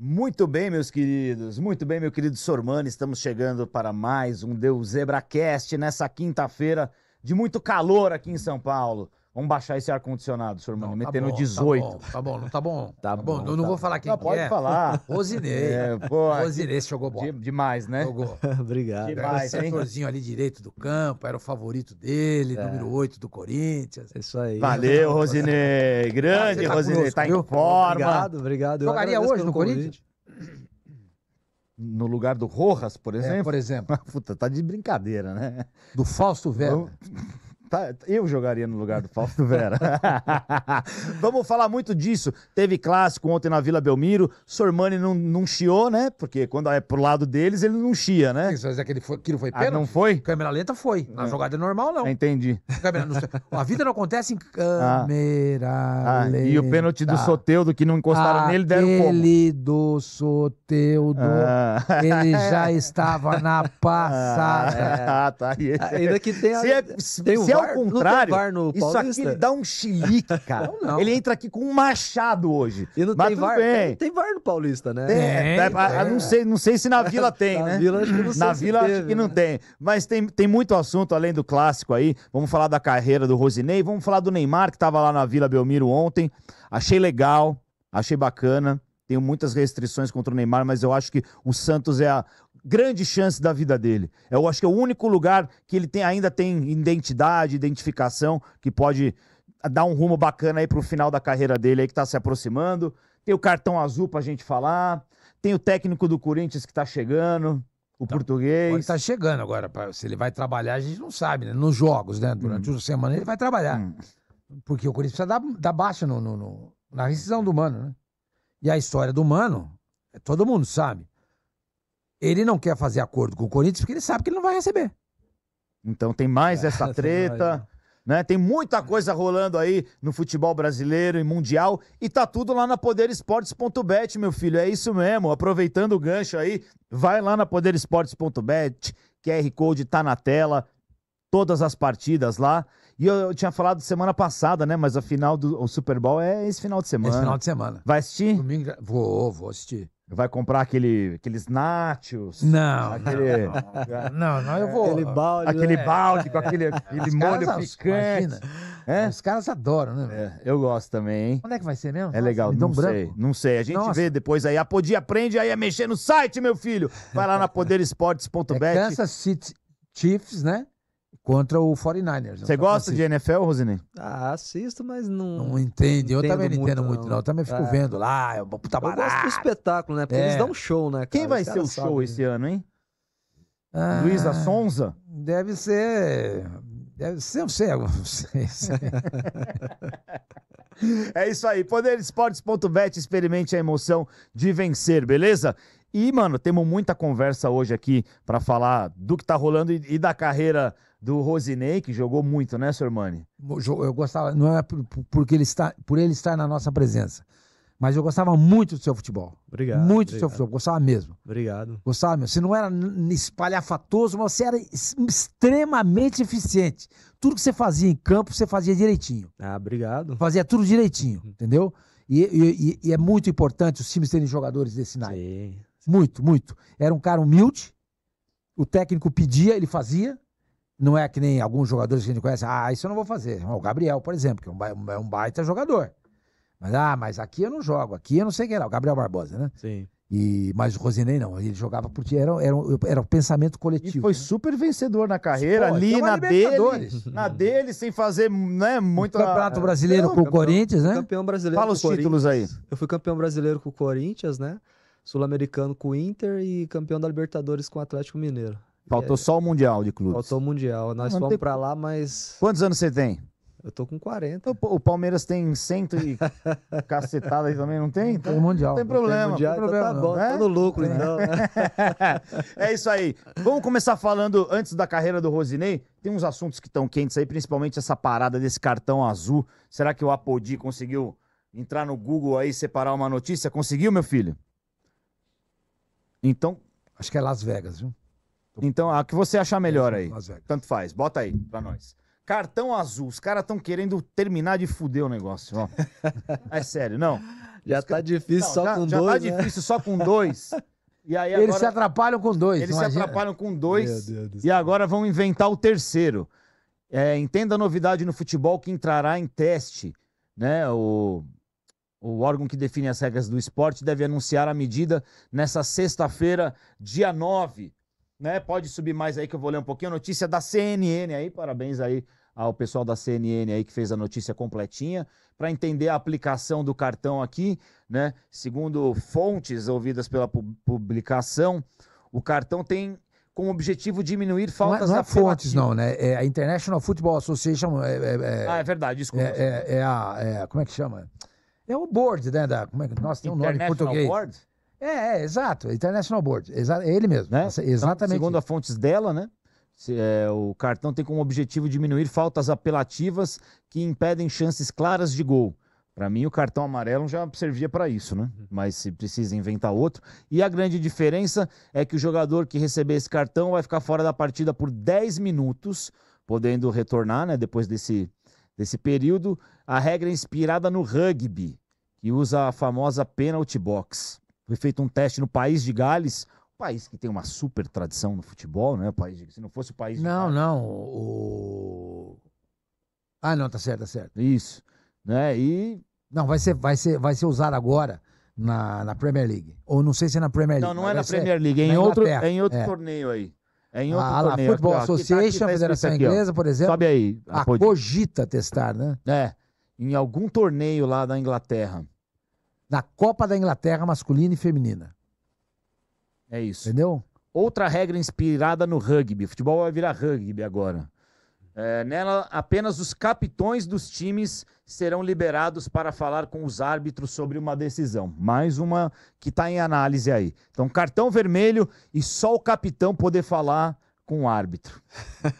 Muito bem, meus queridos, muito bem, meu querido Sormani, estamos chegando para mais um Deus ZebraCast nessa quinta-feira de muito calor aqui em São Paulo. Vamos baixar esse ar-condicionado, senhor Mano, tá metendo 18. Tá bom, tá bom, tá bom. Tá, tá bom, eu não tá vou falar quem não, que pode é. falar. Rosinei. É, pô, Rosinei jogou bom, Demais, né? Jogou. Obrigado. Demais, era o setorzinho ali direito do campo, era o favorito dele, é. número 8 do Corinthians. É isso aí. Tá Valeu, Rosinei. Tá Grande tá Rosinei, conosco, tá em viu? forma. Obrigado, obrigado. Eu Jogaria hoje no Corinthians? no lugar do Rojas, por é, exemplo? É, por exemplo. Puta, tá de brincadeira, né? Do Fausto Velho. Eu... Tá, eu jogaria no lugar do Fausto Vera. Vamos falar muito disso. Teve clássico ontem na Vila Belmiro. Sormani não, não chiou, né? Porque quando é pro lado deles, ele não chia, né? Isso, mas aquele é foi, aquilo foi ah, pênalti? Ah, não foi? Câmera lenta foi. Na é. jogada normal, não. Entendi. Câmera, não, a vida não acontece em ah. câmera ah. Ah, E o pênalti do Soteudo, que não encostaram aquele nele, deram como? Aquele do Soteudo, ah. ele já estava na passada. É. Ah, tá. Ainda que tem se é, tem se é ao contrário, isso aqui ele dá um chilique, cara. Não, não. Ele entra aqui com um machado hoje. E não Mas tem VAR, bem. tem VAR no Paulista, né? É, é. Não, sei, não sei se na Vila tem, né? na Vila acho que não, na vila, teve, acho que não né? tem. Mas tem, tem muito assunto além do clássico aí. Vamos falar da carreira do Rosinei, vamos falar do Neymar que estava lá na Vila Belmiro ontem. Achei legal, achei bacana. Tenho muitas restrições contra o Neymar, mas eu acho que o Santos é a, grande chance da vida dele. Eu acho que é o único lugar que ele tem, ainda tem identidade, identificação, que pode dar um rumo bacana aí pro final da carreira dele aí que tá se aproximando. Tem o cartão azul pra gente falar. Tem o técnico do Corinthians que tá chegando, o tá, português. Ele tá chegando agora. Pra, se ele vai trabalhar, a gente não sabe, né? Nos jogos, né? Durante hum. uma semana ele vai trabalhar. Hum. Porque o Corinthians precisa dar, dar baixa no, no, no, na rescisão do Mano, né? E a história do Mano, é, todo mundo sabe. Ele não quer fazer acordo com o Corinthians porque ele sabe que ele não vai receber. Então tem mais é, essa treta. Né? né? Tem muita coisa rolando aí no futebol brasileiro e mundial e tá tudo lá na poderesportes.bet, meu filho. É isso mesmo. Aproveitando o gancho aí, vai lá na poderesportes.bet, QR Code tá na tela, todas as partidas lá. E eu, eu, tinha falado semana passada, né? Mas a final do Super Bowl é esse final de semana. Esse final de semana. Vai assistir? Domingo, vou, vou assistir. Vai comprar aquele, aqueles nachos. Não, aquele, não, não, eu vou. Aquele balde. Aquele é. balde com aquele, aquele molho caras, picante. É? Os caras adoram, né? É, eu gosto também, hein? Onde é que vai ser mesmo? É Nossa, legal, então, não branco. sei. Não sei. A gente Nossa. vê depois aí. A Podia aprende aí a mexer no site, meu filho. Vai lá na poderesportes.bet. É Kansas City Chiefs, né? contra o 49ers. Né? Você gosta de NFL, Rosinei? Ah, assisto, mas não. Não entende. eu também não entendo muito, não. Eu também fico é. vendo lá, é puta Eu gosto do espetáculo, né? Porque é. eles dão show, né? Cara? Quem vai ser o show sabe. esse ano, hein? Ah, Luísa Sonza? Deve ser. Deve ser um cego. é isso aí. Poderesportes.bet, experimente a emoção de vencer, beleza? E, mano, temos muita conversa hoje aqui para falar do que tá rolando e, e, da carreira do Rosinei, que jogou muito, né, senhor Mani? Eu gostava, não é porque ele está, por ele estar na nossa presença, mas eu gostava muito do seu futebol. Obrigado. Muito obrigado. do seu futebol, gostava mesmo. Obrigado. Gostava mesmo. Você não era espalhafatoso, mas você era extremamente eficiente. Tudo que você fazia em campo, você fazia direitinho. Ah, obrigado. Fazia tudo direitinho, uhum. entendeu? E, e, e é muito importante os times terem jogadores desse naipe. Sim. Muito, muito. Era um cara humilde, o técnico pedia, ele fazia. Não é que nem alguns jogadores que a gente conhece, ah, isso eu não vou fazer. O Gabriel, por exemplo, que é, é um baita jogador. Mas, ah, mas aqui eu não jogo, aqui eu não sei quem é o Gabriel Barbosa, né? Sim. E, mas o Rosinei não, ele jogava porque era, era, era o pensamento coletivo. E foi né? super vencedor na carreira, Pô, então ali é na dele, na dele, sem fazer né, muito. O campeonato brasileiro é, com o campeão, Corinthians, né? Campeão brasileiro. Fala os títulos aí. Eu fui campeão brasileiro com o Corinthians, né? Sul-Americano com o Inter e campeão da Libertadores com o Atlético Mineiro. Faltou é, só o Mundial de clubes. Faltou o Mundial. Nós ah, não fomos tem... para lá, mas. Quantos anos você tem? Eu tô com 40. Então, o Palmeiras tem 100 e cacetada aí também, não tem? Então, tem mundial. Não tem problema. Tem mundial, tem problema então tá, então tá bom, é? Tá no é? lucro, é. então. é isso aí. Vamos começar falando, antes da carreira do Rosinei, tem uns assuntos que estão quentes aí, principalmente essa parada desse cartão azul. Será que o Apodi conseguiu entrar no Google aí, separar uma notícia? Conseguiu, meu filho? Então. Acho que é Las Vegas, viu? Então, a que você achar melhor é aí. Las Vegas. Tanto faz. Bota aí pra nós. Cartão azul. Os caras estão querendo terminar de fuder o negócio, ó. é sério, não. Já tá difícil só com dois. Já tá né? difícil só com dois. E aí agora... Eles se atrapalham com dois. Eles imagina. se atrapalham com dois. E agora vão inventar o terceiro. É, entenda a novidade no futebol que entrará em teste. Né? O, o órgão que define as regras do esporte deve anunciar a medida nessa sexta-feira, dia 9. Né? Pode subir mais aí que eu vou ler um pouquinho. A notícia da CNN aí, parabéns aí ao pessoal da CNN aí que fez a notícia completinha para entender a aplicação do cartão aqui, né? Segundo fontes ouvidas pela pu publicação, o cartão tem como objetivo diminuir é- faltas não é, não é fontes não, né? É a International Football Association. É, é, é, ah, é verdade, desculpa. É, é, é a como é que chama? É o board, né? Da, como é que, nossa, tem um nome em português. Board? É, é, exato. International Board. Exa é ele mesmo. Né? Nossa, exatamente. Então, segundo as fontes dela, né? Se, é, o cartão tem como objetivo diminuir faltas apelativas que impedem chances claras de gol. Para mim, o cartão amarelo já servia para isso, né? Uhum. Mas se precisa inventar outro. E a grande diferença é que o jogador que receber esse cartão vai ficar fora da partida por 10 minutos, podendo retornar, né? Depois desse, desse período. A regra é inspirada no rugby, que usa a famosa penalty box. Foi feito um teste no país de Gales, um país que tem uma super tradição no futebol, né? país de... se não fosse o país Não, não, o Ah, não, tá certo, tá certo. Isso, né? E não, vai ser vai ser vai ser usado agora na, na Premier League. Ou não sei se é na Premier League. Não, não é na Premier League, é em outro, é em outro é. torneio aí. É em ah, outro ah, torneio. Lá, Football aqui, Association, aqui tá, aqui Federação aqui, Inglesa, por exemplo. Sobe aí. A, a Cogita testar, né? É em algum torneio lá da Inglaterra. Na Copa da Inglaterra masculina e feminina. É isso. Entendeu? Outra regra inspirada no rugby. O futebol vai virar rugby agora. É, nela, apenas os capitões dos times serão liberados para falar com os árbitros sobre uma decisão. Mais uma que está em análise aí. Então, cartão vermelho e só o capitão poder falar com o árbitro.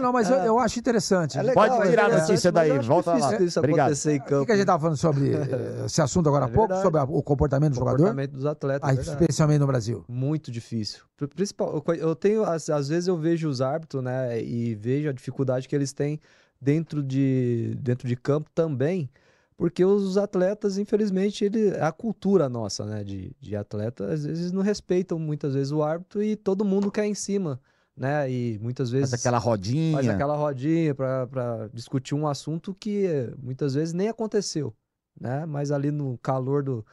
não, mas é. eu, eu, acho interessante. É legal, Pode é tirar a notícia daí, volta lá. Isso Obrigado. Em campo. O que a gente estava falando sobre esse assunto agora há é pouco, sobre o comportamento do jogador? O comportamento dos atletas. Ah, é especialmente no Brasil. Muito difícil. Principal, eu tenho, às vezes eu vejo os árbitros, né, e vejo a dificuldade que eles têm dentro de, dentro de campo também porque os atletas, infelizmente, ele, a cultura nossa, né, de, de atleta, às vezes não respeitam muitas vezes o árbitro e todo mundo cai em cima, né, e muitas vezes... Faz aquela rodinha. Faz aquela rodinha para discutir um assunto que muitas vezes nem aconteceu, né, mas ali no calor do,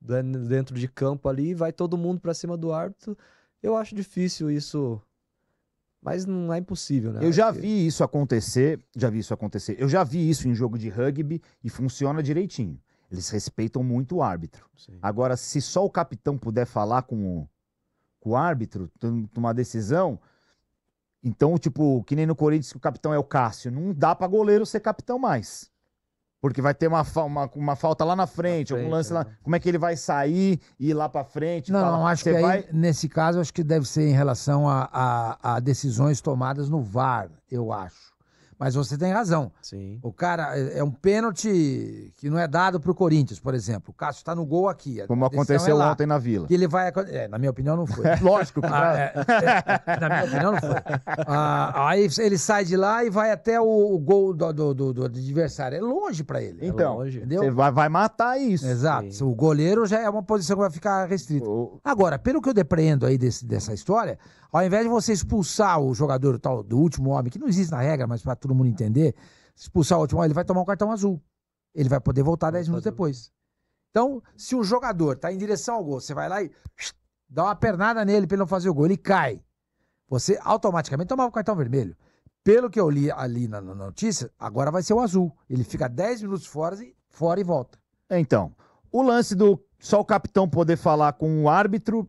do dentro de campo ali, vai todo mundo para cima do árbitro, eu acho difícil isso mas não é impossível, né? Eu já vi isso acontecer, já vi isso acontecer. Eu já vi isso em jogo de rugby e funciona direitinho. Eles respeitam muito o árbitro. Sim. Agora, se só o capitão puder falar com o, com o árbitro, tomar decisão, então, tipo, que nem no Corinthians que o capitão é o Cássio, não dá para goleiro ser capitão mais porque vai ter uma, uma, uma falta lá na frente, na frente algum lance é. lá. Como é que ele vai sair e ir lá para frente? Não, não, acho Você que vai... aí, nesse caso, acho que deve ser em relação a, a, a decisões tomadas no VAR, eu acho. Mas você tem razão. Sim. O cara é, é um pênalti que não é dado para o Corinthians, por exemplo. O Cássio está no gol aqui. Como é aconteceu é lá, ontem na Vila. Que ele vai. É, na minha opinião, não foi. É, lógico. Que... Ah, é, na minha opinião, não foi. Ah, aí ele sai de lá e vai até o, o gol do, do, do, do, adversário. É longe para ele. Então, longe, entendeu? Você vai, vai, matar isso. Exato. Sim. O goleiro já é uma posição que vai ficar restrita. O... Agora, pelo que eu depreendo aí desse, dessa história, ao invés de você expulsar o jogador tal do último homem, que não existe na regra, mas para tudo todo mundo entender, se expulsar o último, ele vai tomar o cartão azul. Ele vai poder voltar 10 minutos depois. Então, se um jogador está em direção ao gol, você vai lá e dá uma pernada nele para ele não fazer o gol, ele cai. Você automaticamente tomava o cartão vermelho. Pelo que eu li ali na, na notícia, agora vai ser o azul. Ele fica 10 minutos fora e, fora e volta. É, então, o lance do só o capitão poder falar com o árbitro,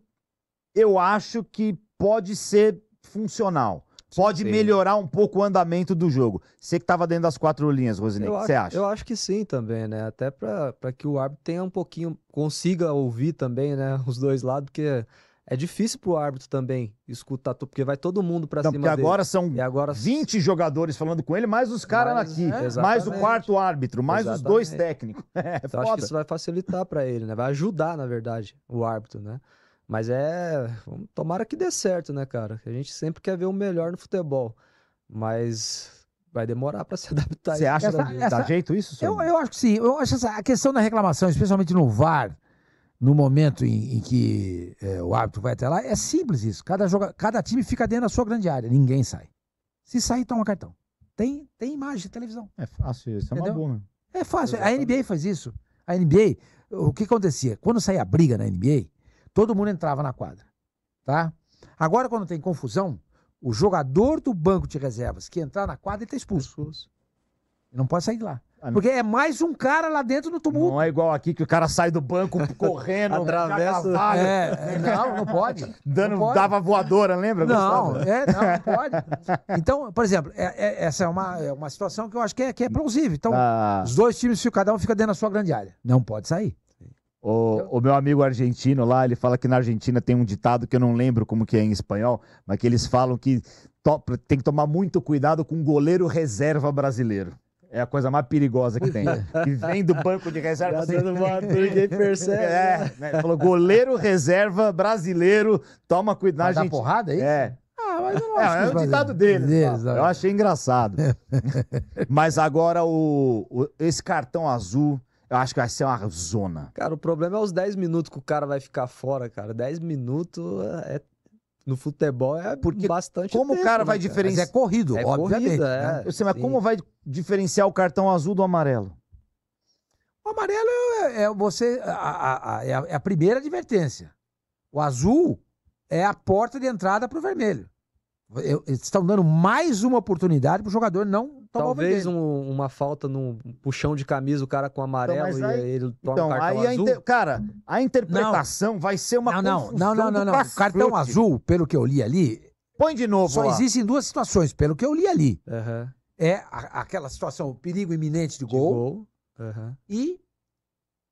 eu acho que pode ser funcional pode sim. melhorar um pouco o andamento do jogo. Você que estava dentro das quatro linhas, Rosinei, o que você acha? Eu acho que sim também, né? Até para que o árbitro tenha um pouquinho, consiga ouvir também, né? Os dois lados, porque é difícil para o árbitro também escutar tudo, porque vai todo mundo para cima porque agora dele. são e agora... 20 jogadores falando com ele, mais os caras aqui, é, mais o quarto árbitro, mais exatamente. os dois técnicos. É, então acho que isso vai facilitar para ele, né? Vai ajudar, na verdade, o árbitro, né? Mas é. Tomara que dê certo, né, cara? A gente sempre quer ver o melhor no futebol. Mas vai demorar para se adaptar. Você acha que essa, dá jeito isso? Senhor? Eu, eu acho que sim. Eu acho essa, a questão da reclamação, especialmente no VAR, no momento em, em que é, o árbitro vai até lá, é simples isso. Cada, joga, cada time fica dentro da sua grande área, ninguém sai. Se sair, toma cartão. Tem, tem imagem de televisão. É fácil, isso Entendeu? é uma boa. Né? É fácil. Exatamente. A NBA faz isso. A NBA, o que acontecia? Quando saía a briga na NBA, todo mundo entrava na quadra, tá? Agora, quando tem confusão, o jogador do banco de reservas que entrar na quadra, ele tá expulso. Ele não pode sair de lá. Ah, Porque é mais um cara lá dentro no tumulto. Não é igual aqui que o cara sai do banco correndo, atravessa. A é, é, não, não pode. Dando, não pode. Dava voadora, lembra? Não, é, não, não pode. Então, por exemplo, é, é, essa é uma, é uma situação que eu acho que é, que é plausível. Então, ah. os dois times, cada um fica dentro da sua grande área. Não pode sair. O, o, meu amigo argentino lá, ele fala que na Argentina tem um ditado que eu não lembro como que é em espanhol, mas que eles falam que to, tem que tomar muito cuidado com o goleiro reserva brasileiro. É a coisa mais perigosa que tem. que vem do banco de reserva. Assim, ninguém percebe. É, né? né? Falou, goleiro reserva brasileiro, toma cuidado. Vai dar Argentina. porrada aí? É, é. Ah, mas eu não é, acho é, é ditado deles. Né? deles eu é. achei engraçado. mas agora, o, o esse cartão azul eu acho que vai ser uma zona. Cara, o problema é os 10 minutos que o cara vai ficar fora, cara. 10 minutos é, é no futebol é porque bastante como tempo, o cara né, vai diferenciar é corrido é obviamente corrida, né? é, eu sei mas sim. como vai diferenciar o cartão azul do amarelo o amarelo é, é, é você a, a, é a, é a primeira advertência o azul é a porta de entrada para o vermelho eu, eles estão dando mais uma oportunidade para o jogador não Tá Talvez um, uma falta num puxão de camisa, o cara com amarelo então, aí, e ele toma então, um cartão aí azul. A inter... Cara, a interpretação não, vai ser uma Não, não, não, não, não. O cartão azul, pelo que eu li ali. Põe de novo. Só lá. existem duas situações, pelo que eu li ali. Uhum. É a, aquela situação, o perigo iminente de gol. De gol. Uhum. E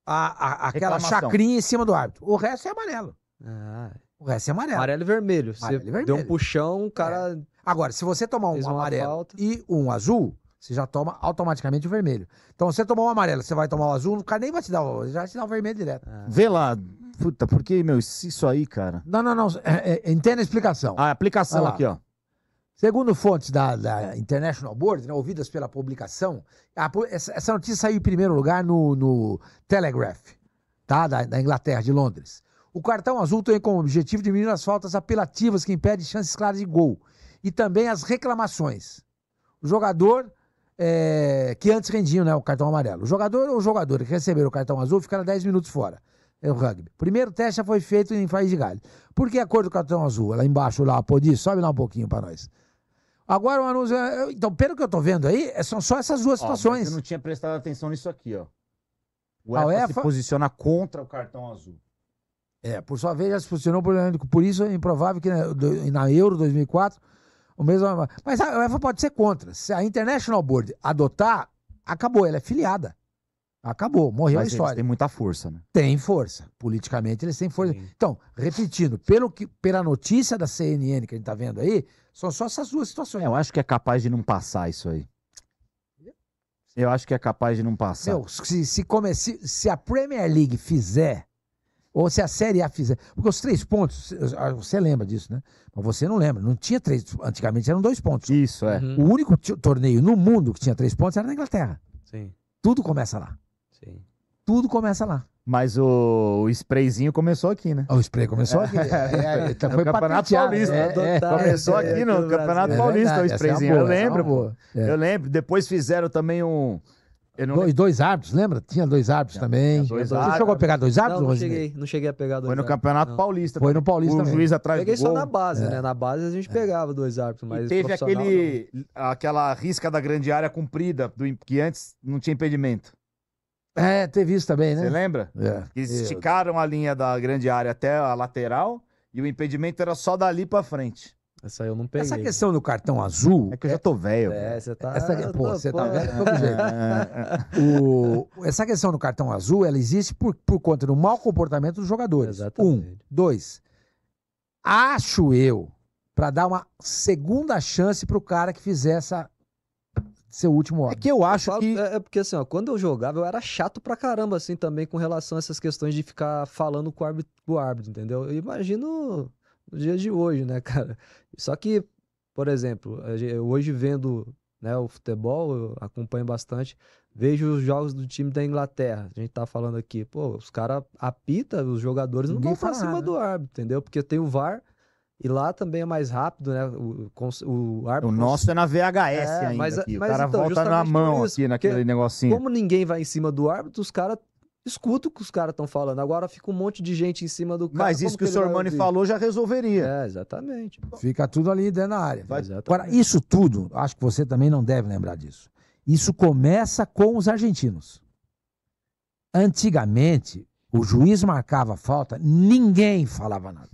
a, a, aquela Reclamação. chacrinha em cima do árbitro. O resto é amarelo. Ah. O resto é amarelo. Amarelo e vermelho. Amarelo Você e vermelho. deu um puxão, o cara é. Agora, se você tomar um uma amarelo falta. e um azul, você já toma automaticamente o vermelho. Então, você tomou o amarelo, você vai tomar o azul, o cara nem vai te dar o, já vai te dar o vermelho direto. É. Vê lá. Puta, porque, meu, isso aí, cara. Não, não, não. É, é, entenda a explicação. Ah, a aplicação aqui, ó. Segundo fontes da, da International Board, né, ouvidas pela publicação, a, essa, essa notícia saiu em primeiro lugar no, no Telegraph, tá? Da, da Inglaterra, de Londres. O cartão azul tem como objetivo diminuir as faltas apelativas que impedem chances claras de gol e também as reclamações. O jogador é, que antes rendiam né, o cartão amarelo. O jogador ou jogador que receberam o cartão azul ficaram 10 minutos fora. É o rugby. Primeiro teste já foi feito em Faz de Galho. Por que a cor do cartão azul? Lá embaixo, lá, podia sobe lá um pouquinho para nós. Agora o anúncio. É, então, pelo que eu tô vendo aí, é são só essas duas ó, situações. Eu não tinha prestado atenção nisso aqui, ó. O UEFA, UEFA se posiciona contra o cartão azul. É, por sua vez, já se posicionou por, isso é improvável que né, na Euro 2004 o mesmo, mas a UEFA pode ser contra. Se a International Board adotar, acabou, ela é filiada. Acabou, morreu mas a história. Eles têm muita força, né? Tem força. Politicamente eles têm força. Sim. Então, repetindo, pelo que, pela notícia da CNN que a gente está vendo aí, são só essas duas situações. É, eu acho que é capaz de não passar isso aí. Eu acho que é capaz de não passar. Meu, se, se, comece se a Premier League fizer ou se a Série A fizer. Porque os três pontos, ah, você lembra disso, né? Mas você não lembra. Não tinha três. Antigamente eram dois pontos. Isso, é. Uhum. O único torneio no mundo que tinha três pontos era na Inglaterra. Sim. Tudo começa lá. Sim. Tudo começa lá. Mas o, o sprayzinho começou aqui, né? O spray começou aqui. É, é, é, é, então é foi no Campeonato Paulista. É, começou aqui no Campeonato Paulista o sprayzinho. Boa, eu lembro, pô. Eu lembro. Depois fizeram também um Dois, dois árbitros, lembra? Tinha dois árbitros também. Dois Você árbitros. chegou a pegar dois árbitros? Não, não cheguei, não cheguei a pegar dois Foi no Campeonato não. Paulista. Foi no Paulista O juiz atrás Peguei do gol. só na base, é. né? Na base a gente é. pegava dois árbitros, mas E teve aquele, aquela risca da grande área comprida, do, que antes não tinha impedimento. É, teve isso também, né? Você lembra? É. esticaram a linha da grande área até a lateral e o impedimento era só dali pra frente. Essa eu não peguei. Essa questão do cartão azul. É que eu já tô velho. É, você tá. Essa, pô, você tá velho é, todo jeito. essa questão do cartão azul, ela existe por, por conta do mau comportamento dos jogadores. Exatamente. Um. Dois. Acho eu, para dar uma segunda chance pro cara que fizer essa. Seu último é óbvio. É que eu acho eu falo, que. É, é porque assim, ó, quando eu jogava, eu era chato pra caramba, assim, também com relação a essas questões de ficar falando com o árbitro, com o árbitro entendeu? Eu imagino nos dias de hoje, né, cara? Só que, por exemplo, eu hoje vendo né, o futebol, eu acompanho bastante, vejo os jogos do time da Inglaterra. A gente tá falando aqui, pô, os caras apita, os jogadores não vão pra cima do árbitro, entendeu? Porque tem o VAR. E lá também é mais rápido, né? O, o, árbitro. O nosso é na VHS é, ainda. Mas, aqui. O mas, cara então, volta na mão isso, aqui naquele negocinho. Como ninguém vai em cima do árbitro, os caras escuto o que os caras estão falando. Agora fica um monte de gente em cima do cara. Mas isso que, que o Sormani falou já resolveria. É, exatamente. Fica tudo ali dentro da área. Agora, isso tudo, acho que você também não deve lembrar disso. Isso começa com os argentinos. Antigamente, o juiz marcava falta, ninguém falava nada.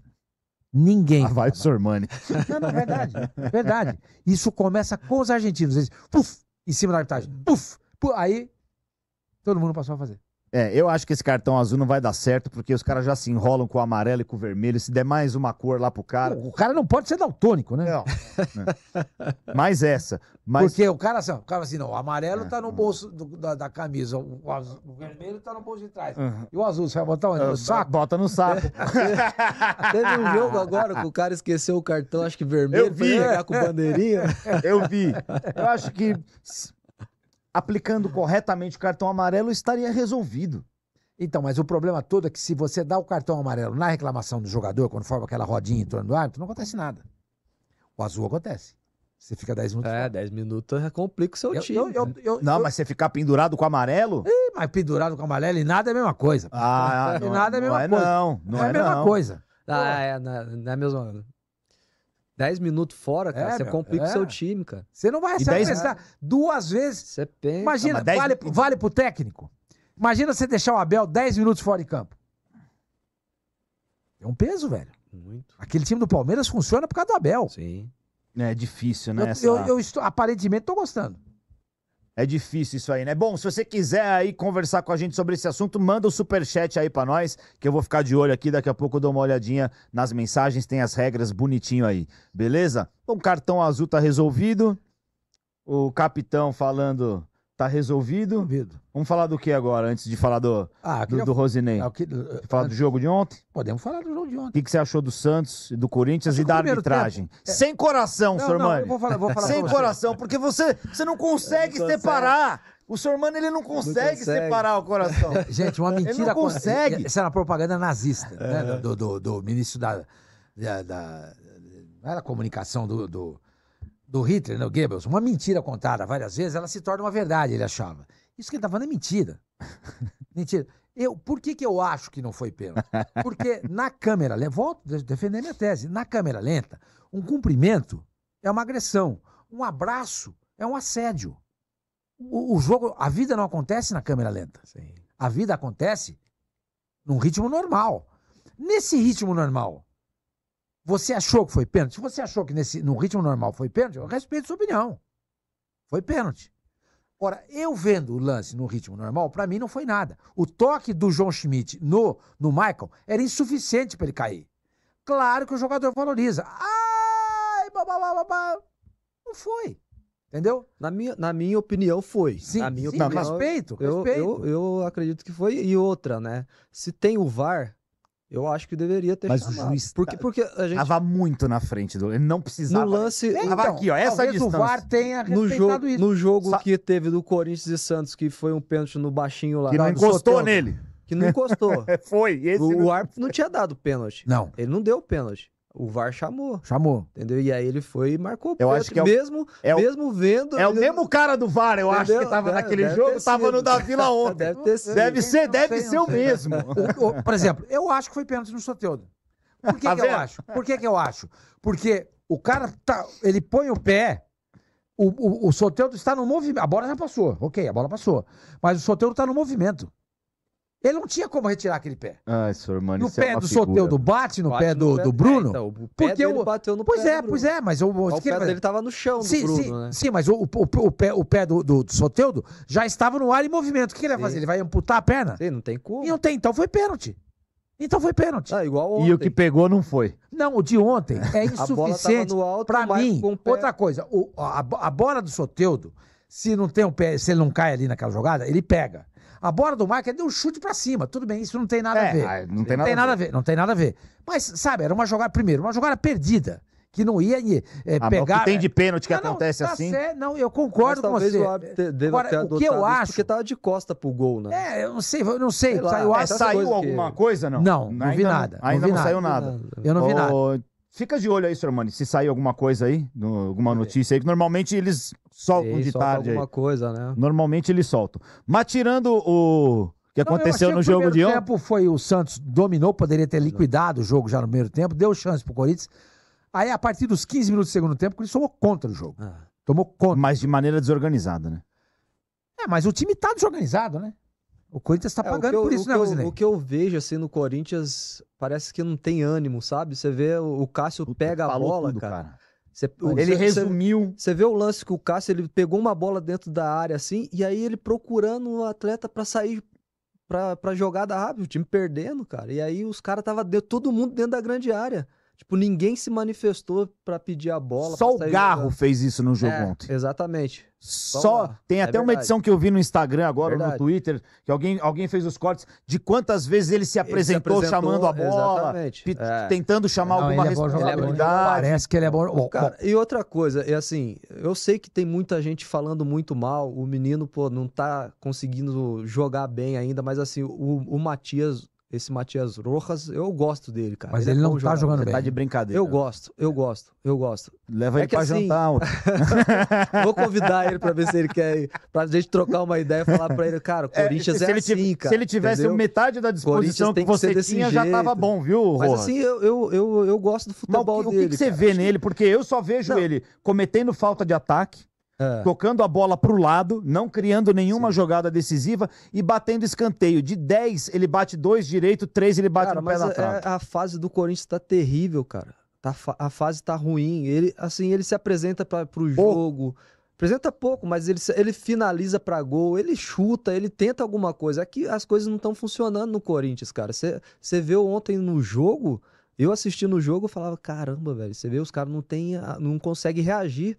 Ninguém. Ah, vai, Sormani. Não, não, é verdade. Verdade. Isso começa com os argentinos. Eles, puf, em cima da arbitragem. Puf, puf, aí todo mundo passou a fazer. É, eu acho que esse cartão azul não vai dar certo, porque os caras já se enrolam com o amarelo e com o vermelho. Se der mais uma cor lá pro cara. O, o cara não pode ser daltônico, né? Não. é. Mais essa. Mas... Porque o cara, assim, o cara assim, não, o amarelo é. tá no bolso do, da, da, camisa, o, o, azul, o, vermelho tá no bolso de trás. Uhum. E o azul, você vai botar onde? No uh, saco? Bota no saco. Teve um jogo agora que o cara esqueceu o cartão, acho que vermelho, eu vi. pra com bandeirinha. Eu vi. Eu acho que aplicando corretamente o cartão amarelo, estaria resolvido. Então, mas o problema todo é que se você dá o cartão amarelo na reclamação do jogador, quando forma aquela rodinha em torno do árbitro, não acontece nada. O azul acontece. Você fica 10 minutos. É, 10 minutos complica o seu eu, time. Eu, eu, não, mas você ficar pendurado com o amarelo? Ih, mas pendurado com o amarelo e nada é a mesma coisa. Ah, não, nada é a mesma não é coisa. Não, não é, é a mesma não. coisa. Ah, é, não, é a é mesma 10 minutos fora, cara. É, você meu, complica o é. seu time, cara. Você não vai, você vai duas vezes. Você pensa. Imagina, dez... vale, vale pro técnico. Imagina você deixar o Abel 10 minutos fora de campo. É um peso, velho. Muito. Aquele time do Palmeiras funciona por causa do Abel. Sim. É difícil, né? Eu, essa... eu, eu estou, aparentemente estou gostando. É difícil isso aí, né? Bom, se você quiser aí conversar com a gente sobre esse assunto, manda o um super chat aí para nós, que eu vou ficar de olho aqui, daqui a pouco eu dou uma olhadinha nas mensagens, tem as regras bonitinho aí, beleza? Bom, cartão azul tá resolvido. O capitão falando Tá resolvido. resolvido. Vamos falar do que agora, antes de falar do, ah, do, queria... do Rosinei? Ah, que... Falar antes... É, do jogo de ontem? Podemos falar do jogo de ontem. O que, que você achou do Santos, do Corinthians e da arbitragem? Tempo... É... Sem coração, seu irmão. Vou falar, vou falar Sem coração, porque você, você não consegue separar. O seu irmão, ele não consegue, não consegue, separar o coração. Gente, uma mentira. Ele não consegue. Essa é, é era propaganda nazista, né, é. né? Do, do, do ministro da, da, da, a comunicação do, do do Hitler, no né, Goebbels, uma mentira contada várias vezes, ela se torna uma verdade, ele achava. Isso que ele estava tá falando é mentira. mentira. Eu, por que, que eu acho que não foi pênalti? Porque na câmera lenta, volto a defender minha tese, na câmera lenta, um cumprimento é uma agressão, um abraço é um assédio. O, o jogo, a vida não acontece na câmera lenta. Sim. A vida acontece num ritmo normal. Nesse ritmo normal, você achou que foi pênalti? Se você achou que nesse, no ritmo normal foi pênalti, eu respeito sua opinião. Foi pênalti. Ora, eu vendo o lance no ritmo normal, para mim não foi nada. O toque do João Schmidt no, no Michael era insuficiente para ele cair. Claro que o jogador valoriza. Ai, babá, babá. Não foi. Entendeu? Na minha, na minha opinião, foi. Sim, na minha sim, opinião, respeito, eu, respeito. Eu, eu, eu acredito que foi. E outra, né? Se tem o VAR, eu acho que deveria ter Mas chamado. o juiz porque, tá porque a gente... tava muito na frente do. Ele não precisava. No lance. então, aqui, ó. Essa talvez distância. o VAR tenha no jogo, isso. No jogo Sa... que teve do Corinthians e Santos, que foi um pênalti no baixinho lá. Que não encostou nele. Que não encostou. foi. o, não... árbitro não tinha dado pênalti. Não. Ele não deu pênalti. O VAR chamou. Chamou. Entendeu? E aí ele foi e marcou. Eu acho que é o, mesmo, é o, mesmo vendo. É o ele... mesmo cara do VAR, eu entendeu? acho que tava deve, é, naquele deve jogo, tava no da Vila ontem. deve ter sido. Deve ser, deve ser o mesmo. por exemplo, eu acho que foi pênalti no Soteudo. Por que, tá que eu acho? Por que, que eu acho? Porque o cara tá, ele põe o pé, o, o, o Soteldo está no movimento. A bola já passou, ok, a bola passou. Mas o Soteldo está no movimento. Ele não tinha como retirar aquele pé. Ah, isso, mano, no é pé é do bate, no bate pé do, no pé, do Bruno. É, então, o pé porque dele o... bateu no pois pé. É, pois é, pois é, mas o. Mas o pé ele dele tava no chão, sim, Bruno, sim, né? sim, mas o, o, o, pé, o pé do, do, do já estava no ar em movimento. O que, ele vai fazer? Ele vai amputar a perna? Sim, não tem como. E não tem, então foi pênalti. Então foi pênalti. Ah, igual ontem. E o que pegou não foi. Não, o de ontem é insuficiente. para mim, outra coisa, o, a, a bola do Soteudo, se não tem o pé, se ele não cai ali naquela jogada, ele pega. A bola do marca deu um chute para cima. Tudo bem, isso não tem nada é, a ver. Ah, não tem nada, tem a, ver. a ver. Não tem nada a ver. Mas, sabe, era uma jogada, primeiro, uma jogada perdida que não ia é, ah, pegar. que tem de eh, pênalti que ah, não, acontece tá assim. Certo, não, eu concordo com você. O árbitro deva Agora, o que eu acho. Porque tava de costa pro gol, né? É, eu não sei, eu não sei. sei lá, saiu, é, saiu coisa alguma que... coisa, não? Não, não, não vi nada. Ainda não, vi nada. saiu nada. Eu não vi nada. Fica de olho aí, senhor Mani, se sair alguma coisa aí, no, alguma notícia aí, que normalmente eles soltam de solta tarde. Alguma aí. coisa, né? Normalmente eles soltam. Mas tirando o que Não, aconteceu no jogo de ontem. tempo foi o Santos dominou, poderia ter liquidado o jogo já no primeiro tempo, deu chance pro Corinthians. Aí, a partir dos 15 minutos do segundo tempo, o Corinthians tomou contra o jogo. Ah. Tomou contra. Mas de maneira desorganizada, né? É, mas o time tá desorganizado, né? O Corinthians está é, pagando é, eu, por isso, né, Rosinei? O que eu vejo, assim, no Corinthians, parece que não tem ânimo, sabe? Você vê o, Cássio Puta, pega a bola, tudo, cara. cara. Você, ele você, resumiu. Você, vê o lance que o Cássio, ele pegou uma bola dentro da área, assim, e aí ele procurando o um atleta para sair pra, pra jogada rápida, o time perdendo, cara. E aí os caras tava todo mundo dentro da grande área. Tipo, ninguém se manifestou para pedir a bola. Só o Garro fez isso no jogo é, ontem. Exatamente. Só, Só tem é até verdade. uma edição que eu vi no Instagram agora, no Twitter, que alguém, alguém fez os cortes de quantas vezes ele se apresentou, ele se apresentou chamando a bola, é. tentando chamar Não, alguma é responsabilidade. Parece que ele é bom. bom Cara, bom. e outra coisa, é assim, eu sei que tem muita gente falando muito mal, o menino, pô, não tá conseguindo jogar bem ainda, mas assim, o, o Matias esse Matias Rojas, eu gosto dele, cara. Mas ele, é ele não tá jogador. jogando tá bem. Tá de brincadeira. Eu gosto, eu gosto, eu gosto. Leva é ele pra assim... jantar. Vou convidar ele pra ver se ele quer ir. Pra gente trocar uma ideia e falar pra ele, cara, é, Corinthians é, é assim, cara. Se ele tivesse entendeu? metade da disposição que, que você desse, tinha, jeito. já tava bom, viu, Rojas? Mas assim, eu, eu, eu, eu gosto do futebol Mas o que, dele. O que, você cara? vê Acho nele? Porque eu só vejo não. ele cometendo falta de ataque é. Tocando a bola para o lado, não criando nenhuma Sim. jogada decisiva e batendo escanteio. De 10, ele bate dois direito, três ele bate cara, no pé na é, é, trave. A, a fase do Corinthians está terrível, cara. Tá, a fase está ruim. Ele, assim, ele se apresenta para o jogo. Apresenta pouco, mas ele, ele finaliza para gol, ele chuta, ele tenta alguma coisa. Aqui as coisas não estão funcionando no Corinthians, cara. Você viu ontem no jogo, eu assisti no jogo e falava, caramba, velho, você vê os caras não tem, não consegue reagir.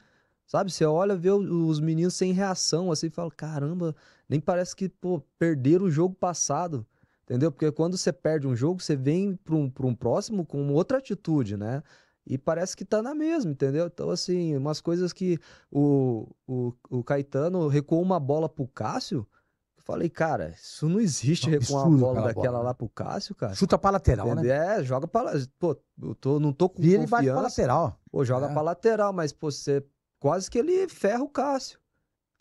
Sabe, você olha, vê os meninos sem reação, assim, e fala, caramba, nem parece que, pô, perderam o jogo passado, entendeu? Porque quando você perde um jogo, você vem para um, um próximo com outra atitude, né? E parece que tá na mesma, entendeu? Então, assim, umas coisas que o, o, o Caetano recuou uma bola pro Cássio, eu Falei, cara, isso não existe é recuar uma bola daquela bola. Né? lá pro Cássio, cara. Chuta pra lateral, né? Entendeu? né? É, joga pra lateral. Pô, eu tô, não tô com Vira confiança. E ele bate pra lateral. Pô, joga é. pra lateral, mas pô, você quase que ele ferra o Cássio,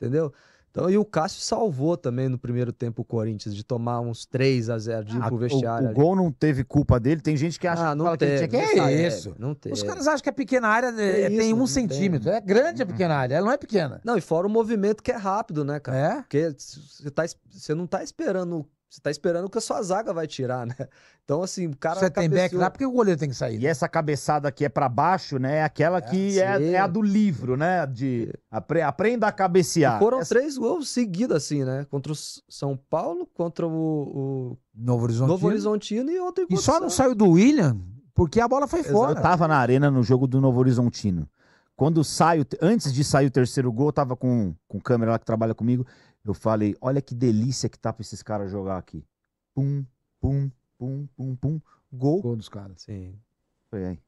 entendeu? Então, e o Cássio salvou também no primeiro tempo o Corinthians de tomar uns 3 a 0 de ir ah, pro vestiário. O, o gol não teve culpa dele. Tem gente que acha ah, não que, fala teve, que, que é teve, isso. Não teve. Os caras acham que a pequena área é, é isso, tem um centímetro. Tem. É grande a uhum. pequena área, ela não é pequena. Não, e fora o movimento que é rápido, né, cara? É? Porque você, tá, não tá esperando você tá esperando que a sua zaga vai tirar, né? Então, assim, o cara. Você cabeceou... tem back lá porque o goleiro tem que sair. Né? E essa cabeçada que é para baixo, né? É aquela é, que é, é, a do livro, né? De é. apre... aprenda a cabecear. E foram essa... três gols seguidos, assim, né? Contra o São Paulo, contra o. o... Novo Horizontino. Novo Horizontino e outro. E só não saiu do William porque a bola foi Exato. fora. Eu tava na arena no jogo do Novo Horizontino. Quando sai, antes de sair o terceiro gol, eu tava com, com câmera lá que trabalha comigo. Eu falei, olha que delícia que tá pra esses caras jogar aqui. Pum, pum, pum, pum, pum. Gol. Gol dos caras. Sim. Foi aí.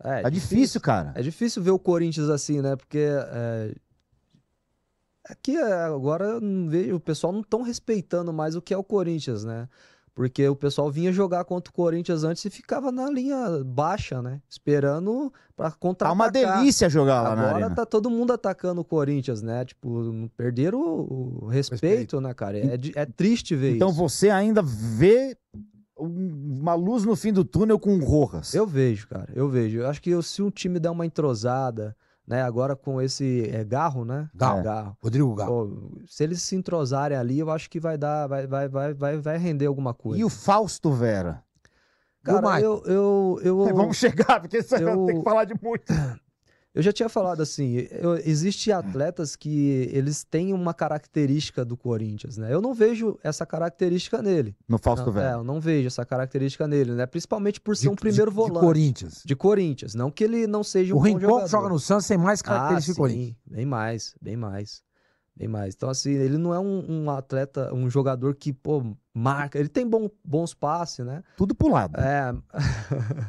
É, tá é difícil, difícil, cara. É difícil ver o Corinthians assim, né? Porque é... aqui agora vejo o pessoal não tão respeitando mais o que é o Corinthians, né? Porque o pessoal vinha jogar contra o Corinthians antes e ficava na linha baixa, né? Esperando para contra. Tá uma delícia jogar lá Agora na Agora tá todo mundo atacando o Corinthians, né? Tipo, perderam o respeito, respeito. né, cara? É, é triste ver então, isso. Então você ainda vê uma luz no fim do túnel com o Rojas. Eu vejo, cara. Eu vejo. Eu acho que se um time der uma entrosada, né? Agora com esse é, Garro, né? Garro. É. Garro. Rodrigo Garro. se eles se entrosarem ali, eu acho que vai dar, vai, vai, vai, vai, vai render alguma coisa. E o Fausto Vera? Cara, eu, eu, eu, eu, Vamos chegar, porque isso eu, tem que falar de muito. Eu já tinha falado assim, eu, existe hum. atletas que eles têm uma característica do Corinthians, né? Eu não vejo essa característica nele. No Fausto não, é, Velho. É, eu não vejo essa característica nele, né? Principalmente por ser de, um primeiro de, volante. De Corinthians. De Corinthians, não que ele não seja um o bom Rincon jogador. joga no Santos tem mais características ah, do Corinthians. Bem mais, bem mais. Bem mais. Então assim, ele não é um, um atleta, um jogador que, pô, marca, ele tem bom, bons passes, né? Tudo pro lado. É.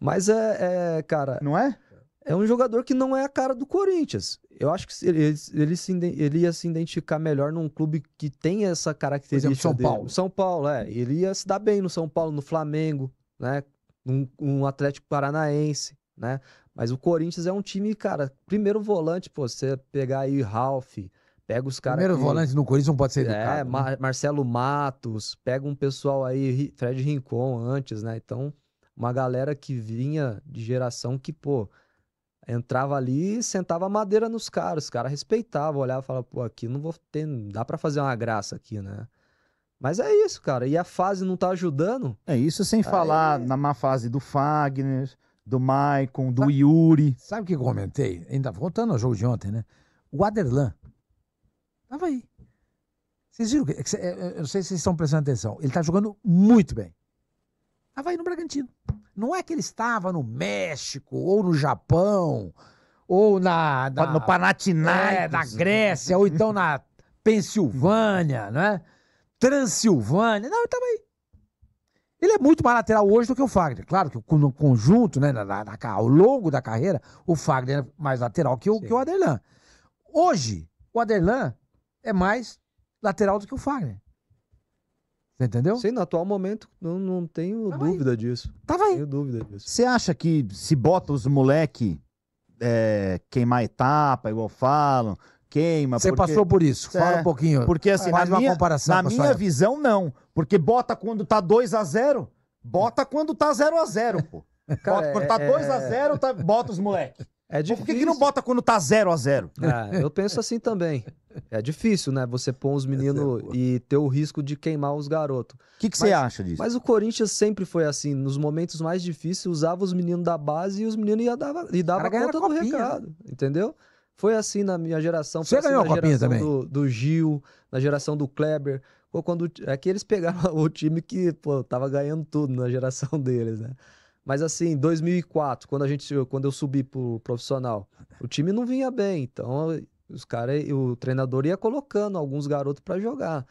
Mas é, é, cara. Não é? é um jogador que não é a cara do Corinthians. Eu acho que ele, ele, se, ele ia se identificar melhor num clube que tem essa característica. Exemplo, São dele. Paulo. São Paulo, é. Ele ia se dar bem no São Paulo, no Flamengo, né? Um, um Atlético Paranaense, né? Mas o Corinthians é um time, cara, primeiro volante, pô, você pegar aí Ralph, pega os caras. Primeiro que... volante no Corinthians não pode ser é, educado. É, né? Mar Marcelo Matos, pega um pessoal aí, Fred Rincon antes, né? Então, uma galera que vinha de geração que, pô, entrava ali e sentava madeira nos caras. Os caras respeitavam, olhava e falava, pô, aqui não vou ter. Não dá para fazer uma graça aqui, né? Mas é isso, cara. E a fase não tá ajudando. É isso sem Aí... falar é na má fase do Fagner, do Maicon, do sabe, Yuri. Sabe o que eu comentei? Ainda voltando ao jogo de ontem, né? O Aderlan tava aí. Vocês viram? É é, eu não sei se vocês estão prestando atenção. Ele tá jogando muito bem. Tava aí no Bragantino. Não é que ele estava no México ou no Japão ou na, na no Panathinaikos, é, na Grécia ou então na Pensilvânia, né? Transilvânia. Não, ele estava aí. Ele é muito mais lateral hoje do que o Fagner. Claro que no conjunto, né, na, na, ao longo da carreira, o Fagner é mais lateral que o, Sim. que o Aderlan. Hoje, o Aderlan é mais lateral do que o Fagner. Entendeu? Sim, no atual momento, não, não tenho Tava dúvida aí. disso. Tava aí. Tenho dúvida disso. Você acha que se bota os moleque é, queimar etapa, igual falam, queima... Você porque... passou por isso, é, fala um pouquinho. Porque assim, Faz na minha, comparação na minha visão, não. Porque bota quando tá 2 a 0 bota quando tá 0 a 0 pô. Cara, bota, quando tá 2 é... a 0 é. tá, bota os moleque. É difícil. Por que, que não bota quando tá 0 a 0 é, ah, Eu penso assim também. É difícil, né? Você pôr os meninos é e ter o risco de queimar os garotos. O que, você acha disso? Mas o Corinthians sempre foi assim. Nos momentos mais difíceis, usava os meninos da base e os meninos ia dava, e dava conta do recado. Entendeu? Foi assim na minha geração. Você assim ganhou na a copinha também? Do, do Gil, na geração do Kleber. Pô, quando, é que eles pegaram o time que pô, tava ganhando tudo na geração deles, né? Mas assim, 2004, quando a gente, quando eu subi pro profissional, o time não vinha bem, então os caras, o treinador ia colocando alguns garotos para jogar.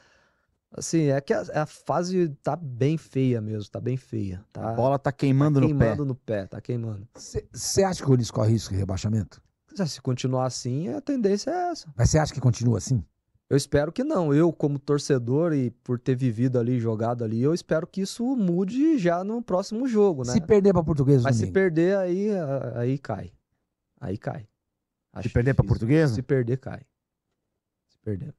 Assim, é que a, é a, fase tá bem feia mesmo, tá bem feia. Tá, a bola tá queimando, tá queimando no pé. Tá queimando no pé, tá queimando. Você acha que o Corinthians corre risco de rebaixamento? Se continuar assim, a tendência é essa. Mas você acha que continua assim? Eu espero que não. Eu, como torcedor e por ter vivido ali, jogado ali, eu espero que isso mude já no próximo jogo, né? Se perder para português, Mas domingo. se perder, aí, aí cai. Aí cai. Acho se perder para português? Se perder, cai. Se perder.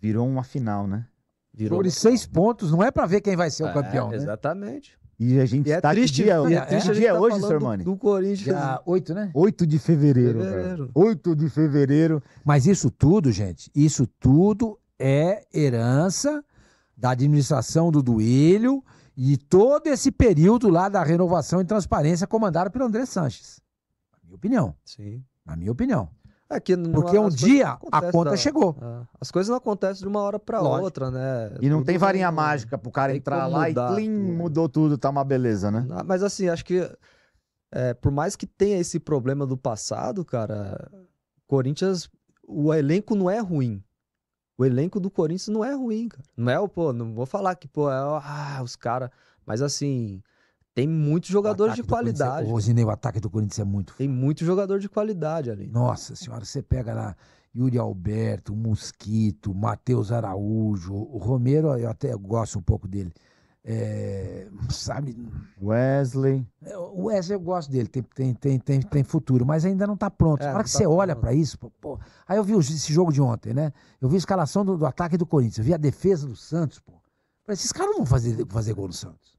Virou uma final, né? Virou seis pontos, não é para ver quem vai ser o é, campeão. Né? Exatamente. Né? E a gente e está é né? é triste, que é, é triste dia tá hoje, Sr. Mani? Do, do Corinthians. Dia 8, né? 8 de fevereiro, fevereiro. 8 de fevereiro. Mas isso tudo, gente, isso tudo é herança da administração do Duílio e todo esse período lá da renovação e transparência comandado pelo André Sanches. Na minha opinião. Sim. Na minha opinião. Aqui no, Porque um dia a conta da, chegou. É, as coisas não acontecem de uma hora para outra, né? E não tudo tem varinha tudo, mágica pro cara entrar lá e clean, né? mudou tudo, tá uma beleza, né? Ah, mas assim, acho que é, por mais que tenha esse problema do passado, cara, Corinthians, o elenco não é ruim. O elenco do Corinthians não é ruim, cara. Não é o, pô, não vou falar que, pô, é, ah, os caras. Mas assim, tem muitos jogadores de é- qualidade. Hoje nem o ataque do Corinthians é muito. Tem muito jogador de qualidade ali. Nossa senhora, você pega lá Yuri Alberto, Mosquito, Matheus Araújo, o Romero, eu até gosto um pouco dele. É, sabe? Wesley. É, o Wesley eu gosto dele, tem, tem, tem, tem, tem futuro, mas ainda não está pronto. É, Na hora que tá você pronto. olha para isso, pô, aí eu vi esse jogo de ontem, né? Eu vi a escalação do, do ataque do Corinthians, eu vi a defesa do Santos, pô. Esses caras não vão fazer, fazer gol no Santos.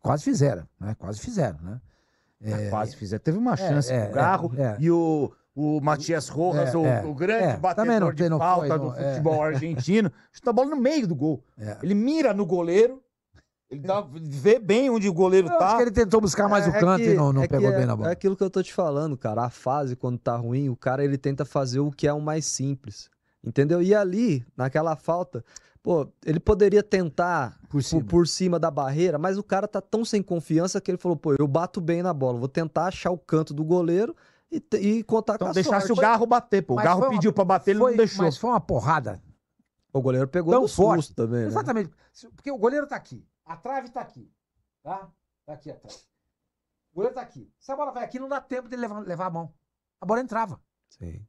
Quase fizeram, né? Quase fizeram, né? É, é quase fizeram. Teve uma é, chance é, com o Garro é, e o, o Matias Rojas, o, o, grande batedor de não falta foi, não, do futebol argentino, chuta a bola no meio do gol. Ele mira no goleiro, ele dá, vê bem onde o goleiro eu tá. Acho que ele tentou buscar mais é, o canto é que, e não, não é pegou bem na bola. É aquilo que eu tô te falando, cara. A fase, quando tá ruim, o cara ele tenta fazer o que é o mais simples. Entendeu? E ali, naquela falta, Pô, ele poderia tentar por cima. Por, por cima. da barreira, mas o cara tá tão sem confiança que ele falou: pô, eu bato bem na bola, vou tentar achar o canto do goleiro e, e contar então, com a deixasse o Garro bater, pô. Mas o Garro pediu pra bater, foi, ele não deixou. Mas foi uma porrada. O goleiro pegou tão forte. também. Né? Exatamente. Porque o goleiro tá aqui. A trave tá aqui. Tá? Tá aqui a trave. O goleiro tá aqui. Se a bola vai aqui, não dá tempo dele levar, levar a mão. A bola entrava. Sim.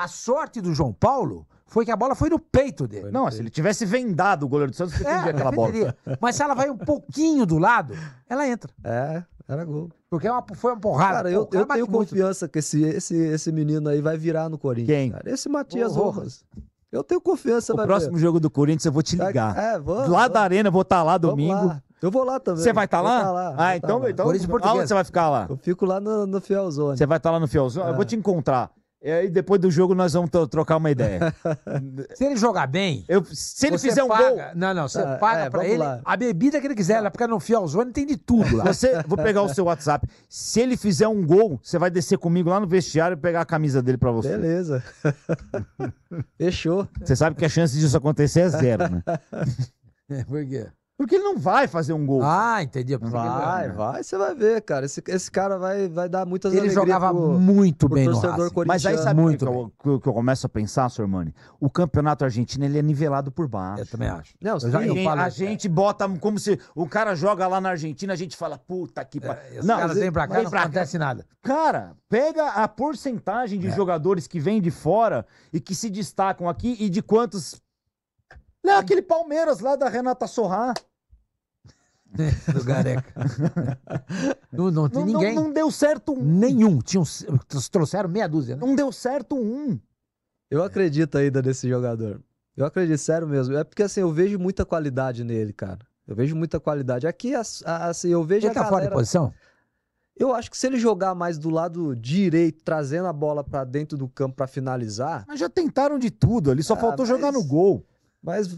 A sorte do João Paulo foi que a bola foi no peito dele. no Não, peito. se ele tivesse vendado o goleiro do Santos, ele é, aquela bola. Mas se ela vai um pouquinho do lado, ela entra. É, era gol. Porque é uma, foi uma porrada. Cara, eu, eu tenho confiança muito. que esse, esse, esse menino aí vai virar no Corinthians. Quem? Cara. Esse Matias oh, Rojas. Eu tenho confiança. O próximo ver. jogo do Corinthians eu vou te tá ligar. É, vamos, tá lá vamos. da arena, vou estar tá lá domingo. Eu vou lá também. Você vai estar tá, tá lá? lá? Ah, então, tá lá. então. Corinthians Aonde você vai ficar lá? Eu fico lá no, no Fielzone. Você vai estar lá no Fielzone? É. Eu vou te encontrar. É, e aí depois do jogo nós vamos trocar uma ideia. se ele jogar bem. Eu, se ele fizer paga, um gol. Não, não, você tá, paga é, pra ele lá. a bebida que ele quiser, lá, porque no Fialzone tem de tudo lá. Você, vou pegar o seu WhatsApp. Se ele fizer um gol, você vai descer comigo lá no vestiário e pegar a camisa dele pra você. Beleza. Fechou. Você sabe que a chance disso acontecer é zero, né? É, por quê? Porque ele não vai fazer um gol. Ah, entendi. É vai, vai, né? vai, você vai ver, cara. Esse, esse cara vai, vai dar muitas Ele jogava pro, muito pro bem no Racing. Mas aí sabe muito que eu, que, eu, que eu começo a pensar, Sr. Mani? O campeonato argentino, ele é nivelado por baixo. Eu também acho. Não, eu, já, eu fala. falo, a é. gente bota como se o cara joga lá na Argentina, a gente fala, puta que... Pa... É, não, caras vem pra cá, não pra acontece nada. Cara, pega a porcentagem de é. jogadores que vêm de fora e que se destacam aqui e de quantos... Não, aquele Palmeiras lá da Renata Sorrar. do Gareca. não, não, não, ninguém. Não, não, deu certo um. Nenhum. Tinham, trouxeram meia dúzia. Né? Não deu certo um. Eu acredito ainda nesse jogador. Eu acredito, sério mesmo. É porque assim, eu vejo muita qualidade nele, cara. Eu vejo muita qualidade. Aqui, assim, eu vejo. Ele tá galera... fora de posição? Eu acho que se ele jogar mais do lado direito, trazendo a bola para dentro do campo para finalizar. Mas já tentaram de tudo ali, só ah, faltou mas... jogar no gol. Mas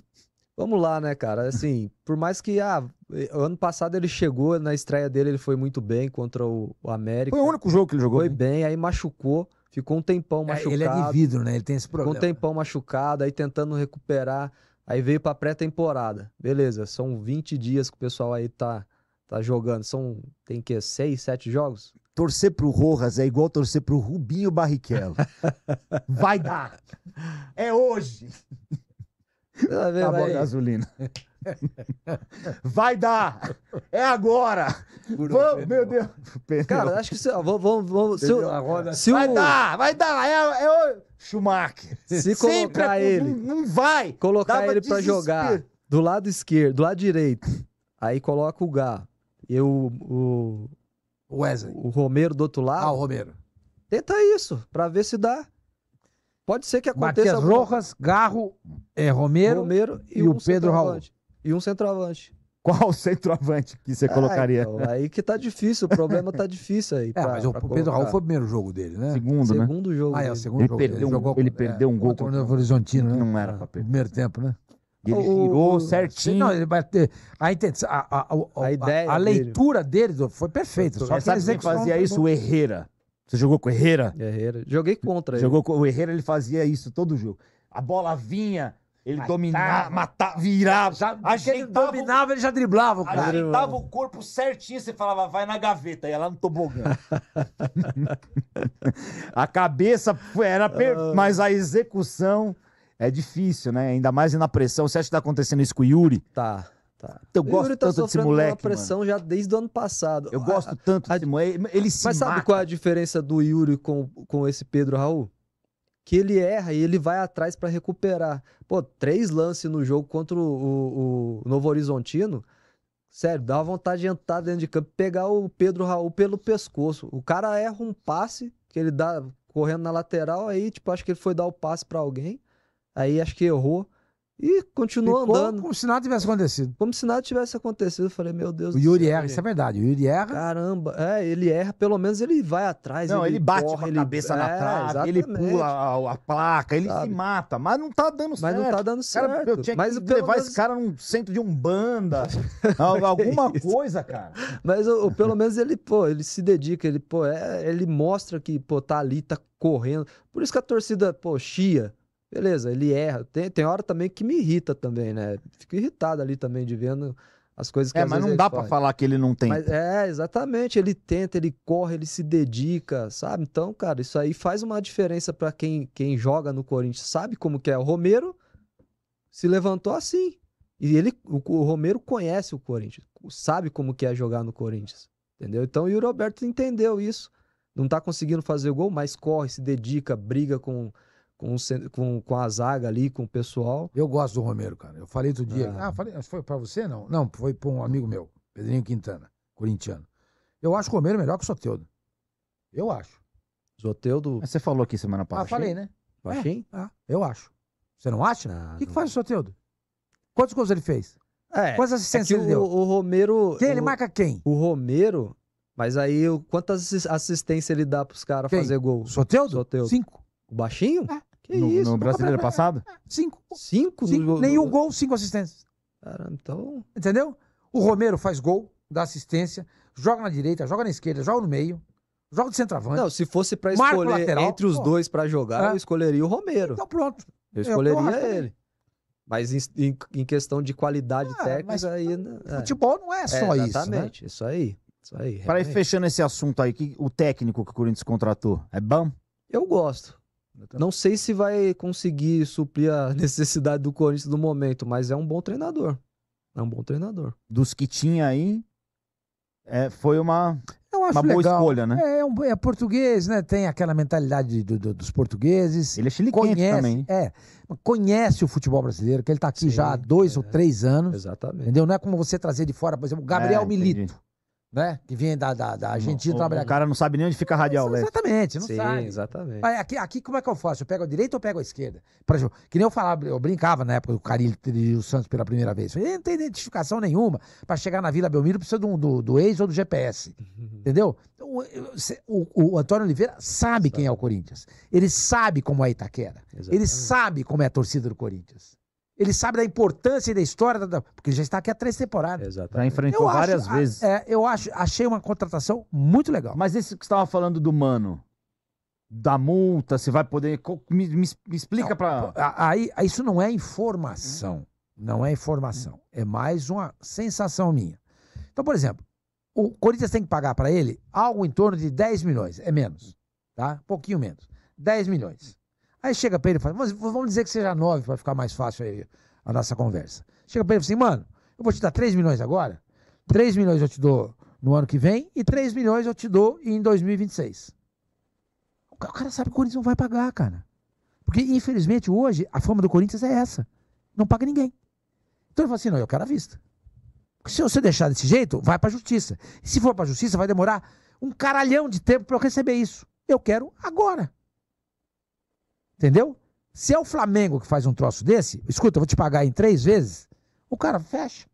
vamos lá, né, cara? Assim, por mais que ah, Ano passado ele chegou, na estreia dele ele foi muito bem contra o, o América. Foi o único jogo que ele jogou. Foi bem, aí machucou, ficou um tempão machucado. É, ele é de vidro, né? Ele tem esse problema. Ficou um tempão machucado, aí tentando recuperar. Aí veio pra pré-temporada. Beleza, são 20 dias que o pessoal aí tá, tá jogando. São, tem que 6, 7 jogos? Torcer pro Rojas é igual torcer pro Rubinho Barrichello. Vai dar! É hoje! Tá, tá bom, gasolina. Vai dar! É agora! Vamos, meu Deus! Pneu. Cara, acho que se, vamos, vamos, se, o, se vai o... dar! Vai dar! É, é o Schumacher. Se é colocar ele. Não, não, vai! Colocar Dava ele para jogar do lado esquerdo, do lado direito. Aí coloca o Gá. E o. O, Wesley. o Romero do outro lado. Ah, o Romero. Tenta isso, para ver se dá. Pode ser que aconteça. Matias Rojas, Garro, é, Romero, Romero e, e o Pedro Raul e um centroavante. Qual centroavante que você é, colocaria? Então, aí que tá difícil, o problema tá difícil aí. É, mas o Pedro colocar. Raul foi o primeiro jogo dele, né? Segundo, né? Segundo jogo. Ah, é, o segundo ele jogo. Perdeu ele, um, jogou, ele perdeu um é, gol contra o Horizontino, né? Não era pra perder. Primeiro tempo, né? E ele girou o, certinho. Não, ele bateu. A, a, a, a, ideia a, leitura dele foi perfeita. Só que sabe quem fazia isso? O Herrera. Você jogou com o Herrera? Herrera. Joguei contra ele. Jogou com o Herrera, ele fazia isso todo jogo. A bola vinha, ele dominava, matava, virava. Já, ajeitava, ele dominava, ele já driblava o cara. Ajeitava o corpo certinho, você falava, vai na gaveta, ia lá no tobogã. a cabeça era per... Ah. mas a execução é difícil, né? Ainda mais na pressão. Você acha que tá acontecendo isso com o Yuri? Tá. Tá. Eu gosto Yuri tá tanto desse moleque. Uma pressão mano. já desde o ano passado. Eu gosto tanto a, a, desse moleque. Ele se Mas mata. sabe qual é a diferença do Yuri com, com esse Pedro Raul? que ele erra e ele vai atrás para recuperar. Pô, três lances no jogo contra o, o, o, Novo Horizontino. Sério, dá vontade de entrar dentro de campo pegar o Pedro Raul pelo pescoço. O cara erra um passe que ele dá correndo na lateral, aí, tipo, acho que ele foi dar o passe para alguém. Aí acho que errou. E continuou Ficou andando. Como se nada tivesse acontecido. Como se nada tivesse acontecido. Eu falei, meu Deus o do Yuri céu, erra, isso é verdade. O Yuri erra. Caramba, é, ele erra, pelo menos ele vai atrás. Não, ele, ele bate corre, com a ele... cabeça na é, trave, exatamente. ele pula a, a placa, ele Sabe? se mata, mas não tá dando mas certo. Mas não tá dando certo. Cara, eu tinha mas que levar menos... esse cara num centro de umbanda, é alguma coisa, cara. Mas eu, pelo menos ele, pô, ele se dedica, ele, pô, é, ele mostra que, pô, tá ali, tá correndo. Por isso que a torcida, pô, chia beleza, ele erra. Tem, tem hora também que me irrita também, né? Fico irritado ali também de vendo as coisas que É, mas não dá para falar que ele não tem. é, exatamente. Ele tenta, ele corre, ele se dedica, sabe? Então, cara, isso aí faz uma diferença para quem, quem joga no Corinthians. Sabe como que é? O Romero se levantou assim. E ele, o, o Romero conhece o Corinthians, sabe como que é jogar no Corinthians, entendeu? Então, e o Roberto entendeu isso. Não tá conseguindo fazer o gol, mas corre, se dedica, briga com com, com, com a zaga ali, com o pessoal. Eu gosto do Romero, cara. Eu falei outro dia. Ah, ah falei, foi para você? Não. Não, foi para um amigo meu, Pedrinho Quintana, corintiano. Eu acho o Romero melhor que o Soteudo. Eu acho. Soteudo. Você falou aqui semana ah, passada. Ah, falei, né? Baixinho? É, ah, eu acho. Você não acha? Ah, o que, que faz o Soteudo? Quantos gols ele fez? É, Quantas é assistências é ele o, deu? O Romero. Quem ele marca quem? O Romero. Mas aí, quantas assistências ele dá pros caras fazer gol? Soteudo? Soteudo. Cinco. O baixinho? É. Que no, isso? No brasileiro é pra... passado? Cinco. Cinco? cinco. Nenhum gol, cinco assistências. Cara, então... Entendeu? O Romero faz gol, dá assistência, joga na direita, joga na esquerda, joga no meio. Joga de centroavante. Não, se fosse para escolher lateral, entre os pô. dois para jogar, é. eu escolheria o Romero. Então pronto. Eu é, escolheria eu ele. Mas em, em, questão de qualidade ah, técnica, aí. Né, é. Futebol não é só é, né? exatamente, isso. Exatamente, né? isso aí. Isso aí. Para ir fechando esse assunto aí, que, o técnico que o Corinthians contratou é bom? Eu gosto. Não sei se vai conseguir suprir a necessidade do Corinthians no momento, mas é um bom treinador. É um bom treinador. Dos que tinha aí, é, foi uma, uma boa legal. escolha, né? É, é, um, é, português, né? Tem aquela mentalidade do, do, dos portugueses. Ele é chiliquente também. É, conhece o futebol brasileiro, que ele está aqui Sim, já há dois é. ou três anos. Exatamente. Entendeu? Não é como você trazer de fora, por exemplo, Gabriel é, Milito. Entendi né? Que vem da, da, da Argentina trabalhar O cara não sabe nem onde fica a radial leste. Né? Exatamente, não Sim, sabe. exatamente. Mas aqui, aqui como é que eu faço? Eu pego a direita ou pego a esquerda? Por exemplo, que nem eu falava, eu brincava na época do Carilho e o Santos pela primeira vez. Ele não tem identificação nenhuma. Para chegar na Vila Belmiro precisa do, do, do ex ou do GPS. Uhum. Entendeu? O, então, o, o Antônio Oliveira sabe, sabe quem é o Corinthians. Ele sabe como é Itaquera. Exatamente. Ele sabe como é a torcida do Corinthians. Ele sabe da importância e da história, da, porque ele já está aqui há três temporadas. Exatamente. Já enfrentou várias vezes. é, eu acho, achei uma contratação muito legal. Mas esse que você estava falando do Mano, da multa, se vai poder. Me, me, me explica para. Aí, isso não é informação. Não é informação. É mais uma sensação minha. Então, por exemplo, o Corinthians tem que pagar para ele algo em torno de 10 milhões. É menos. Tá? Um pouquinho menos. 10 milhões. Aí chega pra ele e fala, mas vamos dizer que seja nove para ficar mais fácil aí a nossa conversa. Chega pra ele e fala assim, mano, eu vou te dar 3 milhões agora, 3 milhões eu te dou no ano que vem e 3 milhões eu te dou em 2026. O cara sabe que o Corinthians não vai pagar, cara. Porque, infelizmente, hoje, a fama do Corinthians é essa. Não paga ninguém. Então ele fala assim, não, eu quero a vista. Porque se você deixar desse jeito, vai pra justiça. E se for pra justiça, vai demorar um caralhão de tempo para eu receber isso. Eu quero agora. Entendeu? Se é o Flamengo que faz um troço desse, escuta, eu vou te pagar em três vezes, o cara fecha.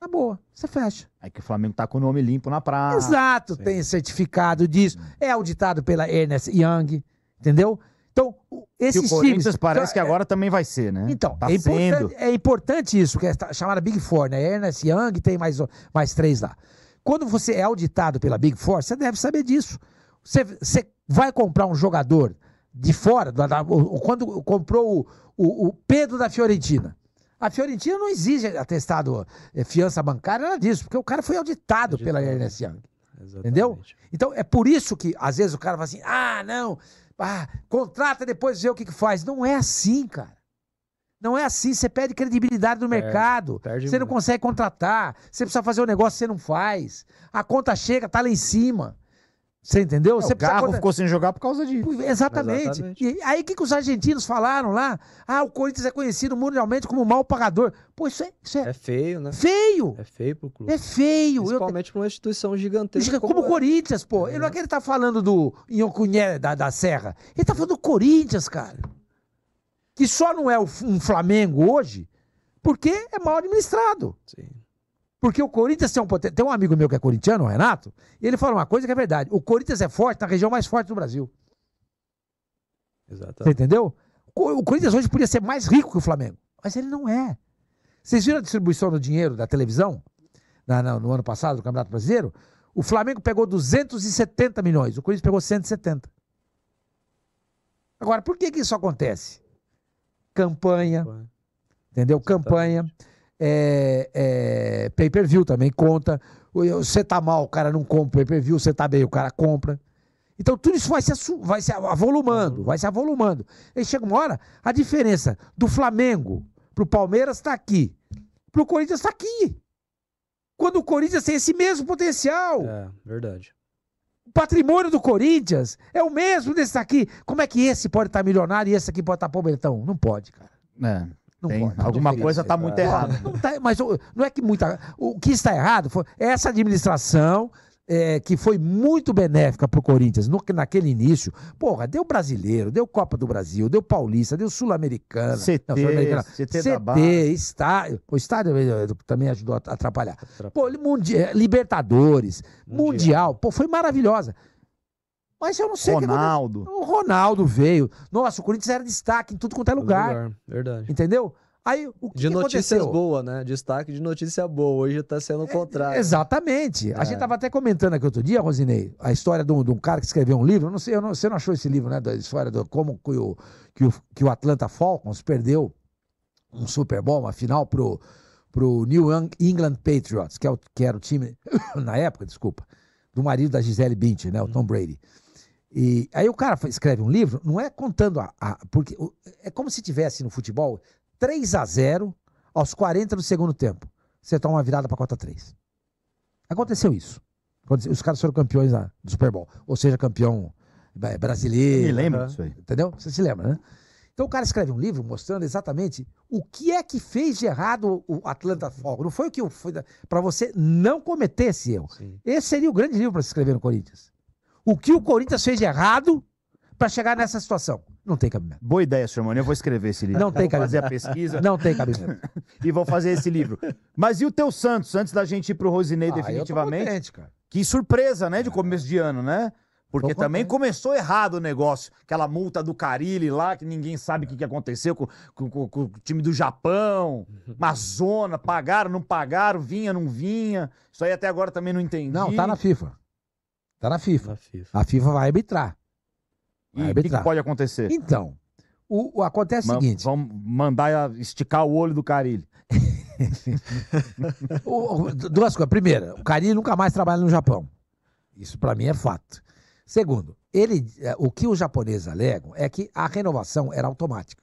Na boa, você fecha. É que o Flamengo tá com o nome limpo na praça. Exato, tem certificado disso. É auditado pela Ernest Young, entendeu? Então, esses e o times. parece que agora é, também vai ser, né? Então, tá é, importante, é, importante, isso, que é chamada Big Four, né? Ernest Young tem mais, mais três lá. Quando você é auditado pela Big Four, você deve saber disso. Você, você vai comprar um jogador de fora, da, da, quando comprou o, o, o, Pedro da Fiorentina. A Fiorentina não exige atestado é, fiança bancária, nada disso, porque o cara foi auditado, pela Ernest Young. Entendeu? Então é por isso que às vezes o cara fala assim: ah, não, ah, contrata depois vê o que, que faz. Não é assim, cara. Não é assim, você perde credibilidade no perde, mercado. Perde você não consegue contratar. Você precisa fazer um negócio que você não faz. A conta chega, tá lá em cima. Você entendeu? É, o carro contra... ficou sem jogar por causa disso. Exatamente. Exatamente. E aí o que, que os argentinos falaram lá? Ah, o Corinthians é conhecido mundialmente como mal pagador. Pô, isso é... Isso é... é feio, né? Feio! É feio pro clube. É feio. Principalmente Eu... pra uma instituição gigantesca. Como, o é. Corinthians, pô. É. Ele não é que ele tá falando do Inhocuné da, da Serra. Ele tá falando do Corinthians, cara. Que só não é um Flamengo hoje porque é mal administrado. Sim. Porque o Corinthians é um potente. Tem um amigo meu que é corintiano, o Renato, e ele fala uma coisa que é verdade. O Corinthians é forte na tá região mais forte do Brasil. Exatamente. Você entendeu? O Corinthians hoje podia ser mais rico que o Flamengo, mas ele não é. Vocês viram a distribuição do dinheiro da televisão na, na, no ano passado, do Campeonato Brasileiro? O Flamengo pegou 270 milhões, o Corinthians pegou 170. Agora, por que, que isso acontece? Campanha, Campanha. entendeu? Campanha é, é, pay-per-view também conta. Você tá mal, o cara não compra pay-per-view, você tá bem, o cara compra. Então tudo isso vai se, vai se avolumando, uhum. vai se avolumando. E chega uma hora, a diferença do Flamengo pro Palmeiras está aqui, pro Corinthians está aqui. Quando o Corinthians tem esse mesmo potencial. É, verdade. O patrimônio do Corinthians é o mesmo desse daqui. Como é que esse pode estar tá milionário e esse aqui pode estar tá pobretão? Não pode, cara. É. Não tem. pode. Alguma coisa está muito errada. Não, não tá, mas não é que muita. O que está errado foi essa administração é, que foi muito benéfica para o Corinthians no, naquele início. Porra, deu brasileiro, deu Copa do Brasil, deu Paulista, deu Sul-Americana. CT, não, Sul CT, CT estádio. O estádio é é, também ajudou a atrapalhar. Pô, mundi, é, Libertadores, mundial. mundial. Pô, foi maravilhosa. Mas eu não sei. Ronaldo. Que... O Ronaldo veio. Nossa, o Corinthians era destaque em tudo quanto é lugar. lugar. Verdade. Entendeu? Aí, o que de que notícias aconteceu? boa, né? Destaque de notícia boa. Hoje está sendo o é, contrário. É, exatamente. É. A gente estava até comentando aqui outro dia, Rosinei, a história de um, cara que escreveu um livro. Eu não sei, eu não, você não achou esse livro, né? Da história do como que o, que o, que o Atlanta Falcons perdeu um Super Bowl, uma final pro, pro New England Patriots, que, é o, que era o time, na época, desculpa, do marido da Gisele Bündchen, né? O Tom uhum. Brady. E aí o cara escreve um livro, não é contando a, a porque é como se tivesse no futebol 3 a 0 aos 40 do segundo tempo. Você toma uma virada para 4 a 3. Aconteceu isso. Os caras foram campeões do Super Bowl, ou seja, campeão brasileiro. me lembra, disso aí. Entendeu? Você se lembra, né? Então o cara escreve um livro mostrando exatamente o que é que fez de errado o Atlanta Fogo. Não foi o que foi para você não cometer esse erro. Sim. Esse seria o grande livro para se escrever no Corinthians o que o Corinthians fez de errado para chegar nessa situação. Não tem cabimento. Boa ideia, senhor Mano. Eu vou escrever esse livro. Não tem cabimento. fazer a pesquisa. Não tem cabimento. e vou fazer esse livro. Mas e o teu Santos, antes da gente ir pro Rosinei ah, definitivamente? Contente, que surpresa, né, de começo de ano, né? Porque também começou errado o negócio. Aquela multa do Carilli lá, que ninguém sabe o que, que aconteceu com, com, com, com, o time do Japão. Uma zona, pagaram, não pagaram, vinha, não vinha. Isso aí até agora também não entendi. Não, tá na FIFA. Tá na FIFA. na FIFA. A FIFA vai arbitrar. Vai e o que, pode acontecer? Então, o, o acontece o seguinte. Vamos mandar esticar o olho do Carilho. duas coisas. Primeira, o Carilho nunca mais trabalha no Japão. Isso para mim é fato. Segundo, ele, é, o que os japoneses alegam é que a renovação era automática.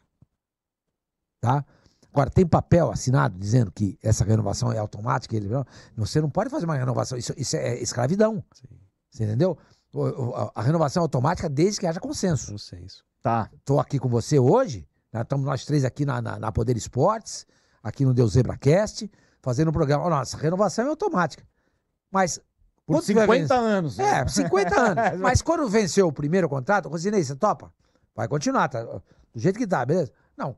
Tá? Agora, tem papel assinado dizendo que essa renovação é automática? Ele, não, você não pode fazer uma renovação, isso, isso é escravidão. Sim. Você entendeu? A renovação automática desde que haja consenso. Consenso. Tá. Estou aqui com você hoje. Estamos né? nós três aqui na, na, na, Poder Esportes, aqui no Deus Zebracast, fazendo um programa. Nossa, renovação é automática. Mas. Por 50 anos. Né? É, 50 anos. Mas quando venceu o primeiro contrato, Rosinei, você topa? Vai continuar, tá? Do jeito que tá, beleza? Não.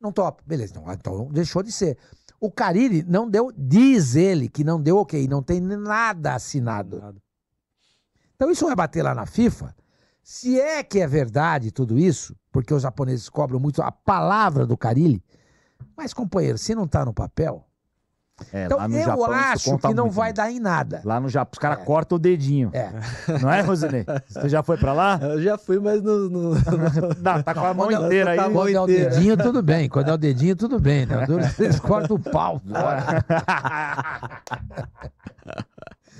Não topa. Beleza, não, então deixou de ser. O Cariri não deu, diz ele que não deu ok, não tem nada assinado. Nada. Então isso vai é bater lá na FIFA. Se é que é verdade tudo isso, porque os japoneses cobram muito a palavra do Carilli, mas companheiro, se não está no papel, é, então, eu Japão, acho que não vai né? dar em nada. Lá no Japão, os caras é. cortam o dedinho. É. Não é, Rosinei? Você já foi pra lá? Eu já fui, mas no. no... Não, tá com a mão quando inteira aí. Tá quando inteira. é o dedinho, tudo bem. Quando é o dedinho, tudo bem. Né? Eles cortam o pau.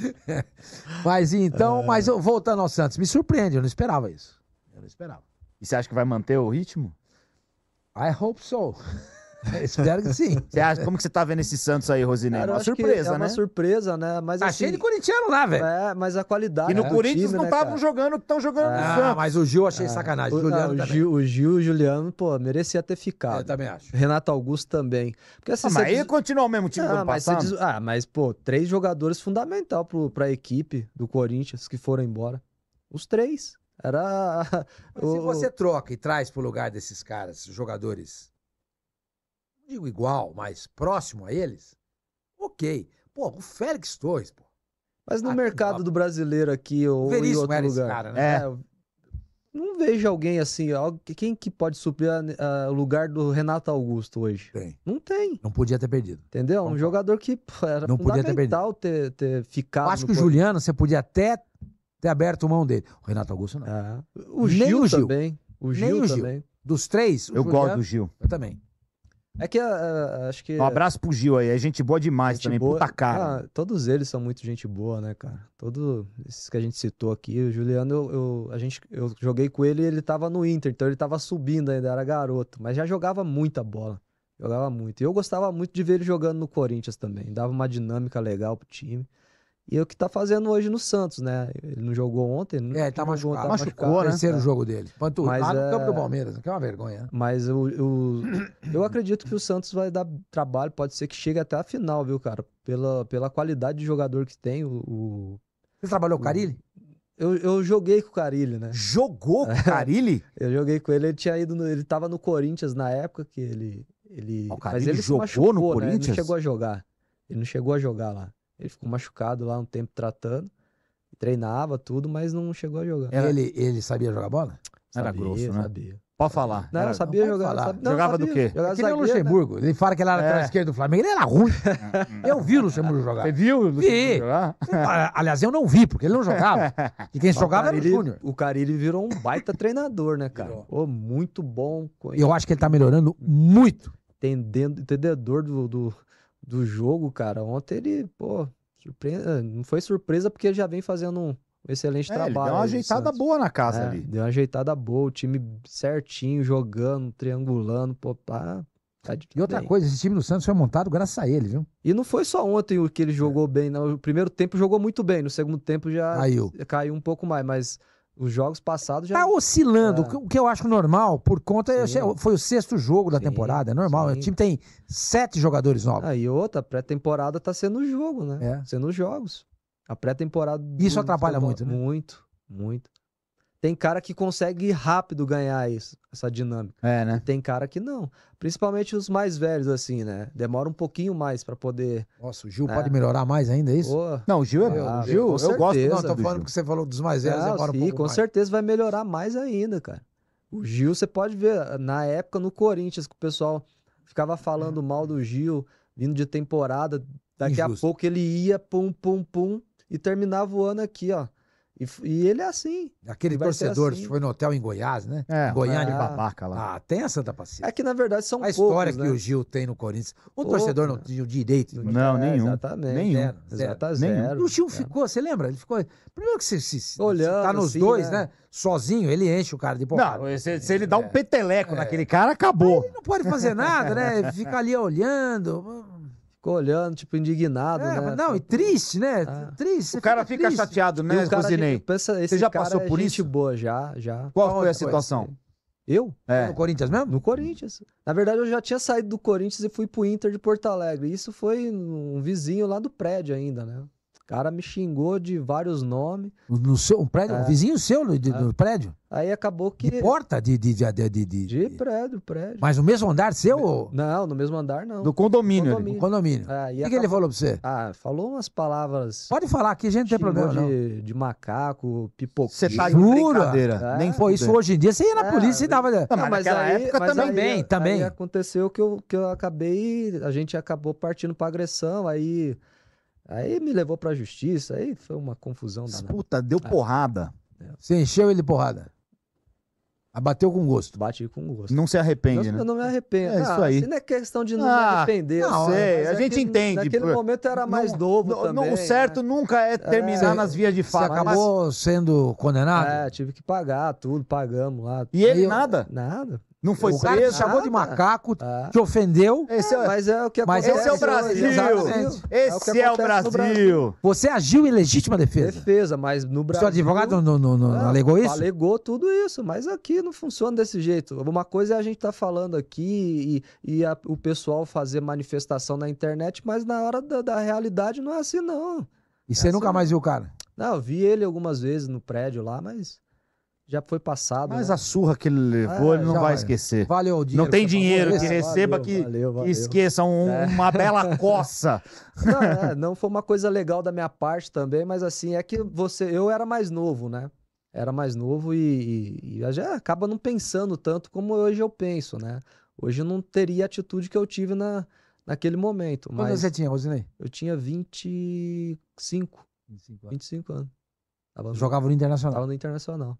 mas então, é. mas voltando ao Santos, me surpreende, eu não esperava isso. Eu não esperava. E você acha que vai manter o ritmo? I hope so. É, Espero que sim. Você acha, como que você tá vendo esse Santos aí, Rosinei? Cara, uma surpresa, é uma né? surpresa, né? Mas, tá assim, cheio de corintiano lá, velho. É, mas a qualidade. E no é, Corinthians time, não estavam né, jogando o que estão jogando no ah, Santos. Ah, mas o Gil achei é, sacanagem. O, Juliano não, o, Gil, o Gil o Juliano, pô, merecia ter ficado. Eu também acho. Renato Augusto também. Porque, assim, ah, mas diz... aí continua o mesmo time ah, do ano diz... Ah, mas, pô, três jogadores fundamental pro, pra equipe do Corinthians que foram embora. Os três. Era. Mas o... se você troca e traz pro lugar desses caras, jogadores digo igual, mas próximo a eles, ok. Pô, o Félix Torres, pô. Mas no aqui, ah, mercado ó, do brasileiro aqui ou em outro lugar. Cara, né? É, é não vejo alguém assim, quem que pode suprir o lugar do Renato Augusto hoje? Tem. Não tem. Não podia ter perdido. Entendeu? um jogador que pô, era não podia ter perdido. Ter, ter ficado. Eu acho que o Juliano você podia até ter aberto mão dele. O Renato Augusto não. Ah, o, Gil o Gil também. O Gil, Nem o Gil. também. Dos três, eu Juliano, gosto do Gil. Eu também. É que uh, acho que. Um abraço pro Gil aí, é gente boa demais gente também, boa... puta cara. Ah, todos eles são muito gente boa, né, cara? Todos esses que a gente citou aqui, o Juliano, eu, eu, a gente, eu joguei com ele ele tava no Inter, então ele tava subindo ainda, era garoto, mas já jogava muita bola. Jogava muito. E eu gostava muito de ver ele jogando no Corinthians também. Dava uma dinâmica legal pro time. E é o que tá fazendo hoje no Santos, né? Ele não jogou ontem. é, ele tá machucado. Tá machucado, machucado né? terceiro é. jogo dele. Panturrado Mas, no campo do é- Palmeiras, né? que é uma vergonha. Né? Mas eu, eu, eu acredito que o Santos vai dar trabalho, pode ser que chegue até a final, viu, cara? Pela, pela qualidade de jogador que tem, o... o Você trabalhou com o Carilli? Eu, eu joguei com o Carilli, né? Jogou com o é. Carilli? eu joguei com ele, ele tinha ido, no, ele tava no Corinthians na época que ele... ele o Carilli ele jogou machucou, no né? Corinthians? Ele não chegou a jogar. Ele não chegou a jogar lá. Ele ficou machucado lá um tempo tratando. Treinava tudo, mas não chegou a jogar. Ele, ele sabia jogar bola? Sabia, era grosso, né? Sabia. Pode falar. Não, era, sabia não jogar. Sabia, não, jogava sabia, do quê? Jogava é que nem o Luxemburgo. Né? Ele fala que ele era é. lateral é. esquerdo do Flamengo. Ele era ruim. É, eu vi o Luxemburgo jogar. Você viu o Luxemburgo vi. jogar? Ah, aliás, eu não vi, porque ele não jogava. E quem jogava Carilli, era o Júnior. O Carilli virou um baita treinador, né, cara? muito bom. Eu acho que ele tá melhorando muito. Entendendo, entendedor do, do, do jogo, cara, ontem ele, pô, surpresa, ah, não foi surpresa porque ele já vem fazendo um excelente é, trabalho. deu uma ajeitada boa na casa é, ali. Deu uma ajeitada boa, o time certinho, jogando, triangulando, pô, tá, tá E outra bem. coisa, esse time do Santos foi montado graças a ele, viu? E não foi só ontem o que ele jogou é. bem, não. O primeiro tempo jogou muito bem, no segundo tempo já caiu, caiu um pouco mais, mas os jogos passados já. Tá oscilando, é. o que eu acho normal, por conta. Sim. Foi o sexto jogo da sim, temporada, é normal. Sim. O time tem sete jogadores novos. Aí ah, outra, pré-temporada tá sendo jogo, né? É. Sendo os jogos. A pré-temporada. Isso atrapalha muito, né? Muito, muito. Tem cara que consegue rápido ganhar isso, essa dinâmica. É, né? E tem cara que não. Principalmente os mais velhos, assim, né? Demora um pouquinho mais para poder. Nossa, o Gil né? pode melhorar mais ainda, é isso? não, o Gil é. Ah, o Gil, eu certeza. gosto. Não, tô falando que você falou dos mais velhos, ah, demora sim, um pouco. Com mais. certeza vai melhorar mais ainda, cara. O Gil, você pode ver, na época no Corinthians, que o pessoal ficava falando mal do Gil, vindo de temporada. Daqui Injusto. a pouco ele ia, pum, pum, pum, e terminava o ano aqui, ó e, e ele é assim. Aquele torcedor assim. foi no hotel em Goiás, né? É, Goiânia. É. Ah, babaca lá. Ah, tem a Santa Paciência. É que, na verdade, são A história poucos, que né? o Gil tem no Corinthians. O Pouco, torcedor não é. tinha o direito. Não, não é, nenhum. Exatamente. Nenhum. Zero, zero, tá zero. o Gil é. ficou, você lembra? Ele ficou... Primeiro que você, se, Olhando, tá nos assim, dois, né? né? Sozinho, ele enche o cara de porra. Não, se, se ele dá um peteleco naquele cara, acabou. Aí ele não pode fazer nada, né? Fica ali olhando ficou olhando, tipo, indignado, é, né? Não, e tipo, triste, né? Ah. Triste. O cara fica, triste. chateado, né, o cara, Você já passou é por é isso? boa, já, já. Qual foi a é. situação? Eu? É. No Corinthians mesmo? No Corinthians. Na verdade, eu já tinha saído do Corinthians e fui pro Inter de Porto Alegre. Isso foi um vizinho lá do prédio ainda, né? cara me xingou de vários nomes. No seu um prédio? É. Um vizinho seu no, de, é. no, prédio? Aí acabou que. De porta? De, de, de, de, de, de prédio, prédio. Mas no mesmo andar seu? Não, no mesmo andar não. Do condomínio. Do condomínio. condomínio. É, o que, acabou... que, ele falou pra você? Ah, falou umas palavras. Pode falar aqui, gente, não tem problema. De, não. de macaco, pipoco. Você tá Jura? em brincadeira. É. Nem Pô, isso hoje em dia você ia na é, polícia e dava. Não, mas, mas naquela aí, época mas também. Aí, também. Aí aconteceu que eu, que eu acabei. A gente acabou partindo pra agressão, aí Aí me levou pra justiça, aí foi uma confusão danada. Puta, deu ah. porrada. Você encheu ele de porrada? Abateu com gosto. Bati com gosto. Não se arrepende, né? Eu não me arrependo. É ah, isso aí. não é questão de não ah, me arrepender. Não, sei, é, a gente entende. Naquele por... momento era mais não, novo não, também. o né? certo né? nunca é terminar é, nas vias de faca. Você acabou mas... sendo condenado? É, tive que pagar tudo, pagamos lá. E ele nada? Nada. Não foi o preso. chamou de macaco, ah. te ofendeu. Esse é, mas é o que Mas Esse é o Brasil. Exatamente. Esse é o, é o Brasil. Brasil. Você agiu em legítima defesa. Defesa, mas no Brasil. Seu advogado não, não, ah, alegou isso? Alegou tudo isso, mas aqui não funciona desse jeito. Uma coisa é a gente estar tá falando aqui e, e a, o pessoal fazer manifestação na internet, mas na hora da, da realidade não é assim, não. E é você assim, nunca mais viu o cara? Não, vi ele algumas vezes no prédio lá, mas já foi passado. Mas né? a surra que ele levou, é, ele não vai, esquecer. Valeu o dinheiro. Não tem dinheiro que, receba valeu, que, valeu, valeu. esqueça um, é. uma bela coça. Não, é, não foi uma coisa legal da minha parte também, mas assim, é que você. Eu era mais novo, né? Era mais novo e, e, e já acaba não pensando tanto como hoje eu penso, né? Hoje eu não teria a atitude que eu tive na, naquele momento. Quando mas você tinha, Rosinei? Eu tinha 25. 25 anos. 25 anos. Tava Jogava no Internacional. Tava no Internacional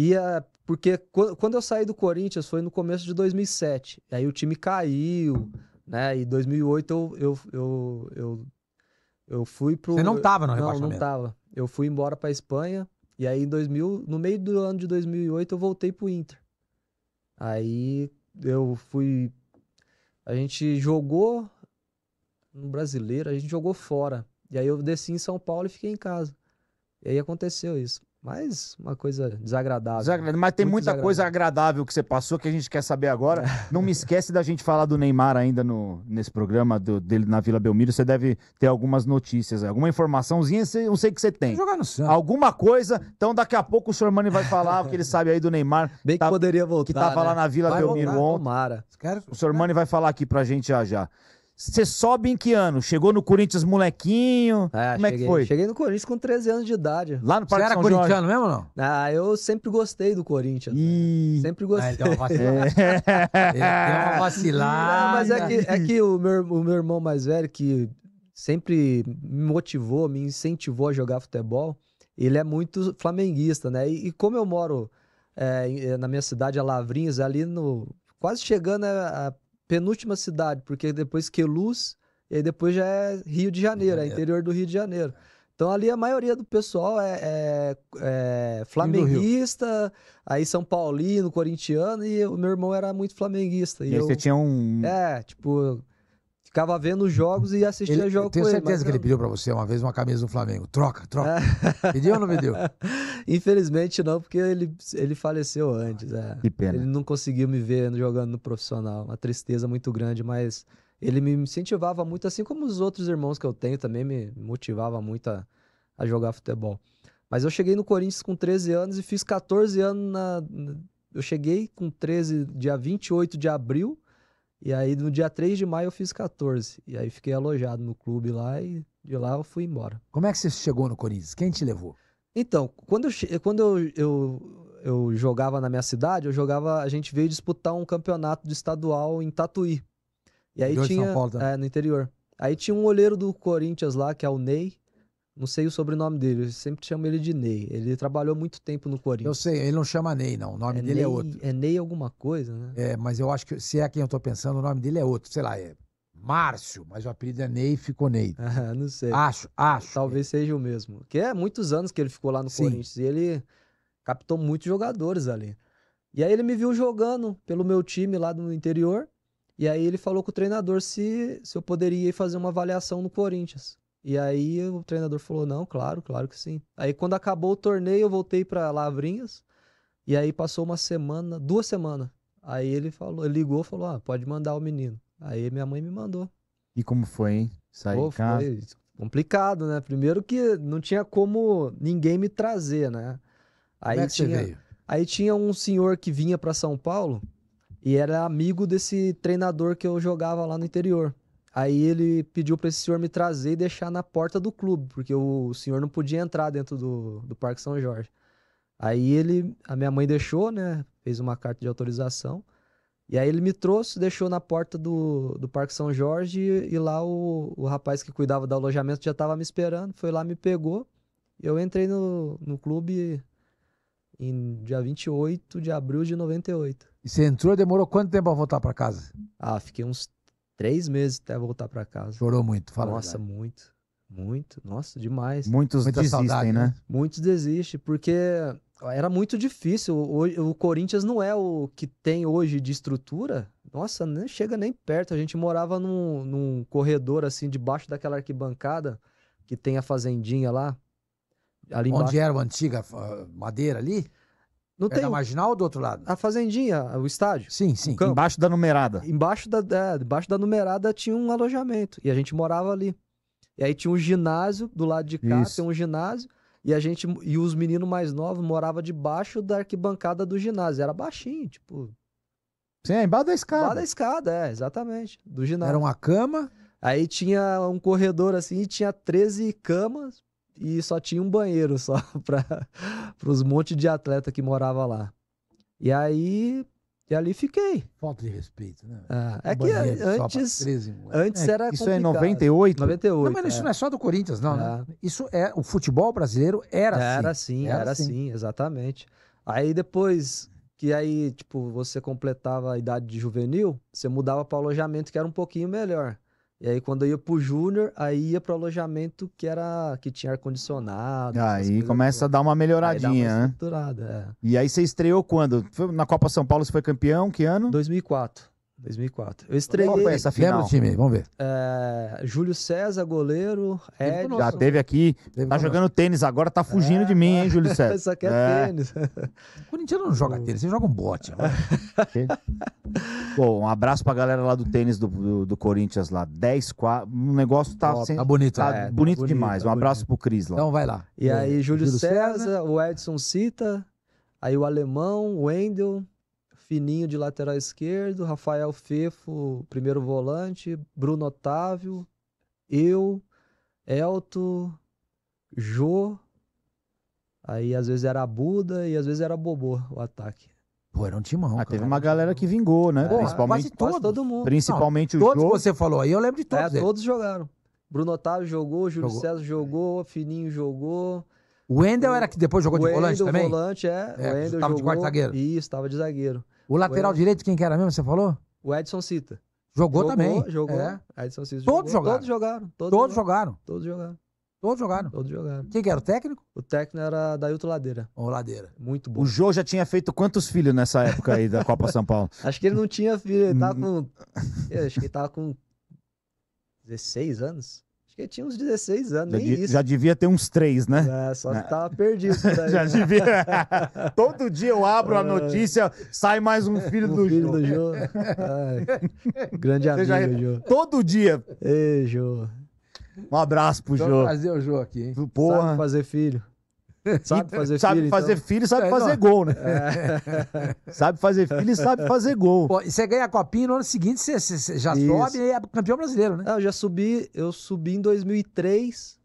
ia porque quando eu saí do Corinthians foi no começo de 2007. Aí o time caiu, né? E 2008 eu eu eu, eu, eu fui pro Você não tava no rebaixamento. Não, não tava. Eu fui embora para Espanha e aí em 2000, no meio do ano de 2008 eu voltei pro Inter. Aí eu fui a gente jogou no Brasileiro, a gente jogou fora. E aí eu desci em São Paulo e fiquei em casa. E aí aconteceu isso. Mas uma coisa desagradável. desagradável. Mas tem Muito muita coisa agradável que você passou que a gente quer saber agora. Não me esquece da gente falar do Neymar ainda no, nesse programa do, dele na Vila Belmiro. Você deve ter algumas notícias, alguma informaçãozinha, eu sei que você tem. Jogar no Alguma coisa. Então daqui a pouco o Mani vai falar o que ele sabe aí do Neymar. Bem que tá, poderia voltar. Que estava né? lá na Vila vai Belmiro voltar, ontem. Tomara. O Mani vai falar aqui pra gente já já. Você sobe em que ano? Chegou no Corinthians molequinho? É, Como cheguei, é que foi? Cheguei no Corinthians com 13 anos de idade. Lá no Parque Você era corintiano mesmo ou não? Ah, eu sempre gostei do Corinthians. Né? Sempre gostei. Ah, ele então deu uma vacilada. deu então uma vacilada. Não, mas é né? que, é que o, meu, o meu irmão mais velho, que sempre me motivou, me incentivou a jogar futebol, ele é muito flamenguista, né? E, e como eu moro é, na minha cidade, a é Lavrinhas, ali no... Quase chegando né, a, a penúltima cidade, porque depois Queluz, e aí depois já é Rio de Janeiro, é interior do Rio de Janeiro. Então ali a maioria do pessoal é, é, é flamenguista, aí São Paulino, corintiano, e o meu irmão era muito flamenguista. E, e eu, você tinha um. É, tipo, Ficava vendo os jogos e assistia ele, jogos. Tenho certeza que ele pediu para você uma vez uma camisa do Flamengo. Troca, troca. Pediu ou não pediu? Infelizmente não, porque ele, ele faleceu antes. É. Que pena. Ele não conseguiu me ver jogando no profissional. Uma tristeza muito grande, mas ele me incentivava muito, assim como os outros irmãos que eu tenho também me motivava muito a, a jogar futebol. Mas eu cheguei no Corinthians com 13 anos e fiz 14 anos na. Eu cheguei com 13, dia 28 de abril e aí no dia 3 de maio eu fiz 14. E aí fiquei alojado no clube lá e de lá eu fui embora. Como é que você chegou no Corinthians? Quem te levou? Então, quando eu, quando eu, eu, eu jogava na minha cidade, eu jogava. A gente veio disputar um campeonato de estadual em Tatuí. E aí tinha. Paulo, tá? é, no interior. Aí tinha um olheiro do Corinthians lá, que é o Ney. Não sei o sobrenome dele, eu sempre chamo ele de Ney. Ele trabalhou muito tempo no Corinthians. Eu sei, ele não chama Ney, não. O nome é dele é Ney, é outro. É Ney alguma coisa, né? É, mas eu acho que se é quem eu tô pensando, o nome dele é outro. Sei lá, é Márcio, mas o apelido é Ney ficou Ney. Ah, não sei. Acho, acho. Talvez é. seja o mesmo. Que é muitos anos que ele ficou lá no Sim. Corinthians. E ele captou muitos jogadores ali. E aí ele me viu jogando pelo meu time lá no interior. E aí ele falou com o treinador se, se eu poderia ir fazer uma avaliação no Corinthians. E aí o treinador falou: não, claro, claro que sim. Aí quando acabou o torneio, eu voltei para Lavrinhas. E aí passou uma semana, duas semanas. Aí ele falou, ele ligou falou: ah, pode mandar o menino. Aí minha mãe me mandou. E como foi, hein? Sair Pô, cá. Foi complicado, né? Primeiro que não tinha como ninguém me trazer, né? Aí como é que tinha, você veio? Aí tinha um senhor que vinha para São Paulo e era amigo desse treinador que eu jogava lá no interior. Aí ele pediu para esse senhor me trazer e deixar na porta do clube, porque o senhor não podia entrar dentro do, do Parque São Jorge. Aí ele, a minha mãe deixou, né? Fez uma carta de autorização. E aí ele me trouxe, deixou na porta do, do Parque São Jorge e, e lá o, o rapaz que cuidava do alojamento já estava me esperando, foi lá, me pegou. Eu entrei no, no clube em dia 28 de abril de 98. E você entrou demorou quanto tempo para voltar para casa? Ah, fiquei uns três meses até voltar para casa. Chorou muito, fala. Nossa, muito. Muito. Nossa, demais. Muitos Muita desistem, saudade, né? né? Muitos desistem, porque era muito difícil. O, o, Corinthians não é o que tem hoje de estrutura. Nossa, nem chega nem perto. A gente morava num, num corredor assim, debaixo daquela arquibancada que tem a fazendinha lá. Ali Onde era a antiga madeira ali? Não é tem. marginal ou do outro lado? A fazendinha, o estádio. Sim, sim. Embaixo da numerada. Embaixo da, é, embaixo da numerada tinha um alojamento. E a gente morava ali. E aí tinha um ginásio do lado de cá, Isso. tem um ginásio. E a gente. E os meninos mais novos moravam debaixo da arquibancada do ginásio. Era baixinho, tipo. Sim, é embaixo da escada. Embaixo da escada, é, exatamente. Do ginásio. Era uma cama. Aí tinha um corredor assim, e tinha 13 camas e só tinha um banheiro só para os montes de atleta que morava lá. E aí e ali fiquei. Falta de respeito, né? Ah, é que antes, 13, antes é, era Isso complicado. é em 98? 98. Não, mas é. isso não é só do Corinthians, não, né? é. né? Isso é, o futebol brasileiro era, assim. era assim. era, era assim, era assim, exatamente. Aí depois que aí, tipo, você completava a idade de juvenil, você mudava para o alojamento que era um pouquinho melhor. E aí quando eu ia pro Júnior, aí ia pro alojamento que era que tinha ar condicionado. Aí começa a dar uma melhoradinha, aí dá uma né? É. E aí você estreou quando? Foi na Copa São Paulo, você foi campeão, que ano? 2004. 2004. Eu estreiei. Qual foi essa final? Lembra time, vamos ver. É, Júlio César, goleiro, Ed. Já teve aqui, teve tá jogando tênis agora, tá fugindo é, de mim, hein, é. Júlio César. Isso aqui é, é. tênis. O Corinthians não joga tênis, ele joga um bote. Pô, um abraço pra galera lá do tênis do, do, do Corinthians lá. 10, 4, um negócio tá... Top, sem, tá bonito. Tá, é. bonito, tá bonito demais, tá um abraço bonito. pro Cris lá. Então vai lá. E aí, Júlio, Júlio César, César né? o Edson Cita, aí o Alemão, o Wendel... Fininho de lateral esquerdo, Rafael Fefo, primeiro volante, Bruno Otávio, eu, Elto, Jô, aí às vezes era Buda e às vezes era Bobô o ataque. Pô, era um timão. Ah, cara. teve uma galera que vingou, né? Pô, é, principalmente quase todo mundo. Principalmente Não, o todos Jô. você falou aí, eu lembro de é, todos. É, todos jogaram. Bruno Otávio jogou, Júlio jogou. César jogou, Fininho jogou. O Wendel era que depois jogou de volante também? volante, é. é o Wendel jogou. de quarto zagueiro. Isso, estava de zagueiro. O lateral direito, quem que era mesmo, você falou? O Edson Cita. Jogou, jogou também. Jogou. É. Edson Cita todos Jogaram. Todos jogaram. Todos, todos jogaram. jogaram. Todos jogaram. Todos jogaram. Todos jogaram. Quem que era o técnico? O técnico era Dailton Ladeira. O Ladeira. Muito bom. O Jô já tinha feito quantos filhos nessa época aí da Copa São Paulo? Acho que ele não tinha filho, ele tava com. Eu acho que ele tava com 16 anos que tinha uns 16 anos, já nem de, isso. Já devia ter uns 3, né? É, só é. que tava perdido. Daí, já devia. Todo dia eu abro a é. notícia, sai mais um filho um do filho Jô. do Jô. Ai, grande amigo, já... Jô. Todo dia. Ei, Jô. Um abraço pro então, Jô. Vou trazer o Jô aqui, hein? Porra. Sabe fazer filho. Sabe fazer sabe filho. Fazer então. filho sabe é, fazer não. gol, né? É. sabe fazer filho e sabe fazer gol. Pô, e você ganha a copinha no ano seguinte você, você já Isso. sobe e é campeão brasileiro, né? eu já subi, eu subi em 2003,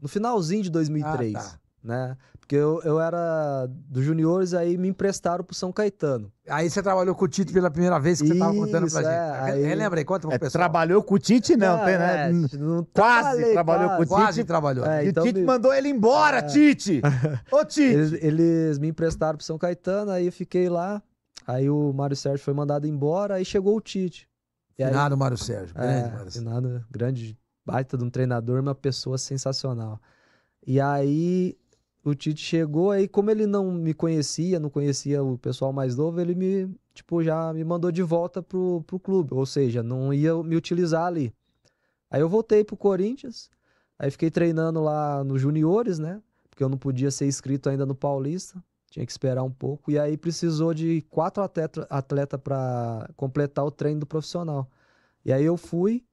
no finalzinho de 2003, ah, tá. né? Porque eu, eu era dos juniores, aí me emprestaram pro São Caetano. Aí você trabalhou com o Tite pela primeira vez que você estava contando pra é, gente. Aí... Relembra é, aí, conta pro é, pessoal. Trabalhou com o Tite, não, é, tem, né? É, não tá quase trabalhou quase. com o Tite. Quase trabalhou. É, então o Tite me... mandou ele embora, é. Tite! Ô, Tite! Eles, eles, me emprestaram pro São Caetano, aí eu fiquei lá. Aí o Mário Sérgio foi mandado embora, aí chegou o Tite. E finado aí... Mário Sérgio, é, grande Mário Sérgio. Finado, grande, baita de um treinador, uma pessoa sensacional. E aí o Tite chegou aí, como ele não me conhecia, não conhecia o pessoal mais novo, ele me, tipo, já me mandou de volta pro, pro clube, ou seja, não ia me utilizar ali. Aí eu voltei pro Corinthians, aí fiquei treinando lá nos juniores, né? Porque eu não podia ser inscrito ainda no Paulista, tinha que esperar um pouco, e aí precisou de quatro atleta, atleta para completar o treino do profissional. E aí eu fui,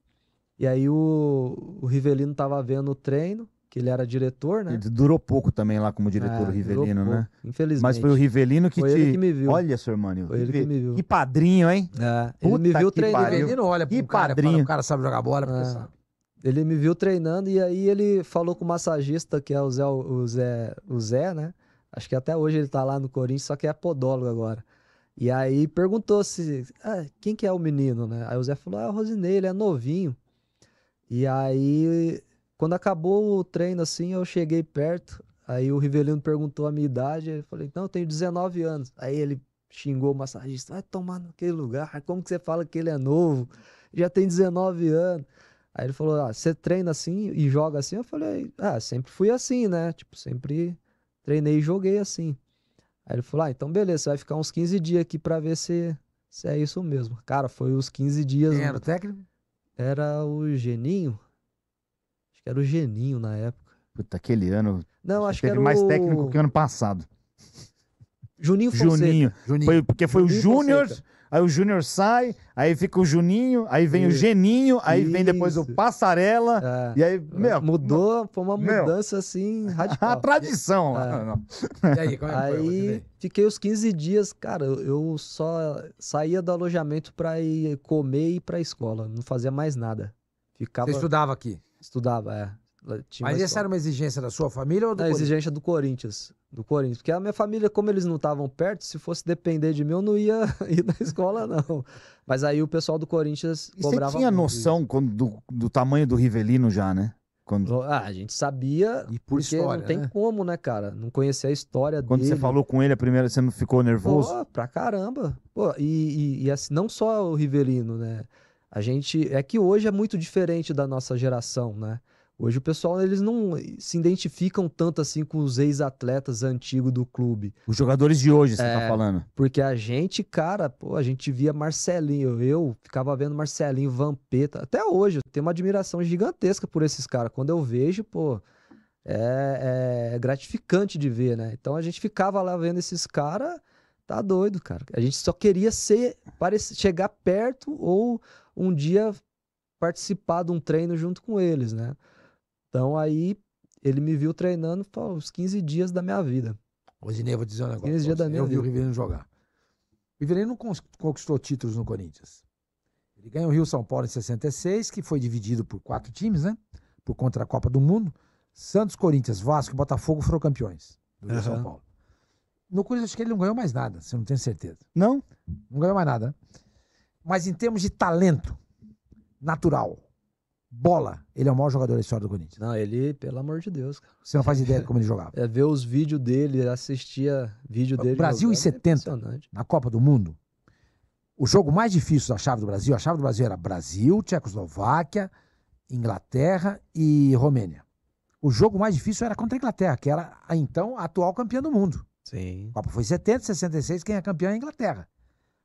e aí o, o Rivelino tava vendo o treino, que ele era diretor, né? Ele durou pouco também lá como diretor, é, o Rivelino, né? Infelizmente. Mas foi o Rivelino que foi te. Ele que me viu. Olha, seu irmão. Foi ele que me viu. Que padrinho, hein? É. Ele Puta me viu treinando. olha pro que cara, padrinho. Fala, o cara sabe jogar bola, é. Ele me viu treinando e aí ele falou com o massagista, que é o Zé, o Zé, o Zé, né? Acho que até hoje ele tá lá no Corinthians, só que é podólogo agora. E aí perguntou se ah, quem que é o menino, né? Aí o Zé falou: ah, é o Rosinei, ele é novinho. E aí quando acabou o treino, assim, eu cheguei perto, aí o Rivelino perguntou a minha idade, eu falei, não, eu tenho 19 anos. Aí ele xingou o massagista, vai tomar naquele lugar, como que você fala que ele é novo? Já tem 19 anos. Aí ele falou, ah, você treina assim e joga assim? Eu falei, ah, sempre fui assim, né? Tipo, sempre treinei e joguei assim. Aí ele falou, ah, então beleza, você vai ficar uns 15 dias aqui pra ver se, se é isso mesmo. Cara, foi os 15 dias. Quem era o técnico? Era o Geninho. Acho que era o Geninho na época. Puta, aquele ano. Não, acho, que era mais o... técnico que ano passado. Juninho Fonseca. Juninho. Juninho. Foi, porque foi Juninho o Júnior, aí o Júnior sai, aí fica o Juninho, aí vem Isso. o Geninho, aí Isso. vem depois o Passarela, é. e aí, meu... Mudou, foi uma mudança, meu. assim, radical. A tradição. É. E aí, como é que aí foi fiquei os 15 dias, cara, eu só saía do alojamento pra ir comer e ir pra escola, não fazia mais nada. Ficava... Você estudava aqui? Estudava, é. Mas essa era uma exigência da sua família ou da é exigência do Corinthians. Do Corinthians. Porque a minha família, como eles não estavam perto, se fosse depender de mim, eu não ia ir na escola, não. Mas aí o pessoal do Corinthians e cobrava. Você tinha muito. noção quando, do, do tamanho do Rivelino já, né? Quando... Ah, a gente sabia, e por porque história, não tem né? como, né, cara? Não conhecer a história Quando dele. Quando você falou com ele a primeira, você não ficou nervoso? Pô, pra caramba. Pô, e, e, e assim, não só o Rivelino, né? A gente é que hoje é muito diferente da nossa geração, né? Hoje o pessoal eles não se identificam tanto assim com os ex-atletas antigos do clube. Os jogadores de hoje, você tá é, tá falando. Porque a gente, cara, pô, a gente via Marcelinho, eu ficava vendo Marcelinho, Vampeta, até hoje, eu tenho uma admiração gigantesca por esses caras. Quando eu vejo, pô, é, é gratificante de ver, né? Então a gente ficava lá vendo esses caras, tá doido, cara. A gente só queria ser, chegar perto ou um dia participar de um treino junto com eles, né? Então aí ele me viu treinando para os 15 dias da minha vida. Hoje nem vou dizer um negócio. 15 dias da minha eu vi o Riverino jogar. O não conquistou títulos no Corinthians. Ele ganhou o Rio São Paulo em 66, que foi dividido por quatro times, né? Por conta da Copa do Mundo. Santos, Corinthians, Vasco e Botafogo foram campeões do Rio uhum. São Paulo. No Corinthians, acho que ele não ganhou mais nada, se eu não tenho certeza. Não? Não ganhou mais nada. Né? Mas em termos de talento natural, bola, ele é o maior jogador da história do Corinthians. Não, ele, pelo amor de Deus, cara. Você não faz ideia de como ele jogava. É ver os vídeos dele, assistia vídeo dele. Brasil jogando, em 70, é na Copa do Mundo. O jogo mais difícil da chave do Brasil, a chave do Brasil era Brasil, Tchecoslováquia, Inglaterra e Romênia. O jogo mais difícil era contra a Inglaterra, que era então a atual campeã do mundo. Sim. A Copa foi 70, 66, quem é campeão é a Inglaterra.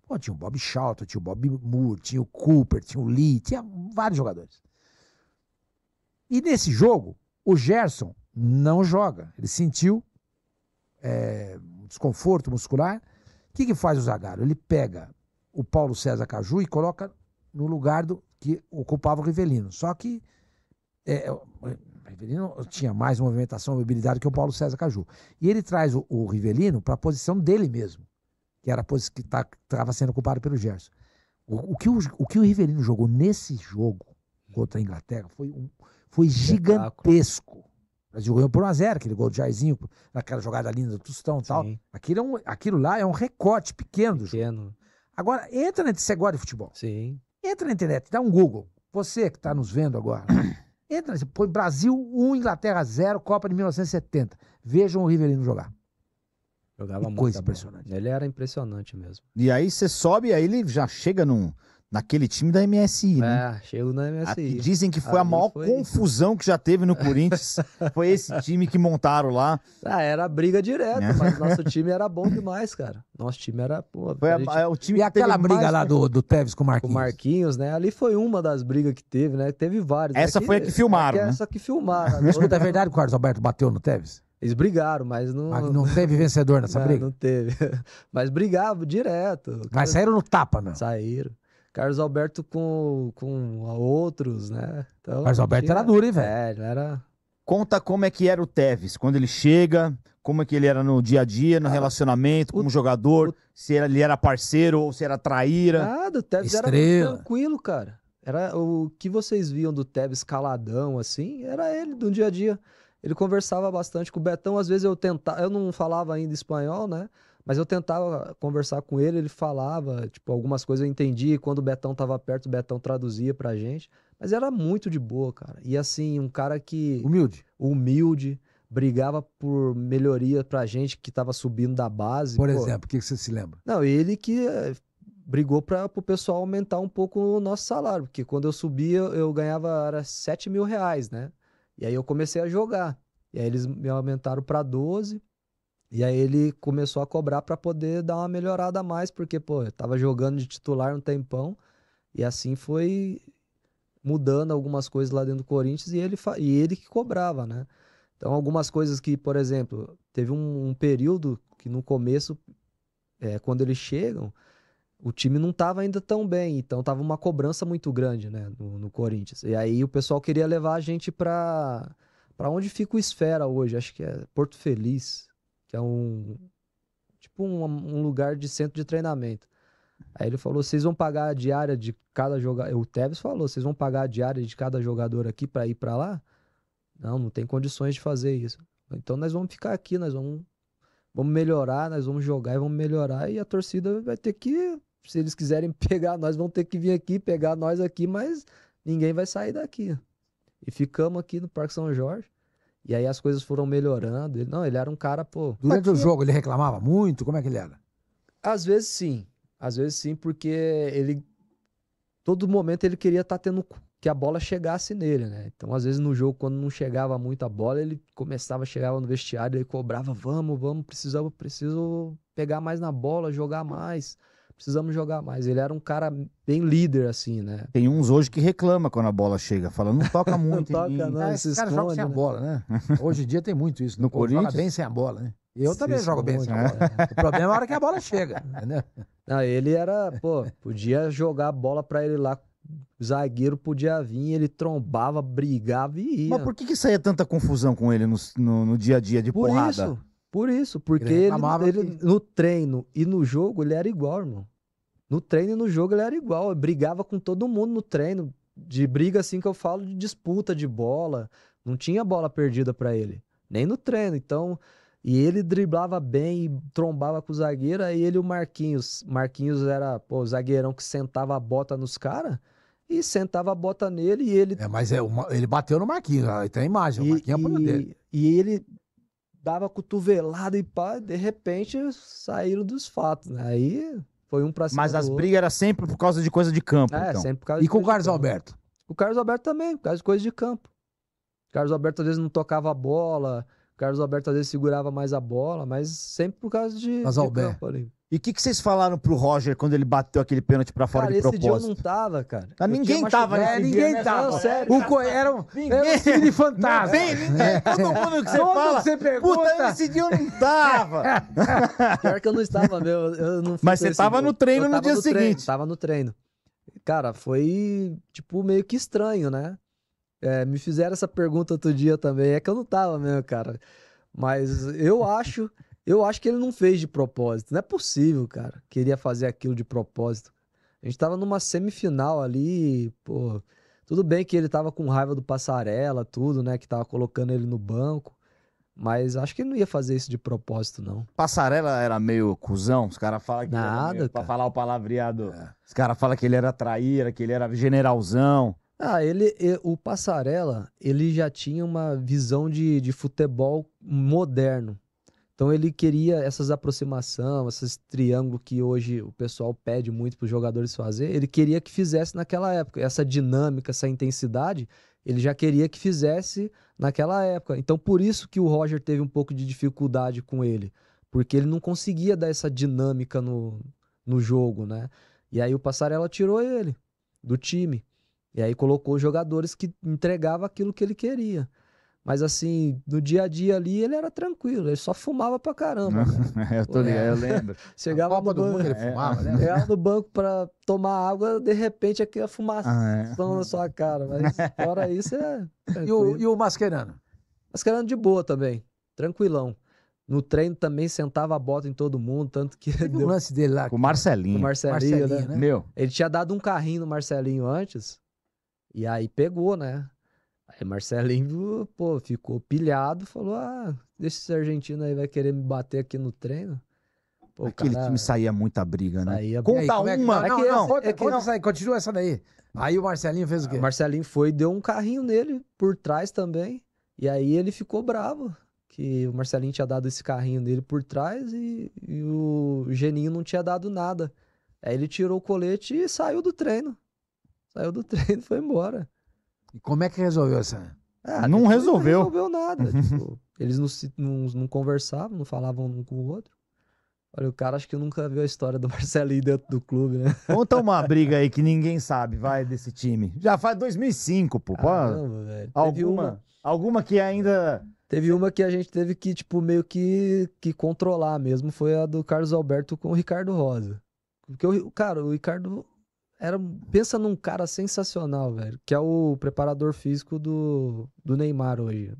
Pô, tinha o Bob Shelton, tinha o Bob Moore, tinha o Cooper, tinha o Lee, tinha vários jogadores. E nesse jogo, o Gerson não joga. Ele sentiu é, um desconforto muscular. O que, que faz o Zagaro? Ele pega o Paulo César Caju e coloca no lugar do que ocupava o Rivelino. Só que é, o Rivelino tinha mais movimentação e habilidade que o Paulo César Caju. E ele traz o, o Rivelino para a posição dele mesmo que era que tá, estava sendo culpado pelo Gerson. O, o, que o, o que o Riverino jogou nesse jogo contra a Inglaterra foi, um, foi gigantesco. O Brasil ganhou por 1x0, aquele gol do Jairzinho, naquela jogada linda do Tostão e tal. Aquilo, é um, aquilo lá é um recorte pequeno. Pequeno. Agora, entra na internet, você agora de futebol. Sim. Entra na internet, dá um Google. Você que está nos vendo agora. entra, põe Brasil 1, Inglaterra 0, Copa de 1970. Vejam o Riverino jogar. Jogava muito. Coisa impressionante. Ele era impressionante mesmo. E aí você sobe, aí ele já chega num, naquele time da MSI, né? É, chegou na MSI. dizem que foi aí a maior foi confusão que já teve no Corinthians. foi esse time que montaram lá. Ah, era briga direta, é. mas nosso time era bom demais, cara. Nosso time era, pô, foi a, gente... É, o time E aquela briga mais... lá do, do Tevez com o Marquinhos. Com o Marquinhos, né? Ali foi uma das brigas que teve, né? Teve várias. Essa é foi que, a que é filmaram, né? Essa que filmaram. Mas é verdade que o Carlos Alberto bateu no Tevez? Eles brigaram, mas não. Mas não teve vencedor nessa não, briga? Não teve. Mas brigavam direto. Mas saíram no tapa, né? Saíram. Carlos Alberto com, com outros, né? Então, Carlos Alberto tinha... era duro, hein, velho? É, era. Conta como é que era o Tevez, quando ele chega, como é que ele era no dia a dia, no ah, relacionamento, como o, jogador, o... se ele era parceiro ou se era traíra. Nada, o Tevez Estrela. era tranquilo, cara. Era o que vocês viam do Tevez caladão, assim, era ele do dia a dia ele conversava bastante com o Betão. Às vezes eu tentava, eu não falava ainda espanhol, né? Mas eu tentava conversar com ele, ele falava, tipo, algumas coisas eu entendi. Quando o Betão tava perto, o Betão traduzia pra gente. Mas era muito de boa, cara. E assim, um cara que. Humilde. Humilde, brigava por melhoria pra gente que tava subindo da base. Por pô. exemplo, o que você se lembra? Não, ele que eh, brigou para o pessoal aumentar um pouco o nosso salário, porque quando eu subia eu ganhava era 7 mil reais, né? E aí eu comecei a jogar. E aí eles me aumentaram para 12. E aí ele começou a cobrar para poder dar uma melhorada a mais, porque, pô, eu tava jogando de titular um tempão. E assim foi mudando algumas coisas lá dentro do Corinthians e ele, e ele que cobrava, né? Então, algumas coisas que, por exemplo, teve um, um período que no começo, é, quando eles chegam, o time não estava ainda tão bem, então estava uma cobrança muito grande, né, no, no, Corinthians. E aí o pessoal queria levar a gente para para onde fica o Esfera hoje, acho que é Porto Feliz, que é um tipo um, um lugar de centro de treinamento. Aí ele falou: "Vocês vão pagar a diária de cada jogador". O Tevez falou: "Vocês vão pagar a diária de cada jogador aqui para ir para lá?" Não, não tem condições de fazer isso. Então nós vamos ficar aqui, nós vamos vamos melhorar, nós vamos jogar e vamos melhorar e a torcida vai ter que se eles quiserem pegar nós, vão ter que vir aqui, pegar nós aqui, mas ninguém vai sair daqui. E ficamos aqui no Parque São Jorge. E aí as coisas foram melhorando. Ele, não, ele era um cara, pô. Durante o jogo ele reclamava muito? Como é que ele era? Às vezes sim. Às vezes sim, porque ele. Todo momento ele queria estar tá tendo que a bola chegasse nele, né? Então, às vezes no jogo, quando não chegava muito a bola, ele começava, chegava no vestiário, ele cobrava: vamos, vamos, precisava, preciso pegar mais na bola, jogar mais precisamos jogar mais. Ele era um cara bem líder, assim, né? Tem uns hoje que reclama quando a bola chega, falando não toca muito. não toca, não, é, esse cara esconde, sem né? a bola, né? hoje em dia tem muito isso. Né? No Pô, Corinthians. Joga bem sem a bola, né? Eu também jogo bem sem a né? bola. Né? O problema é a hora que a bola chega, né Não, ele era, pô, podia jogar a bola para ele lá o zagueiro podia vir, ele trombava, brigava e ia. Mas por que, que saía tanta confusão com ele no, no, no dia a dia de por porrada? Por isso, por isso, porque ele, ele, ele que... no treino e no jogo ele era igual, irmão. No treino e no jogo ele era igual, ele brigava com todo mundo no treino, de briga assim que eu falo de disputa de bola, não tinha bola perdida para ele, nem no treino. Então, e ele driblava bem e trombava com o zagueiro, aí ele e o Marquinhos, Marquinhos era, pô, o zagueirão que sentava a bota nos caras e sentava a bota nele e ele É, mas é, ele bateu no Marquinhos, tem é a imagem, e, o Marquinhos e, o dele. E ele dava cotovelada e pá, de repente saíram dos fatos, né? Aí foi um pra cima Mas as brigas eram sempre por causa de coisa de campo. É, então. sempre por causa E com o Carlos Alberto? O Carlos Alberto também, por causa de coisa de campo. O Carlos Alberto às vezes não tocava a bola, o Carlos Alberto às vezes segurava mais a bola, mas sempre por causa de, mas, de campo e o que, que vocês falaram pro Roger quando ele bateu aquele pênalti pra fora cara, de propósito? Cara, esse dia eu não tava, cara. Ah, ninguém tava, é, né? Ninguém tava. sério. O co... Era um, ninguém... era um fantasma. Não, ninguém. É. Todo mundo que você Todo fala. Você pergunta... Puta, esse dia eu não tava. Pior que eu não estava, meu. Eu não Mas você assim, tava no treino eu no dia no seguinte. Treino, tava no treino. Cara, foi, tipo, meio que estranho, né? É, me fizeram essa pergunta outro dia também. É que eu não tava mesmo, cara. Mas eu acho eu acho que ele não fez de propósito. Não é possível, cara. Queria fazer aquilo de propósito. A gente tava numa semifinal ali, pô. Tudo bem que ele tava com raiva do passarela, tudo, né? Que tava colocando ele no banco. Mas acho que ele não ia fazer isso de propósito, não. Passarela era meio cuzão, os caras falam que. Nada. Pra falar o palavreado. É. Os caras falam que ele era traíra, que ele era generalzão. Ah, ele, ele, o Passarela, ele já tinha uma visão de, de futebol moderno. Então ele queria essas aproximações, esses triângulos que hoje o pessoal pede muito para os jogadores fazer, ele queria que fizesse naquela época. Essa dinâmica, essa intensidade, ele já queria que fizesse naquela época. Então por isso que o Roger teve um pouco de dificuldade com ele, porque ele não conseguia dar essa dinâmica no, no jogo, né? E aí o Passarela tirou ele do time. E aí colocou os jogadores que entregava aquilo que ele queria. Mas assim, no dia a dia ali, ele era tranquilo, ele só fumava pra caramba. eu, tô ligado, eu é. lembro. Chegava no banco, mundo, ele fumava, é, né? Chegava é, no banco pra tomar água, de repente aquela fumaça ah, é. na sua cara. Mas fora isso, é. E o, e o Mascherano? Mascherano de boa também, tranquilão. No treino também sentava a bota em todo mundo, tanto que. deu... lance dele lá. Com o Marcelinho. Com o Marcelinho, Marcelinho né? né? Meu. Ele tinha dado um carrinho no Marcelinho antes, e aí pegou, né? Aí Marcelinho, pô, ficou pilhado, falou: ah, deixa esse argentino aí, vai querer me bater aqui no treino. Pô, Aquele cara... time saía muita briga, né? Saía... Conta aí, uma! É que... Não, é que não, Conta, é que... não continua essa daí. Aí o Marcelinho fez o quê? O ah, Marcelinho foi e deu um carrinho nele, por trás também. E aí ele ficou bravo, que o Marcelinho tinha dado esse carrinho nele por trás e, e o Geninho não tinha dado nada. Aí ele tirou o colete e saiu do treino. Saiu do treino e foi embora. E como é que resolveu essa? Ah, não resolveu. Não resolveu nada. Uhum. tipo, eles não, se, não, não conversavam, não falavam um com o outro. Olha, o cara acho que nunca viu a história do Marcelinho dentro do clube, né? Conta uma briga aí que ninguém sabe, vai, desse time. Já faz 2005, pô. Caramba, ah, velho. Alguma, uma... alguma que ainda... Teve uma que a gente teve que, tipo, meio que, que controlar mesmo, foi a do Carlos Alberto com o Ricardo Rosa. Porque, o, cara, o Ricardo era, pensa num cara sensacional, velho, que é o preparador físico do, do Neymar hoje.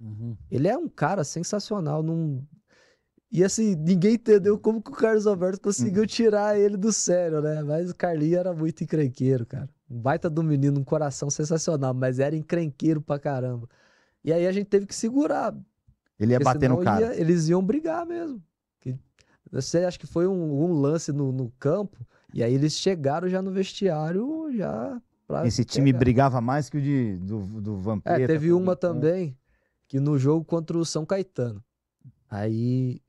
Uhum. Ele é um cara sensacional. Num... E assim, ninguém entendeu uhum. como que o Carlos Alberto conseguiu uhum. tirar ele do sério, né? Mas o Carlinho era muito encrenqueiro, cara. Um baita do menino, um coração sensacional, mas era encrenqueiro pra caramba. E aí a gente teve que segurar. Ele ia bater no cara. Ia, eles iam brigar mesmo. Você acha que foi um, um lance no, no campo e aí eles chegaram já no vestiário, já. Esse pegar. time brigava mais que o de, do, do é, Vampeta. É, teve uma também, que no jogo contra o São Caetano. Aí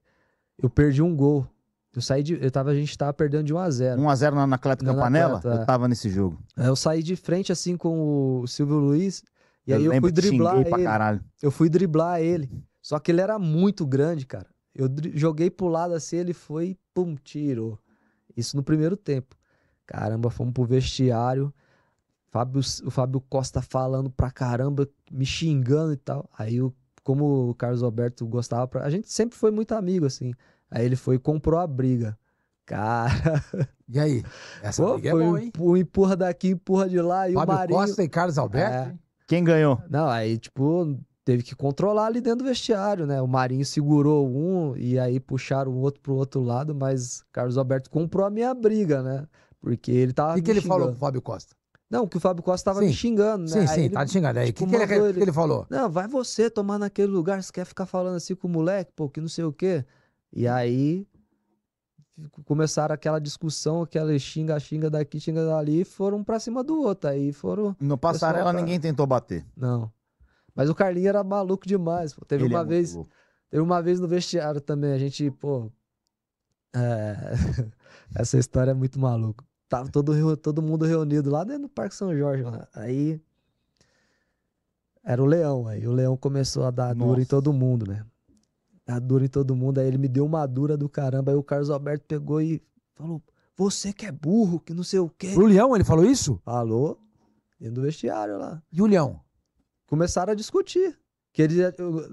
eu perdi um gol. Eu saí de. Eu tava, a gente tava perdendo de 1x0. 1x0 na, na Campanella? Na eu é. tava nesse jogo. Eu saí de frente assim com o Silvio Luiz. E eu aí eu fui driblar ele. Eu fui driblar ele. Só que ele era muito grande, cara. Eu joguei pro lado assim, ele foi, pum, tirou. Isso no primeiro tempo. Caramba, fomos pro vestiário. Fábio, o Fábio Costa falando pra caramba, me xingando e tal. Aí, o, como o Carlos Alberto gostava, pra, a gente sempre foi muito amigo, assim. Aí ele foi e comprou a briga. Cara. E aí? Essa Pô, briga é boa, hein? um empurra daqui, empurra de lá. E Fábio o Marinho... Costa e Carlos Alberto? É. Quem ganhou? Não, aí, tipo, teve que controlar ali dentro do vestiário, né? O Marinho segurou um e aí puxaram o outro pro outro lado, mas Carlos Alberto comprou a minha briga, né? Porque ele tava. O que ele falou com o Fábio Costa? Não, que o Fábio Costa tava sim. me xingando, né? Sim, sim, ele, tá te xingando. Aí o tipo, que, que, ele, ele falou? Não, vai você tomar naquele lugar, você quer ficar falando assim com o moleque, pô, que não sei o quê. E aí começaram aquela discussão, aquela xinga, xinga daqui, xinga dali, e foram pra cima do outro. Aí foram. No passaram pra... ninguém tentou bater. Não. Mas o Carlinho era maluco demais, pô. Teve Ele é uma é vez. Teve uma vez no vestiário também, a gente, pô. É... Essa história é muito maluca. Tava todo, todo mundo reunido lá dentro do Parque São Jorge. Lá. Aí. Era o Leão, aí o Leão começou a dar dura em todo mundo, né? Dar dura em todo mundo, aí ele me deu uma dura do caramba, aí o Carlos Alberto pegou e falou, você que é burro, que não sei o quê. Pro Leão ele falou isso? Falou, dentro do vestiário lá. E o Leão? começaram a discutir. Que ele,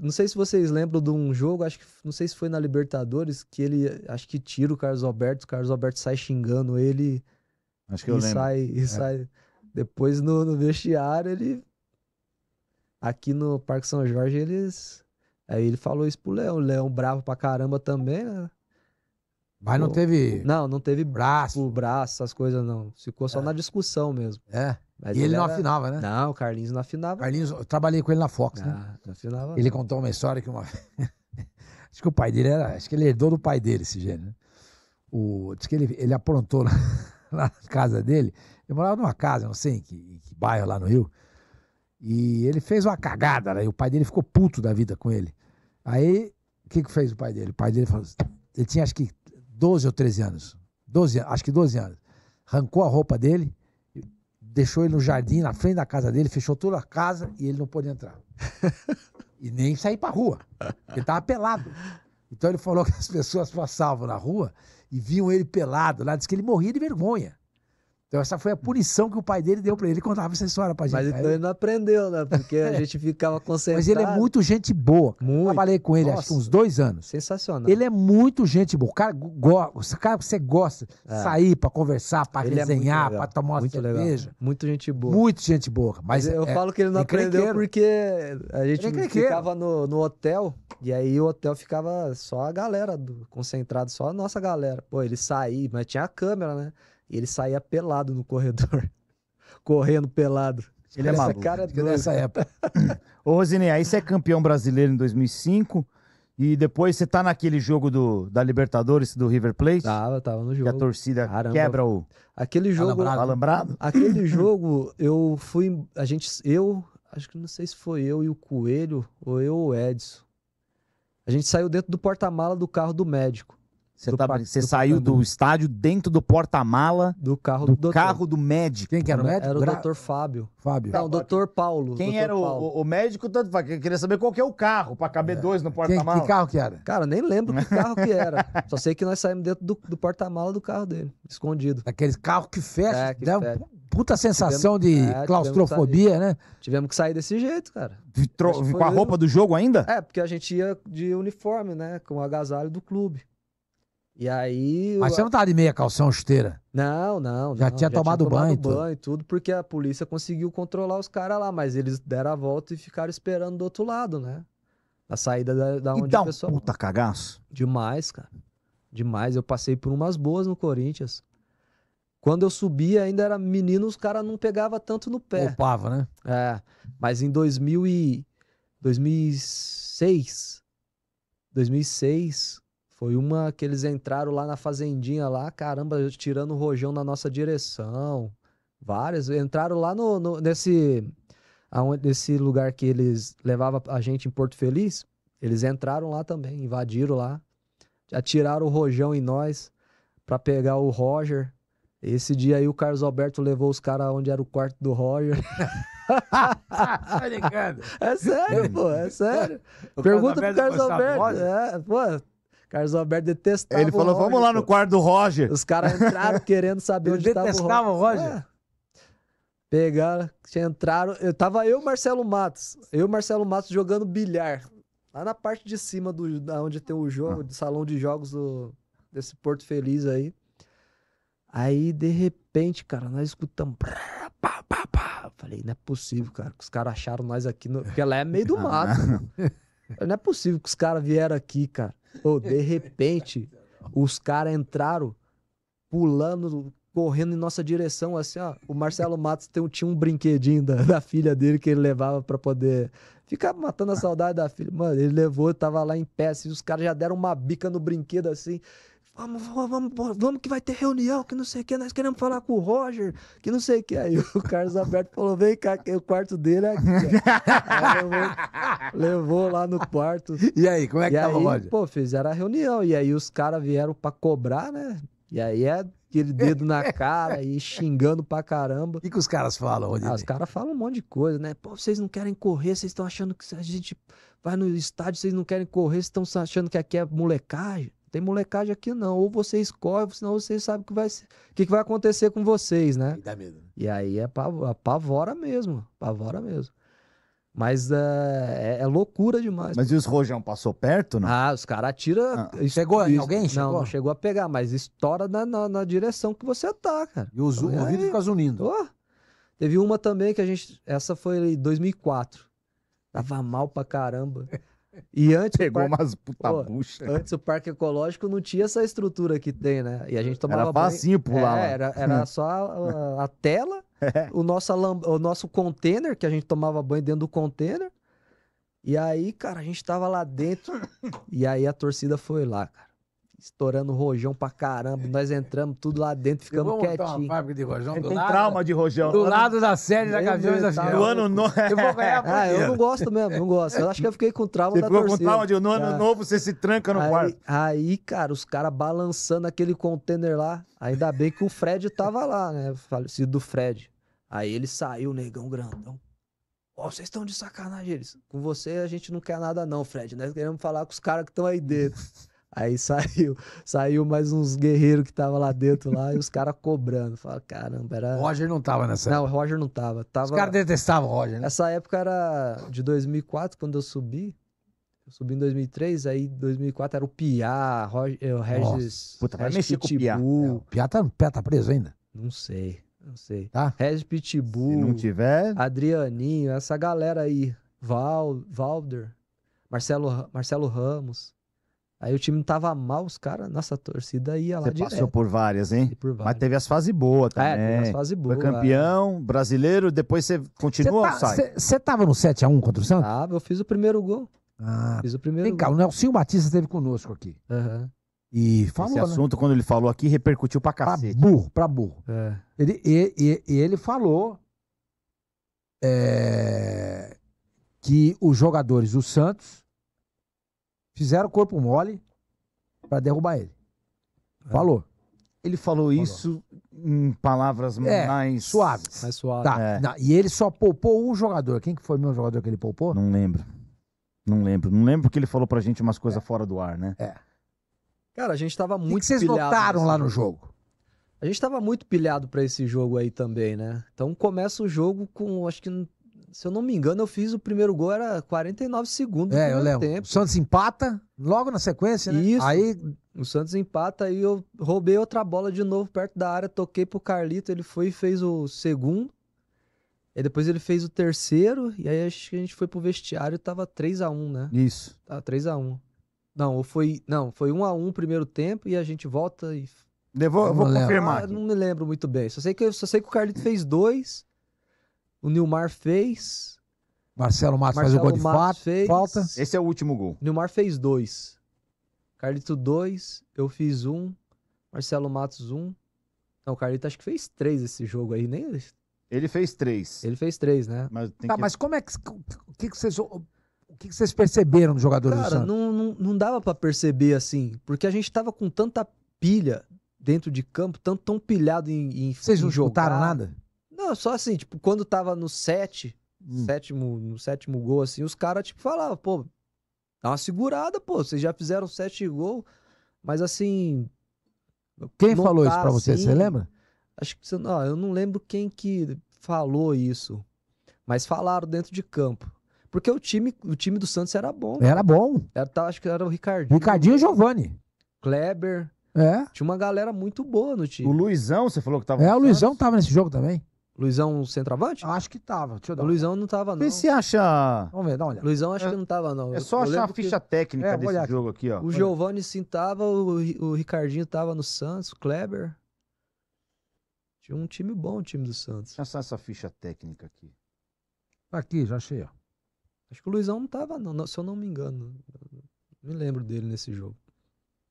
não sei se vocês lembram de um jogo, acho que não sei se foi na Libertadores, que ele acho que tira o Carlos Alberto, o Carlos Alberto sai xingando ele. Acho que eu lembro. Sai, e é. sai. Depois no, no, vestiário ele. Aqui no Parque São Jorge eles. Aí ele falou isso pro Leão. O Leão bravo pra caramba também, né? Mas não teve. Não, não teve braço. O braço, essas coisas não. Ficou só é. na discussão mesmo. É. Mas e ele, ele não era... afinava, né? Não, o Carlinhos não afinava. Carlinhos, eu trabalhei com ele na Fox, não, né? Ah, não afinava. Ele contou uma história que uma Acho que o pai dele era. Acho que ele herdou do pai dele esse gênio, né? O... Diz que ele, ele aprontou lá, na casa dele. Ele morava numa casa, não sei em que, em que bairro lá no Rio. E ele fez uma cagada, né? E o pai dele ficou puto da vida com ele. Aí, o que, que fez o pai dele? O pai dele falou. Ele tinha acho que 12 ou 13 anos. 12, acho que 12 anos. Arrancou a roupa dele deixou ele no jardim, na frente da casa dele, fechou toda a casa e ele não pôde entrar. e nem sair pra rua. Ele tava pelado. Então ele falou que as pessoas passavam na rua e viam ele pelado lá, disse que ele morria de vergonha. Então essa foi a punição que o pai dele deu para ele. Ele contava essa história pra gente. Mas então, ele não aprendeu, né? Porque a é. gente ficava concentrado. Mas ele é muito gente boa. Muito. Trabalhei com ele Nossa. acho que uns dois anos. Sensacional. Ele é muito gente boa. O cara, go... o cara que você gosta de é. sair para conversar, para desenhar, é para tomar uma muito cerveja. Legal. Muito gente boa. Muito gente boa. Mas eu é, falo que ele não é aprendeu porque a gente é ficava no, no hotel e aí o hotel ficava só a galera do, concentrado, só a nossa galera. Pô, ele saía, mas tinha a câmera, né? E ele saía pelado no corredor, correndo pelado. Ele é maluco. Cara é doido. nessa época. Ô, Rosinei, aí você é campeão brasileiro em 2005 e depois você tá naquele jogo do, da Libertadores do River Plate? Tava, tava no jogo. Que a torcida Caramba. quebra o aquele tá jogo alambrado. alambrado. Tá aquele jogo eu fui, a gente eu acho que não sei se foi eu e o Coelho ou eu ou o Edson. A gente saiu dentro do porta-mala do carro do médico. Você, tá, do saiu do estádio dentro do porta-mala do carro do, do carro do médico. Quem que era o médico? Era o Gra... doutor Fábio. Fábio. Não, o doutor Paulo. Quem era Paulo. O, o, médico? Tanto faz. queria saber qual que é o carro para caber é. dois no porta-mala. Que carro que era? Cara, nem lembro que carro que era. Só sei que nós saímos dentro do, do porta-mala do carro dele, escondido. Aquele carro que fecha, é, que dá fecha. puta sensação tivemos, de é, claustrofobia, tivemos né? Tivemos que sair desse jeito, cara. Com a roupa do jogo ainda? É, porque a gente ia de uniforme, né, com o agasalho do clube. E aí. Mas você não tava de meia calção chuteira? Não, não. Já não, tinha já tomado, tinha banho, tomado banho e tudo. porque a polícia conseguiu controlar os caras lá, mas eles deram a volta e ficaram esperando do outro lado, né? Na saída da, da onde então, a pessoa. Puta cagaço? Demais, cara. Demais. Eu passei por umas boas no Corinthians. Quando eu subia, ainda era menino, os caras não pegava tanto no pé. Roupava, né? É. Mas em 2000 e... 2006. 2006 foi uma que eles entraram lá na fazendinha lá, caramba, tirando o rojão na nossa direção. Várias. Entraram lá no, no nesse, aonde, nesse lugar que eles levavam a gente em Porto Feliz. Eles entraram lá também, invadiram lá. Atiraram o rojão em nós para pegar o Roger. Esse dia aí o Carlos Alberto levou os caras onde era o quarto do Roger. tá ligado? É sério, pô, é sério. Pergunta pro Carlos Alberto. É, pô, Carlos Alberto detestava. Ele falou: Roger, vamos lá no quarto do Roger. Os caras entraram querendo saber onde estava o Roger. o Roger? É. Pegaram, entraram. Eu, tava eu e Marcelo Matos. Eu e Marcelo Matos jogando bilhar. Lá na parte de cima do da onde tem o jogo, ah. do salão de jogos do, desse Porto Feliz aí. Aí, de repente, cara, nós escutamos. Brrr, pá, pá, pá. Falei, não é possível, cara, que os caras acharam nós aqui. No... Porque lá é meio do mato. Falei, não é possível que os caras vieram aqui, cara. Pô, de repente, os caras entraram pulando, correndo em nossa direção, assim, ó. O Marcelo Matos tem, tinha um brinquedinho da, da filha dele que ele levava para poder ficar matando a saudade da filha. Mano, ele levou, tava lá em pé, assim, os caras já deram uma bica no brinquedo, assim. Vamos, vamos, vamos, que vai ter reunião, que não sei o que, nós queremos falar com o Roger, que não sei o que. Aí o Carlos Alberto falou: vem cá, que o quarto dele é aqui. levou, levou, lá no quarto. E aí, como é que e tava, aí, Roger? Pô, fizeram a reunião. E aí os caras vieram pra cobrar, né? E aí é aquele dedo na cara e xingando pra caramba. O que, que os caras falam, Rodinei? Ah, os caras falam um monte de coisa, né? Pô, vocês não querem correr, vocês estão achando que a gente vai no estádio, vocês não querem correr, vocês estão achando que aqui é molecagem. Tem molecagem aqui não. Ou você escorre, senão vocês sabem o que vai, que, que vai acontecer com vocês, né? E dá medo. Né? E aí é apavora mesmo, apavora mesmo. Mas eh, é, é, loucura demais. Mas e os rojão passou perto, não? Ah, os caras atiram. Ah, chegou alguém? Chegou? Não, chegou a pegar, mas estoura na, na, na direção que você tá, cara. E então, o vidro fica zunindo. Oh, teve uma também que a gente. Essa foi em 2004. Tava mal pra caramba. E antes Pegou parque... umas puta Pô, bucha. Antes o parque ecológico não tinha essa estrutura que tem, né? E a gente tomava Era facinho banho... pular é, lá. Era, era só a, a tela, é. o, nosso alam... o nosso container, que a gente tomava banho dentro do container. E aí, cara, a gente tava lá dentro. e aí a torcida foi lá, cara estourando rojão pra caramba. Nós entramos tudo lá dentro, ficamos quietinhos. Uma de rojão, do tem lado, trauma de rojão. Do lado da série da Gaviões da Fiel. Do ano novo. Eu ah, eu não gosto mesmo, não gosto. Eu acho que eu fiquei com trauma você da ficou torcida. com trauma de no ano ah. novo, você se tranca no aí, quarto. Aí, cara, os caras balançando aquele container lá. Ainda bem que o Fred tava lá, né? Falecido do Fred. Aí ele saiu, negão grandão. Ó, oh, vocês estão de sacanagem eles. Com você a gente não quer nada não, Fred. Nós queremos falar com os caras que estão aí dentro. Aí saiu, saiu mais uns guerreiros que tava lá dentro lá e os caras cobrando. Fala, caramba, era. Roger não tava nessa Não, Roger não tava. tava... Os caras detestavam o Roger, né? Essa época era de 2004, quando eu subi. Eu subi em 2003, aí 2004 era o Piá, Roger, eh, o Regis. Nossa, puta, Regis mexer Pitbull. com o Piá. É, o Piá tá, Piá tá preso ainda? Não sei, não sei. Tá? Regis Pitbull. Se não tiver. Adrianinho, essa galera aí. Val, Valder, Marcelo, Marcelo Ramos. Aí o time tava mal, os caras, nossa, a torcida ia lá Você direto. passou por várias, hein? Por várias. Mas teve as fases boas também. É, teve as fases boas. Foi campeão, brasileiro, depois você continua tá, ou sai? Você tava no 7x1 contra o Santos? Tava, eu fiz o primeiro gol. Ah. Fiz o primeiro Vem cá, o Nelson Batista esteve conosco aqui. Uhum. E falou, Esse né? assunto, né? quando ele falou aqui, repercutiu pra cacete. Pra burro, pra burro. É. Ele, ele, ele falou é, que os jogadores do Santos Fizeram corpo mole para derrubar ele. É. Falou. Ele falou, isso em palavras É, mais suaves. Mais suave. Tá. É. E ele só poupou um jogador. Quem que foi o meu jogador que ele poupou? Não lembro. Não lembro. Não lembro porque ele falou pra gente umas coisas é. fora do ar, né? É. Cara, a gente tava O que muito que vocês notaram lá no jogo? A gente tava muito pilhado pra esse jogo aí também, né? Então começa o jogo com, acho que se eu não me engano, eu fiz o primeiro gol, era 49 segundos. É, eu lembro. Tempo. O Santos empata logo na sequência, né? Isso. Aí. O Santos empata e eu roubei outra bola de novo perto da área, toquei pro Carlito, ele foi e fez o segundo. E depois ele fez o terceiro, e aí acho que a gente foi pro vestiário, tava 3 a 1 né? Isso. Tava 3 a 1 Não, foi. Não, foi 1 a 1 o primeiro tempo, e a gente volta e. Devo, eu vou confirmar. Ah, não me lembro muito bem. Só sei que, só sei que o Carlito fez dois. O Nilmar fez. Marcelo Matos Marcelo faz o gol de fez, falta. Esse é o último gol. Nilmar fez dois. Carlito dois, eu fiz um. Marcelo Matos um. Não, o Carlito acho que fez três esse jogo aí, nem. Ele fez três. Ele fez três, né? Mas, tá, que... mas como é que. O que, que vocês. O que, vocês perceberam dos jogadores Cara, do Santos? Não, não, não dava para perceber assim, porque a gente tava com tanta pilha dentro de campo, tanto tão pilhado em, em Vocês não jogar. nada? Não, só assim, tipo, quando tava no set, hum. sétimo, no sétimo gol, assim, os caras, tipo, falavam, pô, dá uma segurada, pô, vocês já fizeram sete gol, mas assim. Quem falou tá isso pra assim, você, você assim. lembra? Acho que, não, eu não lembro quem que falou isso, mas falaram dentro de campo. Porque o time, o time do Santos era bom. Era bom. Era, tá, acho que era o Ricardinho. Ricardinho e né? Giovanni. Kleber. É. Tinha uma galera muito boa no time. O Luizão, você falou que tava. É, o Luizão tava nesse jogo também. Luizão centroavante? Acho que tava. Deixa eu dar o Luizão não tava, não. Quem se acha. Vamos ver, dá uma olhada. Luizão acho é, que não tava, não. É só eu achar a ficha que... técnica é, desse jogo aqui, ó. O Giovanni sim tava, o, o Ricardinho tava no Santos, o Kleber. Tinha um time bom, o time do Santos. Deixa eu achar essa ficha técnica aqui. Aqui, já achei, ó. Acho que o Luizão não tava, não, se eu não me engano. me lembro dele nesse jogo.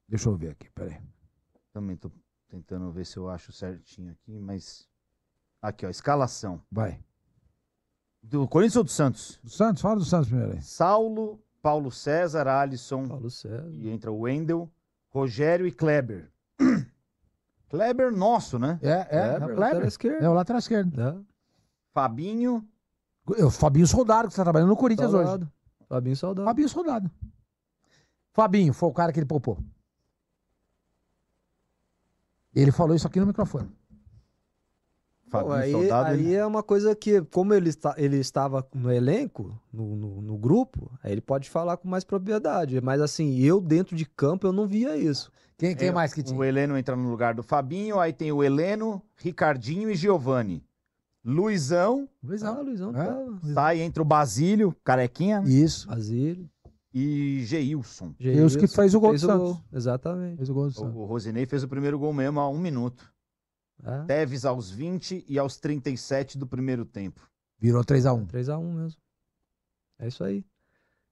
Deixa eu ver aqui, peraí. Também tô tentando ver se eu acho certinho aqui, mas. Aqui, ó, escalação. Vai. Do Corinthians ou do Santos? Do Santos, fala do Santos primeiro aí. Saulo, Paulo César, Alisson. Paulo César. E entra o Wendel, Rogério e Kleber. Kleber nosso, né? É, é. Kleber. É o lateral esquerdo. É o lateral esquerdo. É. Fabinho. Eu, Fabinho Soldado, que tá trabalhando no Corinthians Soldado. hoje. Fabinho Soldado. Fabinho Soldado. Fabinho, foi o cara que ele poupou. Ele falou isso aqui no microfone. Fabinho aí, Soldado. Aí ele... Né? é uma coisa que, como ele, está, ele estava no elenco, no, no, no, grupo, aí ele pode falar com mais propriedade. Mas assim, eu dentro de campo eu não via isso. Quem, quem é, mais que tinha? O Heleno entra no lugar do Fabinho, aí tem o Heleno, Ricardinho e Giovani. Luizão. Luizão, ah, Luizão é, tá. Sai, entra o Basílio, carequinha. Né? Isso. Basílio e Geilson. Geilson que fez o gol fez do Santos. O gol. Exatamente. Fez o, gol do Santos. o Rosinei fez o primeiro gol mesmo há um minuto. É. Teves aos 20 e aos 37 do primeiro tempo. Virou 3 x 1 3 x 1 mesmo. É isso aí.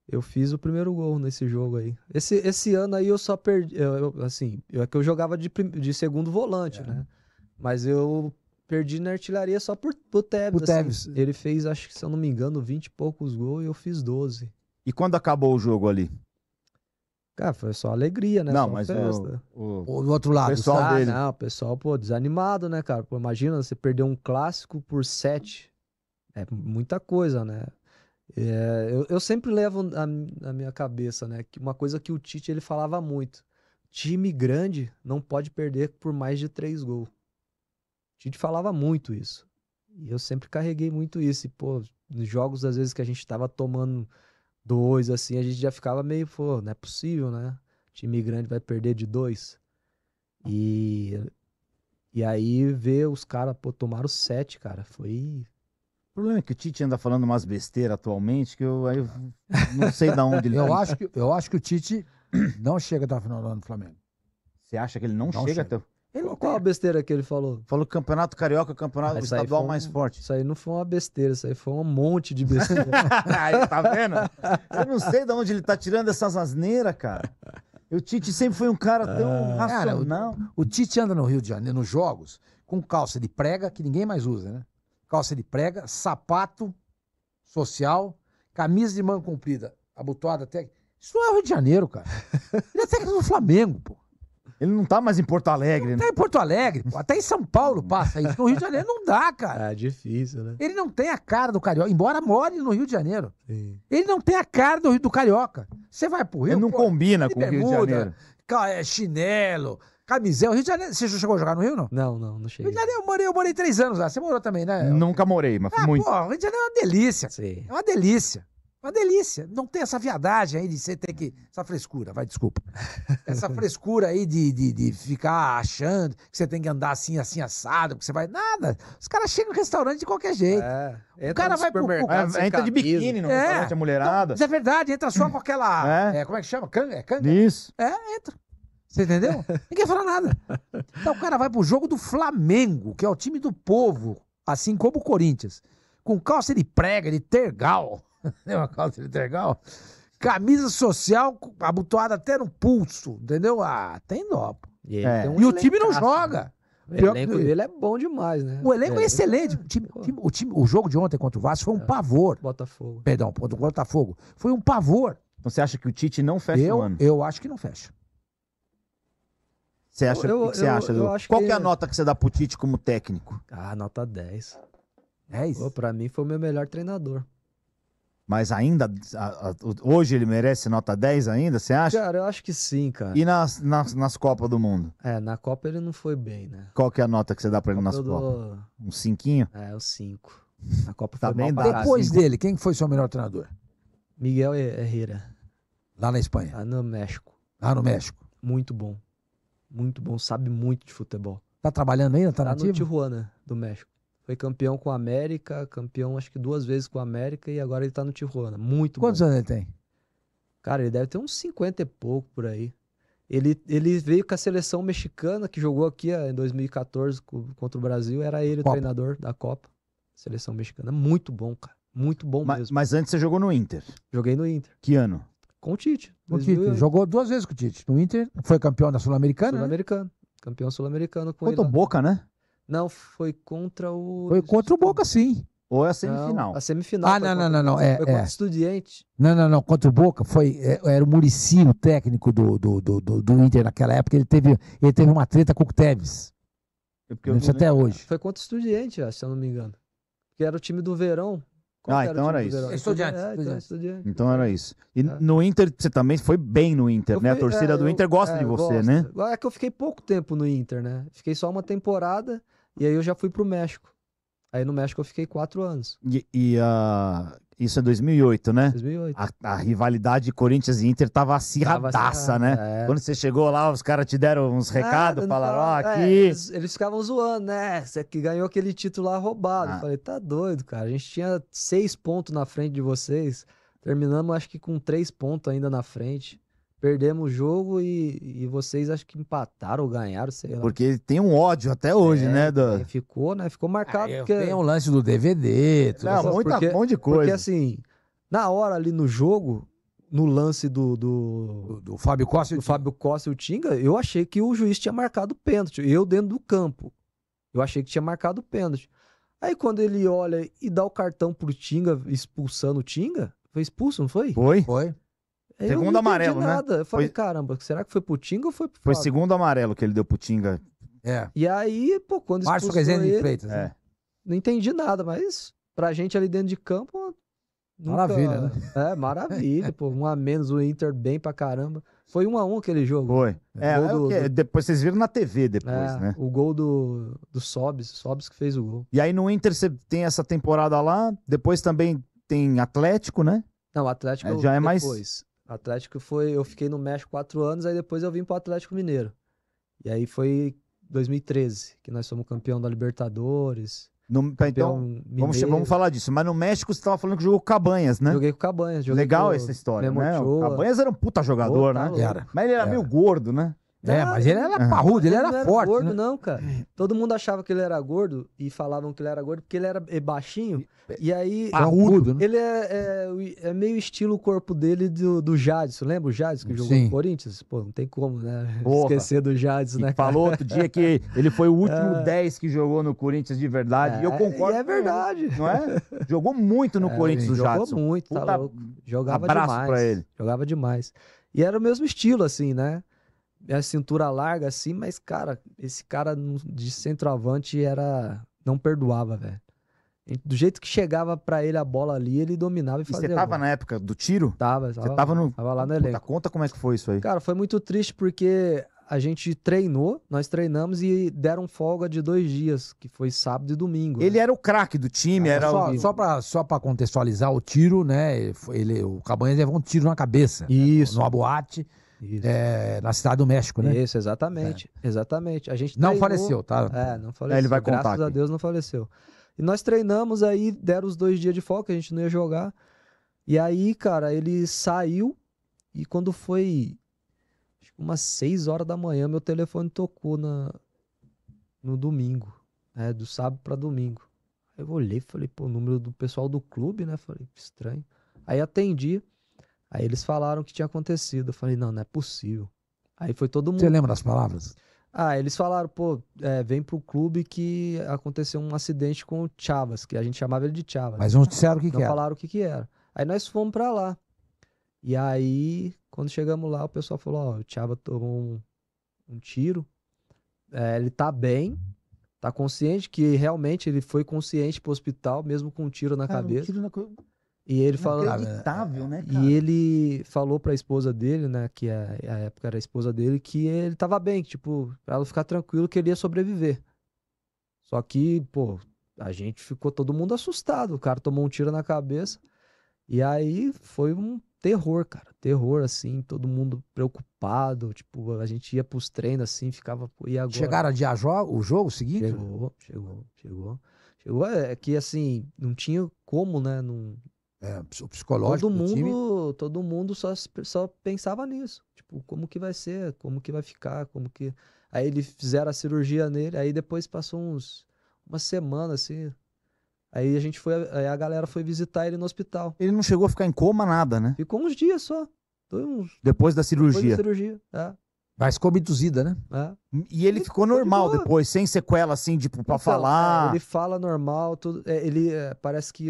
Eu fiz o primeiro gol nesse jogo aí. Esse, esse ano aí eu só perdi. Eu, eu, assim, eu, é que eu jogava de, de segundo volante, é. né? Mas eu perdi na artilharia só por, por Tevez. Por assim. Tevez. Ele fez, acho que se eu não me engano, 20 e poucos gols e eu fiz 12. E quando acabou o jogo ali? Cara, foi só alegria, né? Não, só mas festa. O, o, do outro lado, o pessoal ah, dele. Não, o pessoal, pô, desanimado, né, cara? Pô, imagina você perder um clássico por sete. É muita coisa, né? É, eu, eu sempre levo na minha cabeça, né? Que uma coisa que o Tite ele falava muito: time grande não pode perder por mais de três gols. O Tite falava muito isso. E eu sempre carreguei muito isso. E, pô, nos jogos, às vezes, que a gente tava tomando dois, assim, a gente já ficava meio, pô, não é possível, né? Time grande vai perder de dois. E, e aí ver os caras, pô, tomaram sete, cara, foi o problema é que o Tite anda falando umas besteiras atualmente que eu, aí eu não sei de onde ele eu acho que Eu acho que o Tite não chega até a final do ano do Flamengo. Você acha que ele não, não chega, chega. até. Ele não Qual a besteira que ele falou? Falou que campeonato carioca, campeonato Mas estadual um, mais forte. Isso aí não foi uma besteira, isso aí foi um monte de besteira. aí, tá vendo? Eu não sei de onde ele tá tirando essas asneiras, cara. O Tite sempre foi um cara tão ah, racional. Cara, o, o, Tite anda no Rio de Janeiro, nos jogos, com calça de prega, que ninguém mais usa, né? Calça de prega, sapato social, camisa de manga comprida, abotoada até. Isso não é o Rio de Janeiro, cara. Ele é técnico do Flamengo, pô. Ele não tá mais em Porto Alegre, não né? Tá em Porto Alegre, pô. Até em São Paulo passa isso. No Rio de Janeiro não dá, cara. É difícil, né? Ele não tem a cara do carioca, embora more no Rio de Janeiro. Sim. Ele não tem a cara do, do carioca. Você vai pro Rio. Ele não pô, combina com o Rio de Janeiro. É, chinelo, camiseta. Rio de Janeiro. Você chegou a jogar no Rio, não? Não, não, não cheguei. Rio de Janeiro, eu morei, eu morei três anos lá. Você morou também, né? Nunca morei, mas ah, muito. Pô, Rio de Janeiro é uma delícia. Sim. É uma delícia. Uma delícia. Não tem essa viadagem aí de você ter que. Uhum. Essa frescura, vai, desculpa. Essa frescura aí de, de, de ficar achando que você tem que andar assim, assim, assado, porque você vai. Nada. Os caras chegam no restaurante de qualquer jeito. É, o cara vai pro. pro... entra de biquíni no é, restaurante, a mulherada. Não, é verdade, entra só com aquela. É. É, como é que chama? Canga? É canga? Isso. É, entra. Você entendeu? Ninguém fala nada. Então o cara vai pro jogo do Flamengo, que é o time do povo, assim como o Corinthians, com calça de prega, de tergal. Uma calça entregar Camisa social abotoada até no pulso, entendeu? Ah, tem dó. E, é. um e o time não né? joga. O elenco dele é bom demais, né? O elenco é, é excelente. O, time, o, time, o jogo de ontem contra o Vasco foi um é. pavor. Botafogo. Perdão, do Botafogo. Foi um pavor. Então você acha que o Tite não fecha eu, o ano? Eu acho que não fecha. Você acha, eu, eu, que você acha, eu, Qual que... é a nota que você dá pro Tite como técnico? Ah, nota 10. 10? Pô, pra mim foi o meu melhor treinador. Mas ainda, a, a, hoje ele merece nota 10 ainda, você acha? Cara, eu acho que sim, cara. E nas, nas, nas Copas do Mundo? É, na Copa ele não foi bem, né? Qual que é a nota que você dá pra ele Copa nas Copas? Um cinquinho? É, o um cinco. Na Copa tá foi bem barato. Depois dele, quem foi seu melhor treinador? Miguel Herrera. Lá na Espanha? Lá no México. Lá no México? Muito bom. Muito bom, sabe muito de futebol. Tá trabalhando ainda? Tá, tá nativo? no Tijuana, do México. Foi campeão com a América, campeão acho que duas vezes com a América e agora ele tá no Tijuana. Muito Quantos bom. anos ele tem? Cara, ele deve ter uns 50 e pouco por aí. Ele, ele veio com a seleção mexicana que jogou aqui ah, em 2014 contra o Brasil. Era ele Copa. o treinador da Copa. Seleção mexicana. Muito bom, cara. Muito bom mas, mesmo. Mas antes você jogou no Inter? Joguei no Inter. Que ano? Com o Tite. Com o Tite. Jogou duas vezes com o Tite. No Inter, foi campeão da Sul-Americana? Sul-Americana. Né? Campeão sul-americano com Contra ele. Boca, né? Não, foi contra o. Foi contra o Boca, sim. Ou é a semifinal? Não, a semifinal. Ah, não, não, não, não. É, foi é. contra o Estudiante. Não, não, não. Contra o Boca foi. É, era o Murici, o técnico do, do, do, do, Inter naquela época. Ele teve, ele teve uma treta com o Tevez. É não até hoje. Foi contra o Estudiante, se eu não me engano. Que era o time do Verão. Qual ah, então era isso. É é, então, estudiante. então era isso. E é. no Inter, você também foi bem no Inter, né? a torcida é, do Inter gosta é, de você, gosto. né? É que eu fiquei pouco tempo no Inter, né? Fiquei só uma temporada e aí eu já fui pro México. Aí no México eu fiquei quatro anos. E, e isso é em 2008, né? 2008. A, a rivalidade Corinthians e Inter tava acirradaça, né? É. Quando você chegou lá, os caras te deram uns ah, recados, falaram, ó, oh, aqui... É, eles, eles, ficavam zoando, né? Você que ganhou aquele título lá roubado. Ah. Eu falei, tá doido, cara. A gente tinha seis pontos na frente de vocês. Terminamos, acho que com três pontos ainda na frente perdemos o jogo e, e vocês acho que empataram ou ganharam, sei lá. Porque tem um ódio até hoje, é, né? Do... É, ficou, né? Ficou marcado. Ah, porque... Tem um lance do DVD, tudo Não, muita, porque, um monte de coisa. Porque assim, na hora ali no jogo, no lance do. Do, do, do Fábio Costa. Do Fábio Costa e o Tinga, eu achei que o juiz tinha marcado o pênalti. Eu dentro do campo. Eu achei que tinha marcado o pênalti. Aí quando ele olha e dá o cartão pro Tinga, expulsando o Tinga, foi expulso, não foi? Foi. Foi segundo amarelo, né? nada. né? Eu falei, foi... caramba, será que foi pro Tinga ou foi pro Foi segundo amarelo que ele deu pro Tinga. É. E aí, pô, quando Márcio Rezende ele, Freitas, né? é. né? Não entendi nada, mas pra gente ali dentro de campo... Nunca... Maravilha, né? É, maravilha, pô. Um a menos, o Inter bem pra caramba. Foi um a um aquele jogo. Foi. É, é do, do... Depois vocês viram na TV depois, é, né? O gol do, do Sobs, Sobs que fez o gol. E aí no Inter você tem essa temporada lá, depois também tem Atlético, né? Não, Atlético é, é já é depois. mais Atlético foi. Eu fiquei no México quatro anos, aí depois eu vim pro Atlético Mineiro. E aí foi 2013, que nós somos campeão da Libertadores. No, então, vamos, vamos, falar disso. Mas no México você estava falando que jogou Cabanhas, né? Joguei com Cabanhas. Joguei Legal com essa história, né? Cabanhas era um puta jogador, Pô, tá né? Era. Mas ele era, era, meio gordo, né? é, mas ele era uhum. parrudo, ele, ele era, era forte. gordo, né? não, cara. É. Todo mundo achava que ele era gordo e falavam que ele era gordo porque ele era é, baixinho. E aí. É parrudo, né? Ele é, é, é, meio estilo o corpo dele do, do Jadson. Lembra o Jadson que jogou Sim. no Corinthians? Pô, não tem como, né? Porra. Esquecer do Jadson, né? Cara? Falou outro dia que ele foi o último é. 10 que jogou no Corinthians de verdade. e eu concordo. E é verdade. Ele, não é? Jogou muito no Corinthians o Jadson. Jogou muito, tá Puta, tá louco. Jogava abraço demais. Pra ele. Jogava demais. E era o mesmo estilo, assim, né? é cintura larga assim, mas, cara, esse cara de centroavante era. Não perdoava, velho. Do jeito que chegava para ele a bola ali, ele dominava e fazia. você tava na época do tiro? Tava, tava. Você tava, no... tava lá no elenco. Puta, conta como é que foi isso aí. Cara, foi muito triste porque a gente treinou, nós treinamos e deram folga de dois dias, que foi sábado e domingo. Ele né? era o craque do time, ah, era só, o... só para só para contextualizar o tiro, né? Ele, o Cabanhas levou um tiro na cabeça, né? isso. Né? numa boate é, na cidade do México, né? Isso, exatamente. É. Exatamente. A gente não faleceu, tá? É, não faleceu. É, ele vai Graças contar. Graças a Deus não faleceu. E nós treinamos aí, deram os dois dias de folga, a gente não ia jogar. E aí, cara, ele saiu e quando foi acho que umas 6 horas da manhã, meu telefone tocou na no domingo, né, do sábado para domingo. Aí eu olhei, falei, pô, o número do pessoal do clube, né? Falei, estranho. Aí atendi. Aí eles falaram o que tinha acontecido. Eu falei, não, não é possível. Aí foi todo mundo. Você lembra das palavras? Ah, eles falaram, pô, é, vem pro clube que aconteceu um acidente com o Chavas, que a gente chamava ele de Chavas. Mas não disseram o que, não que era. Não falaram o que, que era. Aí nós fomos pra lá. E aí, quando chegamos lá, o pessoal falou, ó, oh, o Chavas tomou um, um tiro. É, ele tá bem, tá consciente, que realmente ele foi consciente pro hospital, mesmo com um tiro na Cara, cabeça. Um tiro na... E ele falou, ah, né, cara? E ele falou pra esposa dele, né, que a, a época era a esposa dele, que ele tava bem, que, tipo, pra ela ficar tranquilo que ele ia sobreviver. Só que, pô, a gente ficou todo mundo assustado. O cara tomou um tiro na cabeça. E aí foi um terror, cara. Terror, assim, todo mundo preocupado. Tipo, a gente ia pros treinos, assim, ficava, e agora? Chegaram a dia o jogo seguinte? Chegou, chegou, chegou. Chegou, é, é que, assim, não tinha como, né, não é, o psicológico todo mundo, time. Todo mundo só, só pensava nisso. Tipo, como que vai ser? Como que vai ficar? Como que... Aí eles fizeram a cirurgia nele, aí depois passou uns... Uma semana, assim... Aí a gente foi... Aí a galera foi visitar ele no hospital. Ele não chegou a ficar em coma, nada, né? Ficou uns dias só. Uns... Depois da cirurgia. Depois da cirurgia, é. Mas ficou abduzida, né? É. E ele, ficou, normal de depois, sem sequela, assim, tipo, pra então, é, falar. É, ele fala normal, tudo. É, ele é, parece que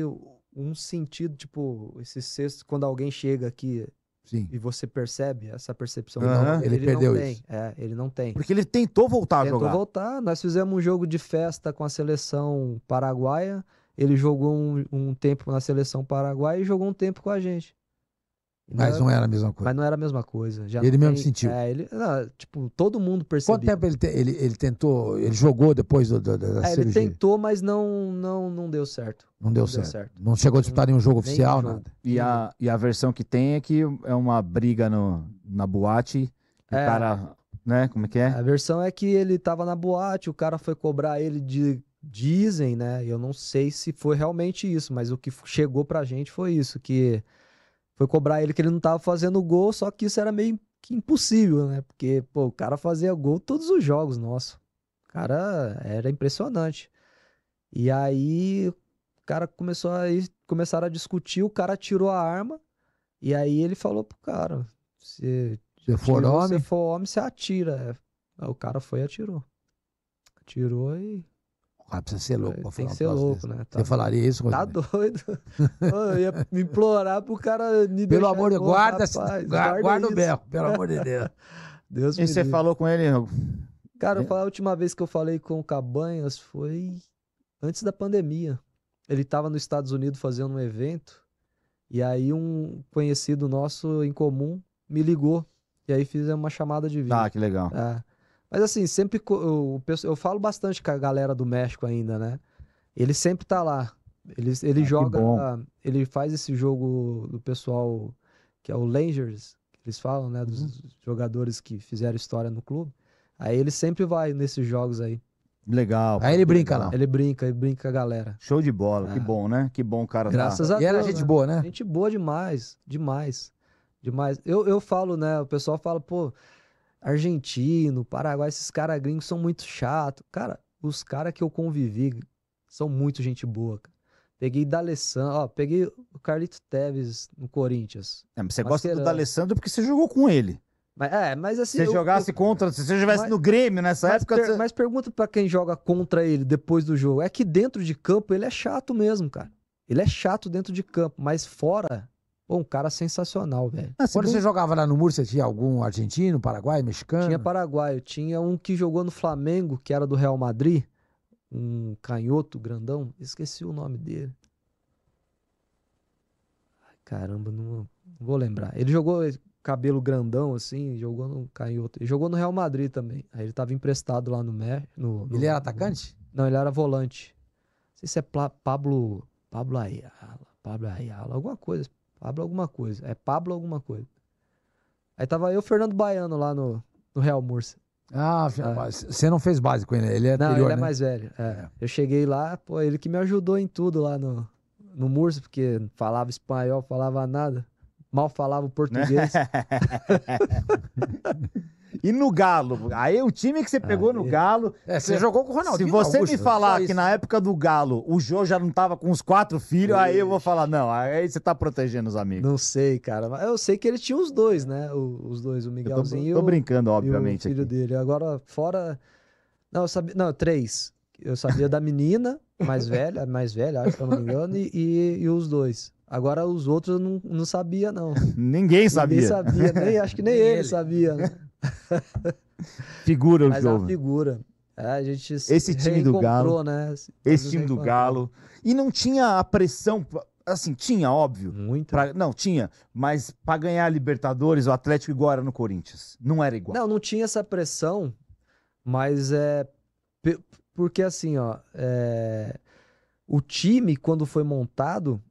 um sentido, tipo, esse sexto, quando alguém chega aqui Sim. e você percebe essa percepção, uhum, não, ele, ele, perdeu não tem. Isso. É, ele não tem. Porque ele tentou voltar tentou a jogar. Tentou voltar. Nós fizemos um jogo de festa com a seleção paraguaia. Ele jogou um, um tempo na seleção paraguaia e jogou um tempo com a gente. Mas não, né? não era a mesma coisa. Mas não era a mesma coisa. Já ele mesmo tem, sentiu. É, ele, não, ah, tipo, todo mundo percebeu. Quanto tempo ele, te, ele, ele tentou, ele jogou depois do, do, da é, cirurgia? Ele tentou, mas não, não, não deu certo. Não, não deu, certo. certo. Não chegou a disputar nenhum jogo oficial, nada. E a, e a versão que tem é que é uma briga no, na boate. É, o cara, né, como é que é? A versão é que ele tava na boate, o cara foi cobrar ele de dizem, né? Eu não sei se foi realmente isso, mas o que chegou pra gente foi isso, que foi cobrar ele que ele não estava fazendo gol, só que isso era meio que impossível, né? Porque, pô, o cara fazia gol todos os jogos, nosso O cara era impressionante. E aí o cara começou a ir, começaram a discutir, o cara tirou a arma, e aí ele falou pro cara: se você for homem, se for homem, você atira. Aí é, o cara foi e atirou. Atirou e ah, precisa ser louco. É, tem que ser louco, né? Tá eu falaria isso com Tá doido. eu ia me implorar pro cara me Pelo amor de Deus, guarda, guarda, guarda, o berro, pelo amor de Deus. Deus e você falou com ele, Cara, a última vez que eu falei com o Cabanhas foi antes da pandemia. Ele estava nos Estados Unidos fazendo um evento e aí um conhecido nosso em comum me ligou e aí fizemos uma chamada de vídeo. Ah, que legal. É. Mas assim, sempre eu, eu falo bastante com a galera do México ainda, né? Ele sempre tá lá. Ele, ele ah, joga, ele faz esse jogo do pessoal que é o Langers, que eles falam, né? Dos uhum. jogadores que fizeram história no clube. Aí ele sempre vai nesses jogos aí. Legal. Aí ele brinca lá. Ele brinca, ele brinca a galera. Show de bola, ah. que bom, né? Que bom, cara. Tá. Graças tá... a Deus. E era gente né? boa, né? Gente boa demais, demais, demais. Eu, eu falo, né? O pessoal fala, pô, argentino, Paraguai, esses caras gringos são muito chato. Cara, os caras que eu convivi são muito gente boa, cara. Peguei D'Alessandro, ó, peguei o Carlito Teves no Corinthians. É, mas você gosta do D'Alessandro porque você jogou com ele. Mas, é, mas assim. Se você jogasse eu, contra, se você estivesse no Grêmio nessa mas época. Per, você... Mas pergunta para quem joga contra ele depois do jogo. É que dentro de campo ele é chato mesmo, cara. Ele é chato dentro de campo, mas fora Pô, um cara sensacional, velho. Ah, Quando você jogava lá no Muro, você tinha algum argentino, paraguai mexicano? Tinha paraguaio. Tinha um que jogou no Flamengo, que era do Real Madrid. Um canhoto grandão. Esqueci o nome dele. Caramba, não, vou lembrar. Ele jogou cabelo grandão, assim, jogou no canhoto. Ele jogou no Real Madrid também. Aí ele tava emprestado lá no... no, no ele era atacante? não, ele era volante. Não sei se é Pablo... Pablo Ayala. Pablo Ayala, alguma coisa. Pablo alguma coisa. É Pablo alguma coisa. Aí tava eu Fernando Baiano lá no, no Real Murcia. Ah, é. você é. não fez base com ele, ele é Não, anterior, ele é né? mais velho. É. É. Eu cheguei lá, pô, ele que me ajudou em tudo lá no, no Mursa, porque falava espanhol, falava nada. Mal falava português. E no Galo? Aí o time que você pegou no Galo. É, você, jogou com o Ronaldinho. Se você Augusto, me né? falar que na época do Galo o Jô já não tava com os quatro filhos, Ixi. aí eu vou falar, não, aí você tá protegendo os amigos. Não sei, cara. Eu sei que ele tinha os dois, né? Os dois, o Miguelzinho. Eu tô, tô brincando, e obviamente. E o filho aqui. dele. Agora, fora. Não, eu sabia. Não, três. Eu sabia da menina, mais velha, mais velha, acho que eu não me engano, e, e, os dois. Agora os outros eu não, não sabia, não. Ninguém sabia. Ninguém sabia, nem, acho que nem ele, ele sabia. Né? figura Mas o jogo É uma figura. É, a gente esse time do Galo, né? Esse tá time do Galo. E não tinha a pressão, assim, tinha, óbvio. Muito. Pra, não, tinha, mas para ganhar a Libertadores, o Atlético igual era no Corinthians. Não era igual. Não, não tinha essa pressão, mas é porque assim, ó, é, o time quando foi montado,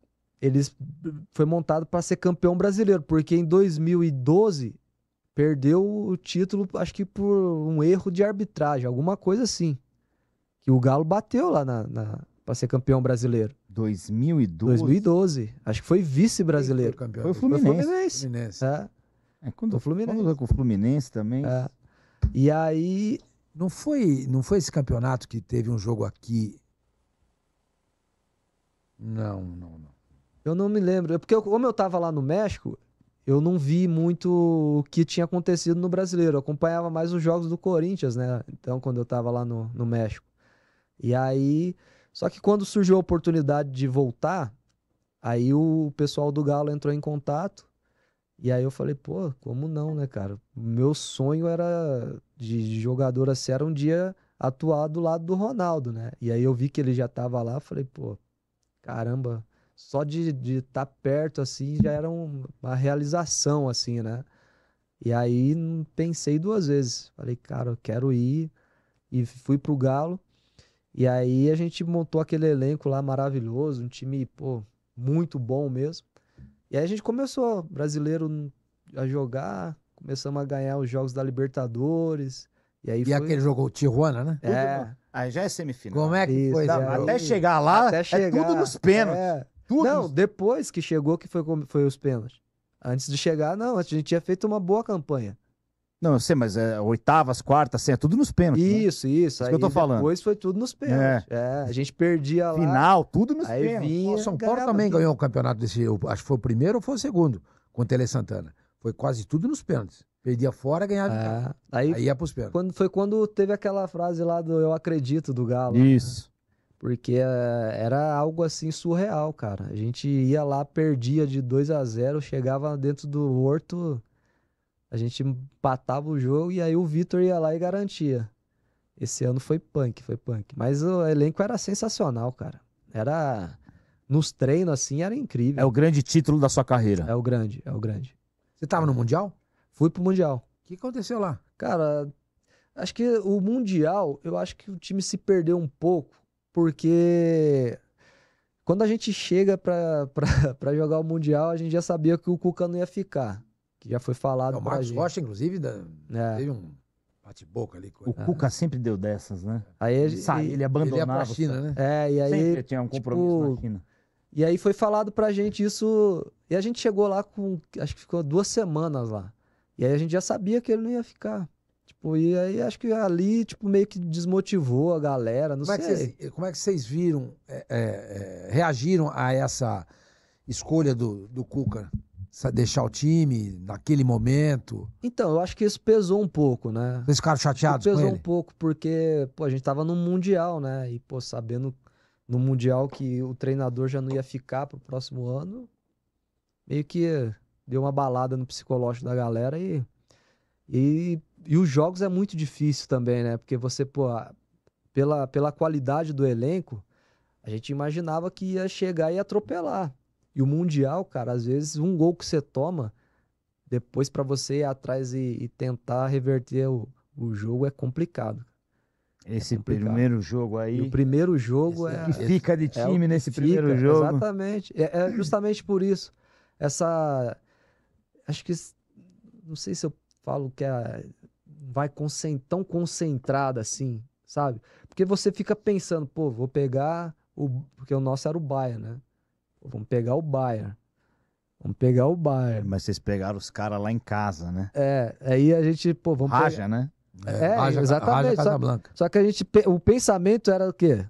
eles foi montado para ser campeão brasileiro, porque em 2012 perdeu o título, acho que por um erro de arbitragem, alguma coisa assim. Que o Galo bateu lá na, na para ser campeão brasileiro. 2012? 2012. Acho que foi vice-brasileiro. Foi, foi, o Fluminense. Foi o Fluminense. É. É, quando, o Fluminense. Quando com o Fluminense também. É. E aí. Não foi, não foi esse campeonato que teve um jogo aqui? Não, não, não. Eu não me lembro. É porque eu, como eu tava lá no México, eu não vi muito o que tinha acontecido no brasileiro. Eu acompanhava mais os jogos do Corinthians, né? Então, quando eu estava lá no, no México. E aí. Só que quando surgiu a oportunidade de voltar, aí o pessoal do Galo entrou em contato. E aí eu falei, pô, como não, né, cara? Meu sonho era de jogador assim, era um dia atuar do lado do Ronaldo, né? E aí eu vi que ele já tava lá, falei, pô, caramba, só de estar tá perto, assim, já era uma realização, assim, né? E aí hum, pensei duas vezes. Falei, cara, eu quero ir. E fui pro Galo. E aí a gente montou aquele elenco lá maravilhoso, um time, pô, muito bom mesmo. E aí a gente começou, brasileiro, hum, a jogar, começamos a ganhar os jogos da Libertadores. E aí e foi... aquele jogo o Tijuana, né? É. Aí já é semifinal. Como é que Isso, foi? É, até chegar lá, até chegar, é tudo nos pênaltis. É. Não, depois que chegou que foi, foi os pênaltis. Antes de chegar, não, a gente tinha feito uma boa campanha. Não, eu sei, mas é, oitavas, quartas, assim, é tudo nos pênaltis. Isso, né? isso. É isso que eu tô falando. Depois foi tudo nos pênaltis. É. é a gente perdia lá. Final, tudo nos aí pênaltis. Vinha, o São Paulo também tudo. ganhou o campeonato desse. Acho que foi o primeiro ou foi o segundo com o Tele Santana. Foi quase tudo nos pênaltis. Perdia fora, ganhava. É. Aí, aí ia pros pênaltis. Quando, foi quando teve aquela frase lá do Eu Acredito do Galo. Né? Isso. Né? porque eh, era algo assim surreal, cara. A gente ia lá, perdia de 2 a 0 chegava dentro do horto, a gente empatava o jogo e aí o Vitor ia lá e garantia. Esse ano foi punk, foi punk. Mas o elenco era sensacional, cara. Era. Nos treinos, assim, era incrível. É o grande título da sua carreira. É o grande, é o grande. Você tava no Mundial? Fui pro Mundial. O que aconteceu lá? Cara, acho que o Mundial, eu acho que o time se perdeu um pouco porque quando a gente chega para jogar o Mundial, a gente já sabia que o Cuca não ia ficar, que já foi falado é O Marcos Rocha, inclusive, da, é. teve um bate-boca ali. O Cuca sempre deu dessas, né? Aí ele, Sai, ele abandonava. Ele China, né? É, e aí... Sempre tinha um tipo, compromisso tipo, na China. E aí foi falado pra gente isso. E a gente chegou lá com. Acho que ficou duas semanas lá. E aí a gente já sabia que ele não ia ficar. Tipo, e aí acho que ali, tipo, meio que desmotivou a galera, não como é sei. É vocês, eh, como é que vocês viram, é, é, reagiram a essa escolha do, do Cuca? Deixar o time naquele momento? Então, eu acho que isso pesou um pouco, né? Vocês ficaram chateados isso Pesou um pouco, porque, pô, a gente tava no Mundial, né? E, pô, sabendo no Mundial que o treinador já não ia ficar pro próximo ano, meio que deu uma balada no psicológico da galera e... E e os jogos é muito difícil também, né? Porque você, pô, pela, pela qualidade do elenco, a gente imaginava que ia chegar e atropelar. E o Mundial, cara, às vezes um gol que você toma, depois para você ir atrás e, e tentar reverter o, o jogo é complicado. É Esse é primeiro jogo aí. E o primeiro jogo é, é. Que fica de é time é nesse fica, primeiro jogo. Exatamente. É, é, justamente por isso. Essa. Acho que. Não sei se eu falo que é vai concent... tão concentrada assim, sabe? Porque você fica pensando, pô, vou pegar o. Porque o nosso era o Bayern, né? Vamos pegar o Bayern. Vamos pegar o Bayern. Mas vocês pegaram os caras lá em casa, né? É, aí a gente, pô, vamos Raja, pegar... né? É, é Raja, exatamente. Raja só, só, que a gente, o pensamento era o quê?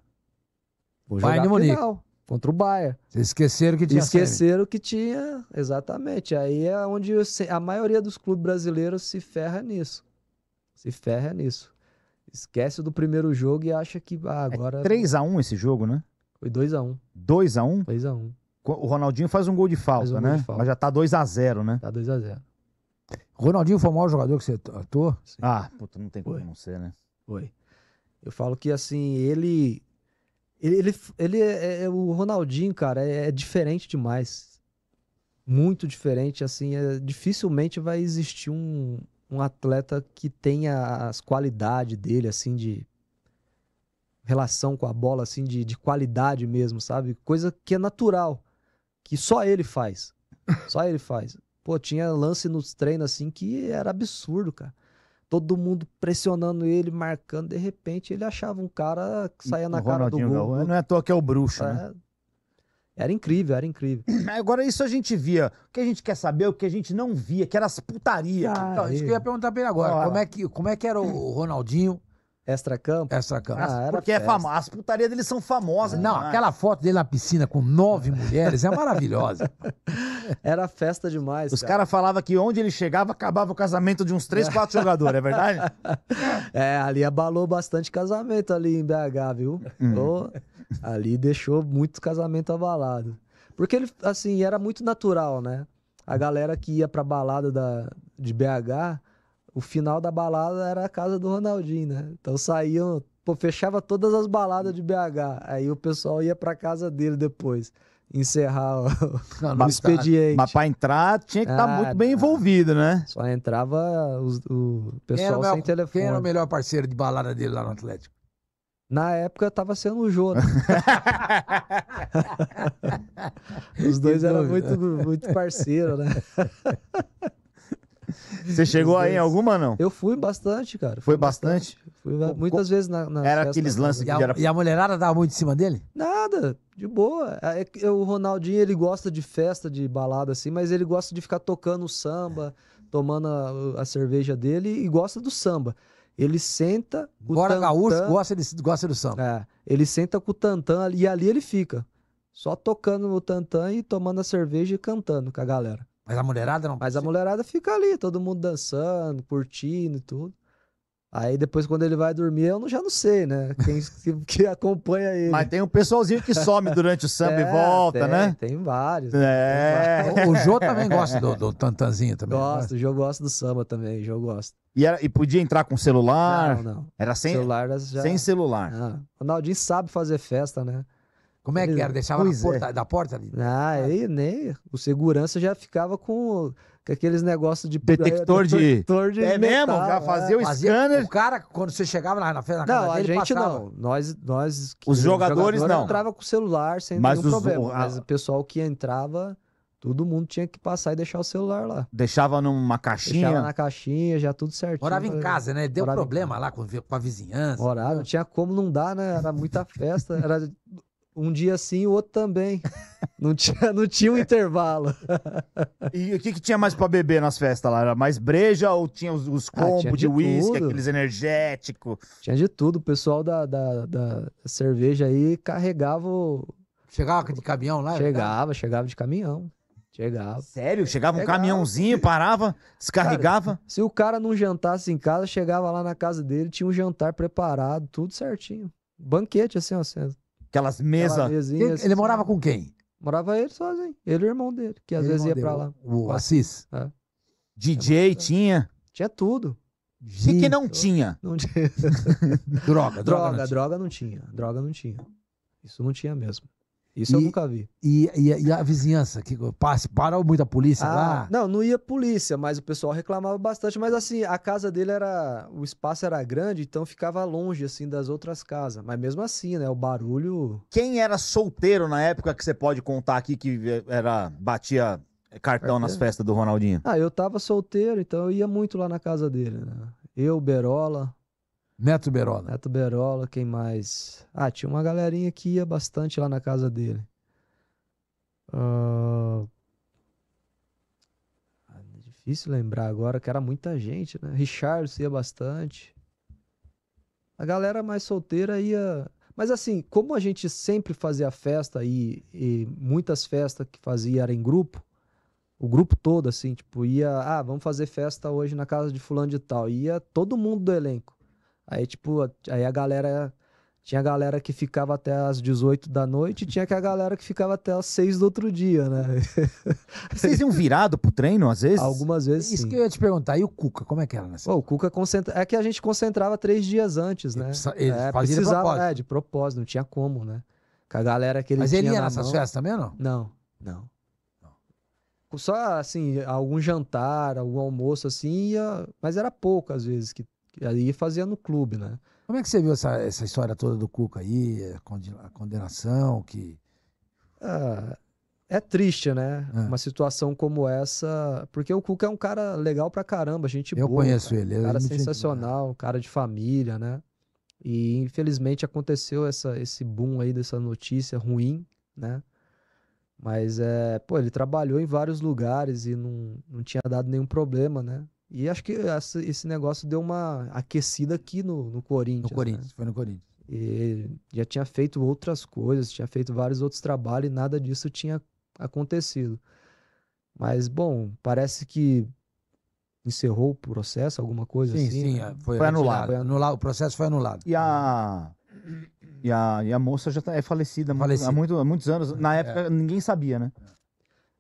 Vou jogar Bayern final contra o Bayern. Vocês esqueceram que tinha Esqueceram que tinha, exatamente. Aí é onde a maioria dos clubes brasileiros se ferra nisso se ferra nisso. Esquece do primeiro jogo e acha que ah, é agora. É 3x1 esse jogo, né? Foi 2x1. 2x1? 2x1. O Ronaldinho faz um gol de falta, um né? De falta. Mas já tá 2x0, né? Tá 2x0. Ronaldinho foi o maior jogador que você atuou? Sim. Ah, puta, não tem como Oi. não ser, né? Foi. Eu falo que assim, ele. Ele, ele, ele é, é, é, o Ronaldinho, cara, é, é, diferente demais. Muito diferente, assim, é, dificilmente vai existir um, um atleta que tenha as qualidades dele, assim, de relação com a bola, assim, de, de qualidade mesmo, sabe? Coisa que é natural, que só ele faz. Só ele faz. Pô, tinha lance nos treinos, assim, que era absurdo, cara todo mundo pressionando ele, marcando, de repente ele achava um cara que saía na o cara Ronaldinho do gol. Não é à toa que é o bruxo, é, né? Era incrível, era incrível. Agora, isso a gente via. O que a gente quer saber, é o que a gente não via, que era as putarias. Ah, então, isso é. que eu ia perguntar pra ele agora. Como é, que, como é que era o Ronaldinho? Extra-campo? Extra-campo. Ah, porque é fama, as putarias deles são famosas. Não, demais. aquela foto dele na piscina com nove mulheres é maravilhosa. Era festa demais. Os caras cara falavam que onde ele chegava, acabava o casamento de uns três, quatro jogadores, é verdade? É, ali abalou bastante casamento ali em BH, viu? Hum. ali deixou muito casamento abalado. Porque ele, assim, era muito natural, né? A galera que ia pra balada da, de BH, o final da balada era a casa do Ronaldinho, né? Então saíam, pô, fechava todas as baladas de BH. Aí o pessoal ia pra casa dele depois encerrar o, não, o expediente. Mas para entrar tinha que estar tá ah, muito bem não. envolvido, né? Só entrava os, o, pessoal sem telefone. Quem era o melhor parceiro de balada dele lá no Atlético? Na época tava sendo o Jô. Né? Os dois eram muito, muito parceiros, né? Você chegou aí em alguma, não? Eu fui bastante, cara. Foi, Fui bastante? Fui muitas vezes na, Era aqueles lances E que a, era... e a mulherada dava muito em cima dele? Nada, de boa. É, é O Ronaldinho, ele gosta de festa, de balada assim, mas ele gosta de ficar tocando samba, tomando a, a cerveja dele e gosta do samba. Ele senta... o Bora gaúcho, gosta, de, gosta do samba. É, ele senta com o tantã e ali ele fica. Só tocando o tantã e tomando a cerveja e cantando com a galera. Mas a mulherada não Mas a mulherada fica ali, todo mundo dançando, curtindo e tudo. Aí depois, quando ele vai dormir, eu já não sei, né? Quem que, que acompanha ele. Mas tem um pessoalzinho que some durante o samba é, e volta, tem, né? Tem vários. Né? É. Tem vários. O, o Jô também gosta do, do Tantanzinho também. É? Gosto, né? o Jô gosta do samba também, o Jô gosta. E, era, e podia entrar com celular? Não, não. Era sem celular? Já... Sem celular. Ah, o Naldinho sabe fazer festa, né? Como é que era? Deixava na é. porta, é. da porta ali? Ah, aí ah. nem. O segurança já ficava com, com aqueles negócios de. Detector, detector de... de. É metal, mesmo? Já é. fazia é. o scanner. O cara, quando você chegava lá na frente da casa não, dele, a gente passava. não. Nós, nós. Os jogadores, jogadores não. entrava com o celular sem Mas nenhum os... problema. Mas o pessoal que entrava. Todo mundo tinha que passar e deixar o celular lá. Deixava numa caixinha? Deixava na caixinha, já tudo certinho. Morava em casa, né? Deu problema lá com, com a vizinhança. Morava, não tinha como não dar, né? Era muita festa. Era um dia sim, o outro também. não, tinha, não tinha um intervalo. e o que, que tinha mais para beber nas festas lá? Era mais breja ou tinha os, os combos ah, de, whisky uísque, aqueles energéticos? Tinha de tudo. O pessoal da, da, da cerveja aí carregava. O... Chegava de caminhão lá? É chegava, né? chegava de caminhão. Chegava. Sério? Chegava, chegava um caminhãozinho, parava, descarregava? Cara, se o cara não jantasse em casa, chegava lá na casa dele, tinha um jantar preparado, tudo certinho. Banquete, assim, ó. Assim, Aquelas mesas. Ele, ele assim, morava né? com quem? Morava ele sozinho. Ele e o irmão dele, que às ele vezes ia para pra lá. O Assis. É. DJ é tinha. Tinha tudo. O que, não tinha? Não tinha. droga, droga. Droga, não droga não tinha. Droga não tinha. Isso não tinha mesmo. Isso e, eu nunca vi. E, e, e, a vizinhança, que passe, parou muita polícia ah, lá? Não, não ia polícia, mas o pessoal reclamava bastante. Mas assim, a casa dele era. O espaço era grande, então ficava longe, assim, das outras casas. Mas mesmo assim, né? O barulho. Quem era solteiro na época que você pode contar aqui que era. batia cartão nas é. festas do Ronaldinho? Ah, eu tava solteiro, então eu ia muito lá na casa dele, né? Eu, Berola, Neto Berola. Neto Berola, quem mais? Ah, tinha uma galerinha que ia bastante lá na casa dele. Uh... Difícil lembrar agora, que era muita gente, né? Richard ia bastante. A galera mais solteira ia. Mas assim, como a gente sempre fazia festa e, e muitas festas que fazia era em grupo, o grupo todo, assim, tipo, ia, ah, vamos fazer festa hoje na casa de fulano de tal. Ia todo mundo do elenco. Aí, tipo, aí a galera. Tinha a galera que ficava até as 18 da noite e tinha que a galera que ficava até as 6 do outro dia, né? Vocês iam virado pro treino, às vezes? Algumas vezes. Isso sim. que eu ia te perguntar. E o Cuca, como é que era nessa? Pô, o Cuca concentra... É que a gente concentrava três dias antes, né? Ele, é, fazia precisava, de propósito. É, de propósito, não tinha como, né? Com a galera que ele Mas ele ia nessas mão... festas também ou não? Não, não. Só assim, algum jantar, algum almoço assim, ia... mas era pouco às vezes que aí fazia no clube, né? Como é que você viu essa, essa história toda do Cuca aí, a condenação que... Ah, é triste, né? É. Uma situação como essa, porque o Cuca é um cara legal pra caramba, gente Eu boa. Eu conheço cara, ele. Um cara sensacional, um cara de família, né? E infelizmente aconteceu essa, esse boom aí dessa notícia ruim, né? Mas é, pô, ele trabalhou em vários lugares e não, não tinha dado nenhum problema, né? E acho que essa, esse negócio deu uma aquecida aqui no, no Corinthians. No né? Corinthians, né? foi no Corinthians. E já tinha feito outras coisas, tinha feito vários outros trabalhos e nada disso tinha acontecido. Mas, bom, parece que encerrou o processo, alguma coisa sim, assim. Sim, né? É, foi, foi, anulado. foi, anulado. O processo foi anulado. E a, e a, e a moça já tá, é falecida, falecida. Há, muito, muitos anos. Na é. época, é. ninguém sabia, né?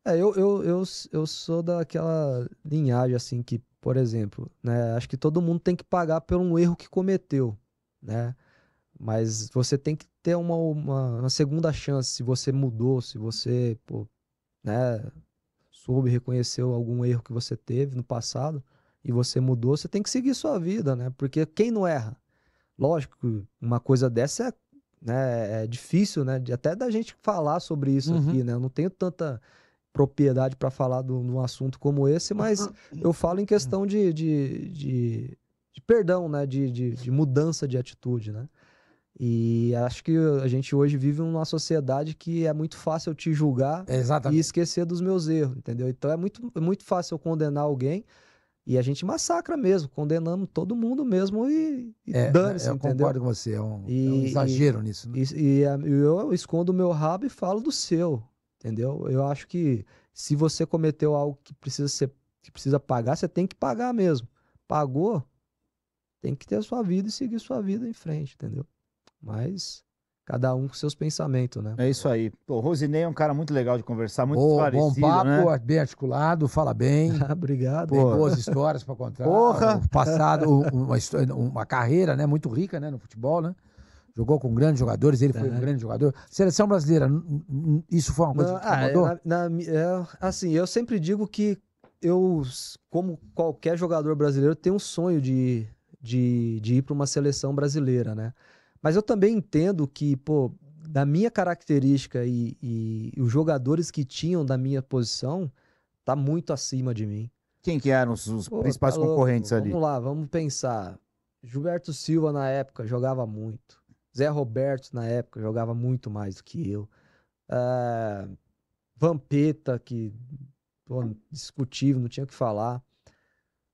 É, eu, eu, eu, eu sou daquela linhagem, assim, que por exemplo, né? Acho que todo mundo tem que pagar por um erro que cometeu, né? Mas você tem que ter uma, uma, uma segunda chance se você mudou, se você pô, né, soube, reconheceu algum erro que você teve no passado e você mudou, você tem que seguir sua vida, né? Porque quem não erra? Lógico, uma coisa dessa é, né, é difícil, né? Até da gente falar sobre isso uhum. aqui, né? Eu não tenho tanta propriedade para falar de um assunto como esse, mas eu falo em questão de, de, de, de perdão, né? De, de, de, mudança de atitude, né? E acho que a gente hoje vive numa sociedade que é muito fácil te julgar Exatamente. e esquecer dos meus erros, entendeu? Então é muito, é muito fácil eu condenar alguém e a gente massacra mesmo, condenando todo mundo mesmo e, e é, dane-se, eu concordo com você, é um, e, é um exagero e, nisso. Né? E, e, eu escondo o meu rabo e falo do seu. Entendeu? Eu acho que se você cometeu algo que precisa ser que precisa pagar, você tem que pagar mesmo. Pagou, tem que ter a sua vida e seguir sua vida em frente, entendeu? Mas cada um com seus pensamentos, né? É isso aí. O Rosinei é um cara muito legal de conversar, muito parecido, esclarecido, Bom papo, né? bem articulado, fala bem. Obrigado. Tem boas histórias para contar. Porra! O passado, uma, história, uma carreira né, muito rica né, no futebol, né? jogou com grandes jogadores, ele foi um grande jogador. Seleção brasileira, isso foi uma coisa que ah, mudou. É, na, na, é, assim, eu sempre digo que eu, como qualquer jogador brasileiro, tenho um sonho de, de, de ir para uma seleção brasileira, né? Mas eu também entendo que, pô, da minha característica e, e, e os jogadores que tinham da minha posição, tá muito acima de mim. Quem que eram os, os Pô, principais tá concorrentes ali? Vamos lá, vamos pensar. Gilberto Silva na época jogava muito. Zé Roberto, na época, jogava muito mais do que eu. Uh, Vampeta, que pô, discutível, não tinha o que falar.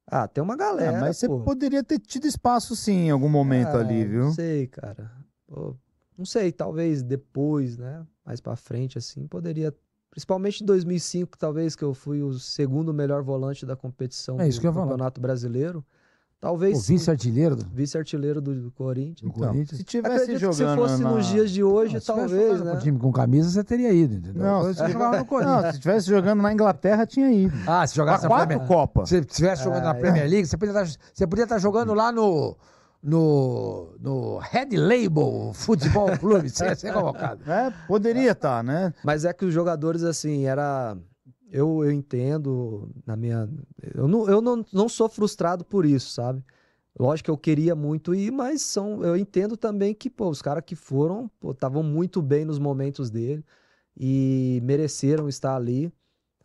Ah, tem uma ah, galera. É, mas você pô. poderia ter tido espaço sim em algum momento ali, ah, viu? Não sei, cara. Pô, não sei, talvez depois, né? Mais pra frente, assim, poderia. Principalmente em 2005, talvez, que eu fui o segundo melhor volante da competição é, isso do Campeonato falar. Brasileiro. Talvez. O vice-artilheiro? Vice-artilheiro do, do, Corinthians. então Corinthians. Se tivesse jogando. Se fosse na... nos dias de hoje, não, talvez. Né? time com camisa, você teria ido, entendeu? Não, se, é... jogava no Corinthians. Não, se tivesse jogando na Inglaterra, tinha ido. Ah, se jogasse na Premier Copa. Se tivesse jogando é, na é. Premier League, você podia estar, tá- você podia estar tá jogando lá no no, no Red Label Futebol Clube, sem ser convocado. É, poderia estar, tá, né? Mas é que os jogadores, assim, era eu, eu entendo na minha. Eu, não, eu não, não sou frustrado por isso, sabe? Lógico que eu queria muito ir, mas são, eu entendo também que pô, os caras que foram estavam muito bem nos momentos dele e mereceram estar ali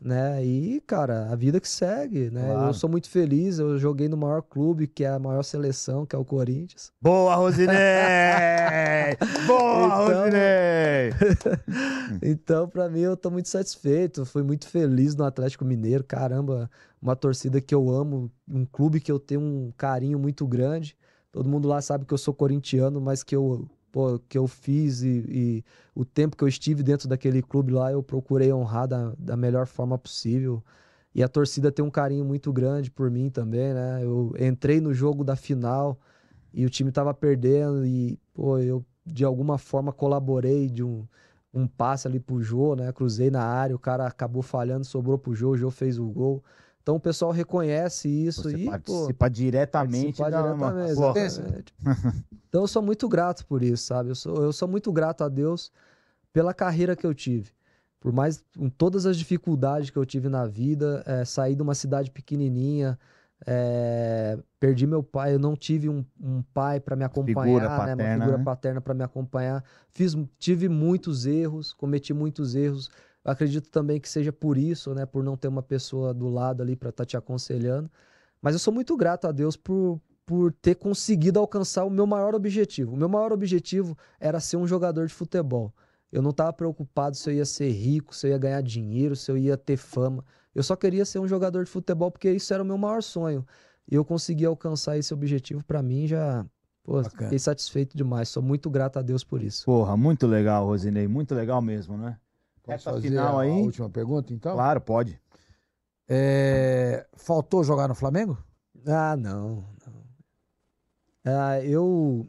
né? E, cara, a vida que segue, né? Claro. Eu sou muito feliz, eu joguei no maior clube, que é a maior seleção, que é o Corinthians. Boa, Rosinei! Boa, então, Rosinei! então, pra mim, eu tô muito satisfeito, fui muito feliz no Atlético Mineiro, caramba, uma torcida que eu amo, um clube que eu tenho um carinho muito grande. Todo mundo lá sabe que eu sou corintiano, mas que eu pô, que eu fiz e, e, o tempo que eu estive dentro daquele clube lá, eu procurei honrar da, da melhor forma possível. E a torcida tem um carinho muito grande por mim também, né? Eu entrei no jogo da final e o time tava perdendo e, pô, eu de alguma forma colaborei de um, um passe ali pro Jô, né? Cruzei na área, o cara acabou falhando, sobrou pro Jô, o Jô fez o gol. Então o pessoal reconhece isso Você e participa pô, diretamente participa da diretamente, uma... então eu sou muito grato por isso, sabe? Eu sou, eu sou muito grato a Deus pela carreira que eu tive. Por mais com todas as dificuldades que eu tive na vida, é, saí de uma cidade pequenininha, é, perdi meu pai, eu não tive um, um pai para me acompanhar, figura paterna, né? uma figura né? paterna para me acompanhar. Fiz, tive muitos erros, cometi muitos erros acredito também que seja por isso, né? Por não ter uma pessoa do lado ali para estar tá te aconselhando. Mas eu sou muito grato a Deus por, por ter conseguido alcançar o meu maior objetivo. O meu maior objetivo era ser um jogador de futebol. Eu não estava preocupado se eu ia ser rico, se eu ia ganhar dinheiro, se eu ia ter fama. Eu só queria ser um jogador de futebol porque isso era o meu maior sonho. E eu consegui alcançar esse objetivo para mim já Pô, fiquei satisfeito demais. Sou muito grato a Deus por isso. Porra, muito legal, Rosinei. Muito legal mesmo, né? Essa fazer final a aí. última pergunta, então? Claro, pode. É, faltou jogar no Flamengo? Ah, não. não. Ah, eu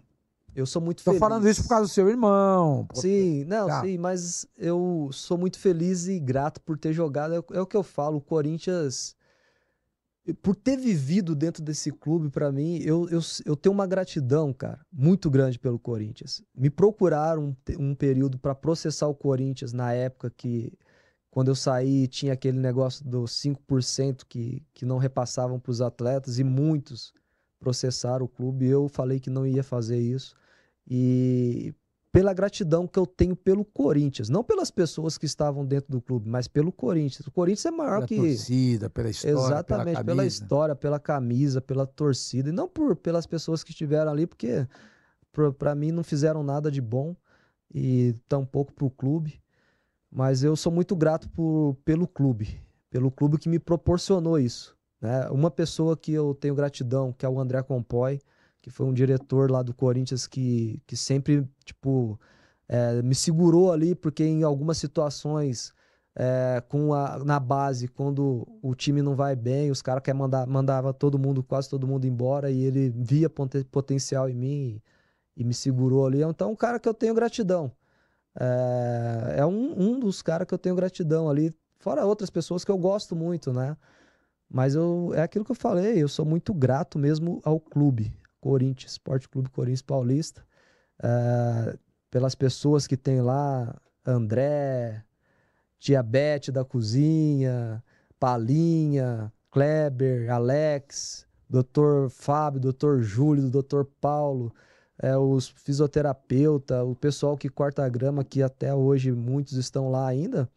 eu sou muito Tô feliz. Tô falando isso por causa do seu irmão. Sim, não, ah. sim, mas eu sou muito feliz e grato por ter jogado. é o que eu falo, o Corinthians por ter vivido dentro desse clube, para mim, eu, eu, eu, tenho uma gratidão, cara, muito grande pelo Corinthians. Me procuraram um, um período para processar o Corinthians na época que, quando eu saí, tinha aquele negócio dos 5% que, que não repassavam para os atletas e muitos processaram o clube. Eu falei que não ia fazer isso. E pela gratidão que eu tenho pelo Corinthians, não pelas pessoas que estavam dentro do clube, mas pelo Corinthians. O Corinthians é maior pela que torcida, pela história, exatamente pela, pela, história, pela camisa, pela torcida e não por pelas pessoas que estiveram ali, porque para mim não fizeram nada de bom e tampouco para o clube. Mas eu sou muito grato por, pelo clube, pelo clube que me proporcionou isso. Né? Uma pessoa que eu tenho gratidão, que é o André Compoy, que foi um diretor lá do Corinthians que, que sempre, tipo, é, me segurou ali, porque em algumas situações, é, com a, na base, quando o time não vai bem, os caras querem mandar, mandava todo mundo, quase todo mundo embora, e ele via potencial em mim e, e me segurou ali. É, então, um cara que eu tenho gratidão. É, é um, um dos caras que eu tenho gratidão ali, fora outras pessoas que eu gosto muito, né? Mas eu, é aquilo que eu falei, eu sou muito grato mesmo ao clube Corinthians, Esporte Clube Corinthians Paulista, uh, pelas pessoas que tem lá, André, Diabete da Cozinha, Palinha, Kleber, Alex, Dr. Fábio, Dr. Júlio, Dr. Paulo, é, os fisioterapeuta, o pessoal que corta a grama, que até hoje muitos estão lá ainda,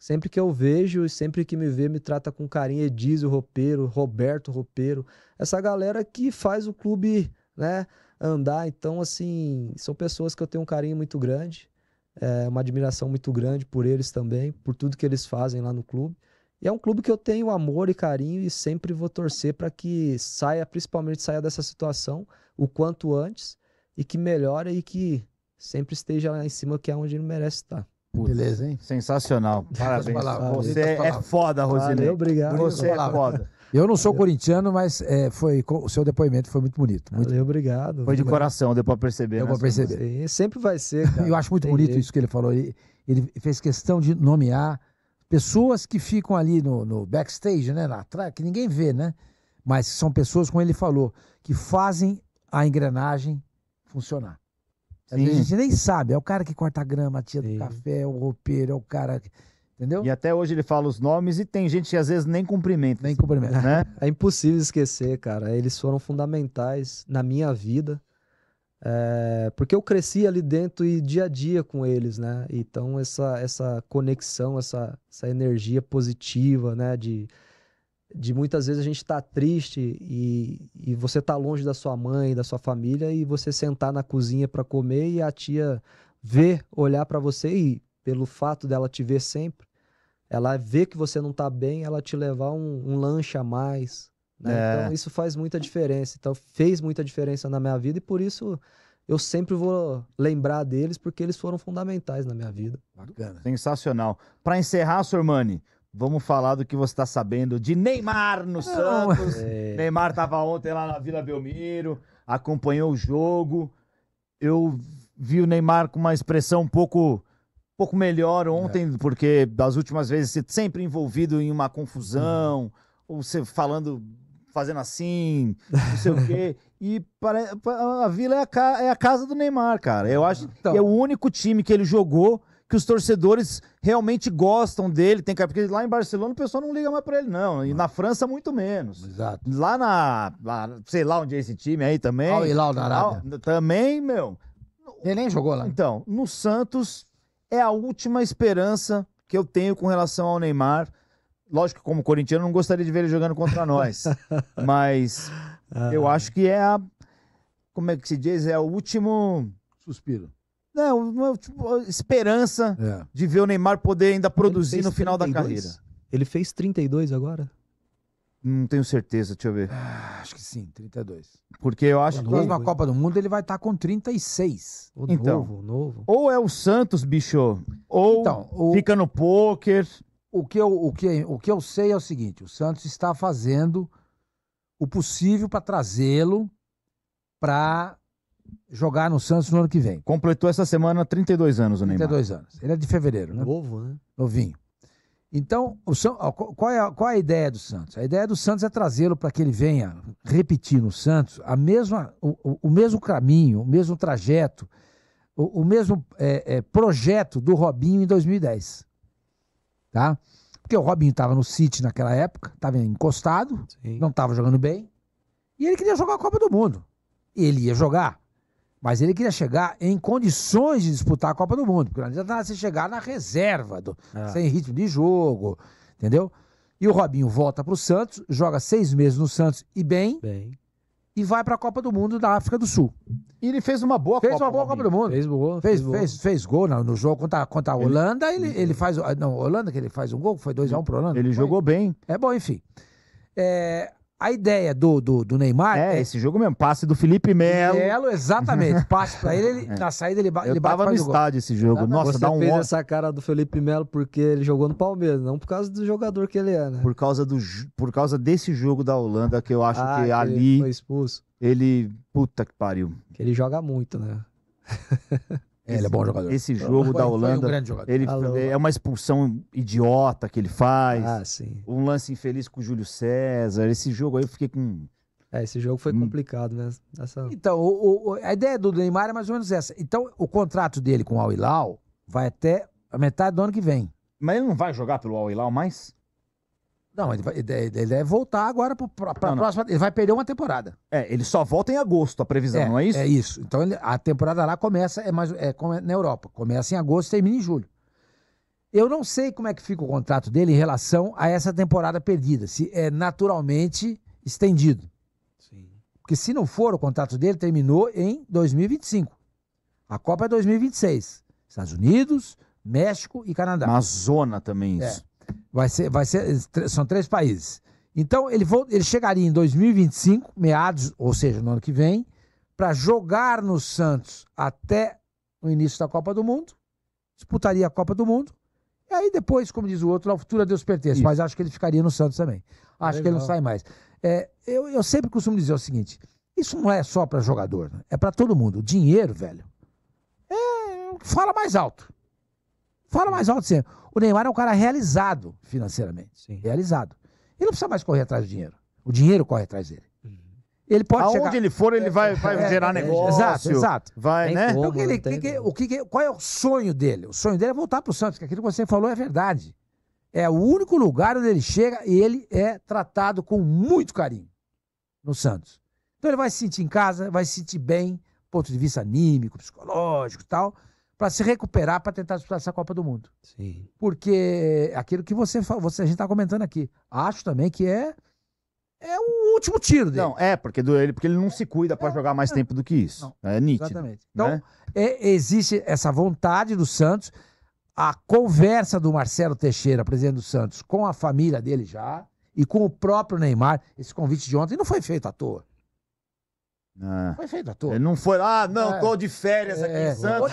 Sempre que eu vejo e sempre que me vê, me trata com carinho Edizio Ropeiro, Roberto Ropeiro, essa galera que faz o clube né, andar. Então, assim, são pessoas que eu tenho um carinho muito grande, é, uma admiração muito grande por eles também, por tudo que eles fazem lá no clube. E é um clube que eu tenho amor e carinho e sempre vou torcer para que saia, principalmente saia dessa situação o quanto antes e que melhore e que sempre esteja lá em cima, que é onde ele merece estar. Beleza, hein? Sensacional. Parabéns. Você é foda, Rosinei. obrigado. Você é foda. Eu não sou corintiano, mas é, foi, o seu depoimento foi muito bonito. Muito... Valeu, obrigado. Foi de coração, deu pra perceber. Deu né? pra perceber. Sim, sempre vai ser. Cara. Eu acho muito bonito isso que ele falou. Ele, ele, fez questão de nomear pessoas que ficam ali no, no backstage, né, na que ninguém vê, né? Mas são pessoas, como ele falou, que fazem a engrenagem funcionar. Sim. A gente nem sabe. É o cara que corta a grama, a tia Sim. do café, é o roupeiro, é o cara. Entendeu? E até hoje ele fala os nomes e tem gente que às vezes nem cumprimenta. Nem cumprimenta. Né? É impossível esquecer, cara. Eles foram fundamentais na minha vida. É, porque eu cresci ali dentro e dia a dia com eles, né? Então essa, essa conexão, essa, essa energia positiva, né? De, de muitas vezes a gente estar tá triste e, e você tá longe da sua mãe, da sua família e você sentar na cozinha para comer e a tia ver, olhar para você e pelo fato dela te ver sempre, ela vê que você não tá bem, ela te levar um, um lanche a mais. Né? É. Então isso faz muita diferença. Então fez muita diferença na minha vida e por isso eu sempre vou lembrar deles porque eles foram fundamentais na minha vida. Bacana. Sensacional. Para encerrar, Sormani, Vamos falar do que você está sabendo de Neymar no Santos. É. Neymar estava ontem lá na Vila Belmiro, acompanhou o jogo. Eu vi o Neymar com uma expressão um pouco, pouco melhor ontem, é. porque das últimas vezes você sempre envolvido em uma confusão, hum. ou você falando, fazendo assim, não sei o quê. E a Vila é, é a, casa do Neymar, cara. Eu acho então... que é o único time que ele jogou que os torcedores realmente gostam dele. Tem porque lá em Barcelona o pessoal não liga mais para ele, não. E na França, muito menos. Exato. Lá na. Lá, sei lá onde é esse time aí também. Ao Hilal da Arábia. Também, meu. Ele nem jogou lá. Então, no Santos é a última esperança que eu tenho com relação ao Neymar. Lógico que, como corintiano, não gostaria de ver ele jogando contra nós. mas ah. eu acho que é a. Como é que se diz? É o último. Suspiro. Né, uma, tipo, esperança é. de ver o Neymar poder ainda produzir no final 32? da carreira. Ele fez 32 agora? Não tenho certeza, deixa eu ver. Ah, acho que sim, 32. Porque eu acho tá que. Na Copa do Mundo ele vai estar tá com 36. O então, novo, novo. Ou é o Santos, bicho, ou então, o... fica no pôquer. O que, eu, o, que, o que eu sei é o seguinte: o Santos está fazendo o possível para trazê-lo para jogar no Santos no ano que vem. Completou essa semana 32 anos o Neymar. 32 anos. Ele é de fevereiro, né? Novo, né? Novinho. Então, o São, qual, é a, qual é a ideia do Santos? A ideia do Santos é trazê-lo para que ele venha repetir no Santos a mesma, o, o mesmo caminho, o mesmo trajeto, o, o mesmo é, é, projeto do Robinho em 2010. Tá? Porque o Robinho estava no City naquela época, estava encostado, Sim. não estava jogando bem, e ele queria jogar a Copa do Mundo. E ele ia jogar. Mas ele queria chegar em condições de disputar a Copa do Mundo, porque não adianta você chegar na reserva, do, é. sem ritmo de jogo, entendeu? E o Robinho volta para o Santos, joga seis meses no Santos e bem, bem. e vai para a Copa do Mundo da África do Sul. E ele fez uma boa fez Copa. Uma boa Copa do Mundo. Fez, boa, fez, fez, boa. fez, fez gol no, no, jogo contra, contra a Holanda. Ele, ele, ele é. faz. Não, Holanda que ele faz um gol, foi 2x1 um para Holanda. Ele jogou bem. É bom, enfim. É, a ideia do, do, do Neymar. É, é, esse jogo mesmo, passe do Felipe Melo. Melo, exatamente. Passe pra ele, ele é. na saída ele, ba Eu ele bate. Eu tava no estádio gol. esse jogo. Exatamente. Nossa, Você dá um fez ó... essa cara do Felipe Melo porque ele jogou no Palmeiras, não por causa do jogador que ele é, né? Por causa, do, por causa desse jogo da Holanda que eu acho ah, que, que ali. Ele foi expulso. Ele. Puta que pariu. Que ele joga muito, né? ele é bom jogador. Esse jogo da Holanda, um ele Alô. Tá é uma expulsão idiota que ele faz. Ah, sim. Um lance infeliz com o Júlio César. Esse jogo aí eu fiquei com é, esse jogo foi hum. complicado, né? Essa... Então, o, o, a ideia do Neymar é mais ou menos essa. Então, o contrato dele com o Al Hilal vai até a metade do ano que vem. Mas ele não vai jogar pelo Al Hilal mais? Não, ele, vai, ele, é, ele deve é voltar agora para a próxima. Ele vai perder uma temporada. É, ele só volta em agosto, a previsão, é, não é isso? É isso. Então ele, a temporada lá começa é mais, é, é na Europa. Começa em agosto e termina em julho. Eu não sei como é que fica o contrato dele em relação a essa temporada perdida, se é naturalmente estendido. Sim. Porque se não for, o contrato dele terminou em 2025. A Copa é 2026. Estados Unidos, México e Canadá. Zona também isso. É. Vai ser, vai ser, são três países. Então ele, volta, ele chegaria em 2025, meados, ou seja, no ano que vem, para jogar no Santos até o início da Copa do Mundo, disputaria a Copa do Mundo, e aí depois, como diz o outro, a futura Deus pertence. Isso. Mas acho que ele ficaria no Santos também. Acho Legal. que ele não sai mais. É, eu, eu sempre costumo dizer o seguinte: isso não é só para jogador, né? é para todo mundo. Dinheiro, velho, é fala mais alto. Fala mais alto sempre. O Neymar é um cara realizado financeiramente. Sim. Realizado. Ele não precisa mais correr atrás do dinheiro. O dinheiro corre atrás dele. Uhum. Ele pode Aonde chegar... ele for, ele vai, vai é, gerar é, é, negócio. Exato, exato. Vai, né? Como, então, ele, que, que, o que, qual é o sonho dele? O sonho dele é voltar para o Santos, que aquilo que você falou é verdade. É o único lugar onde ele chega e ele é tratado com muito carinho no Santos. Então ele vai se sentir em casa, vai se sentir bem, do ponto de vista anímico, psicológico e tal para se recuperar para tentar disputar essa Copa do Mundo. Sim. Porque aquilo que você, você a gente está comentando aqui, acho também que é é o último tiro dele. Não, é, porque, do, ele, porque ele não se cuida para jogar mais tempo do que isso. Não, é nítido. Exatamente. Né? Então, né? é, existe essa vontade do Santos, a conversa do Marcelo Teixeira, presidente do Santos, com a família dele já e com o próprio Neymar. Esse convite de ontem não foi feito à toa. Ah. Foi feito ator. Ele não foi lá, ah, não, é. tô de férias aqui é. em Santos. Vou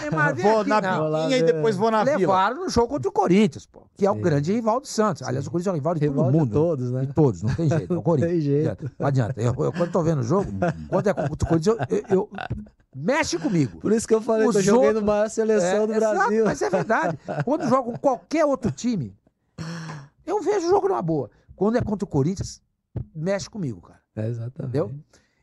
aqui, na Biquinha e depois vou na Levaram Vila. Levaram no jogo contra o Corinthians, pô, que é o grande rival do Santos. Sim. Aliás, o Corinthians é o rival de rival todo mundo. De todos, né? De todos, não tem jeito. É o Corinthians. Não tem jeito. Não adianta. Eu, eu, quando tô vendo o jogo, quando é contra o Corinthians, eu, eu, mexe comigo. Por isso que eu falei que eu joguei outros... maior seleção é, do Brasil. Exato, mas é verdade. Quando com qualquer outro time, eu vejo o jogo numa boa. Quando é contra o Corinthians, mexe comigo, cara. É exatamente. Entendeu?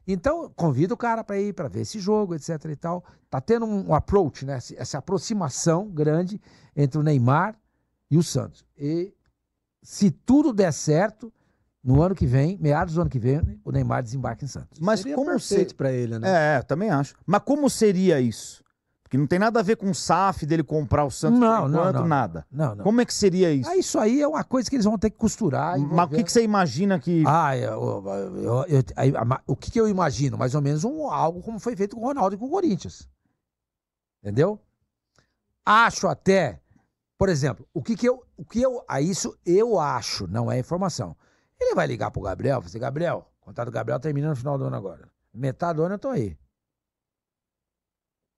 Então, convida o cara para ir para ver esse jogo, etc e tal. Tá tendo um approach, né? Essa aproximação grande entre o Neymar e o Santos. E se tudo der certo, no ano que vem, meados do ano que vem, o Neymar desembarca em Santos. Mas seria como perfeito ser... para ele, né? É, também acho. Mas como seria isso? Que não tem nada a ver com o SAF dele comprar o Santos não, não, enquanto, não. nada. Não, não. Como é que seria isso? Ah, isso aí é uma coisa que eles vão ter que costurar. Mas o que, que você imagina que. Ah, é, eu, eu, eu, o que, que eu imagino? Mais ou menos um, algo como foi feito com o Ronaldo e com o Corinthians. Entendeu? Acho até, por exemplo, o que, que eu. O que eu. A isso eu acho, não é informação. Ele vai ligar pro Gabriel, e vai dizer, Gabriel, contato do Gabriel termina no final do ano agora. Metade do ano eu tô aí.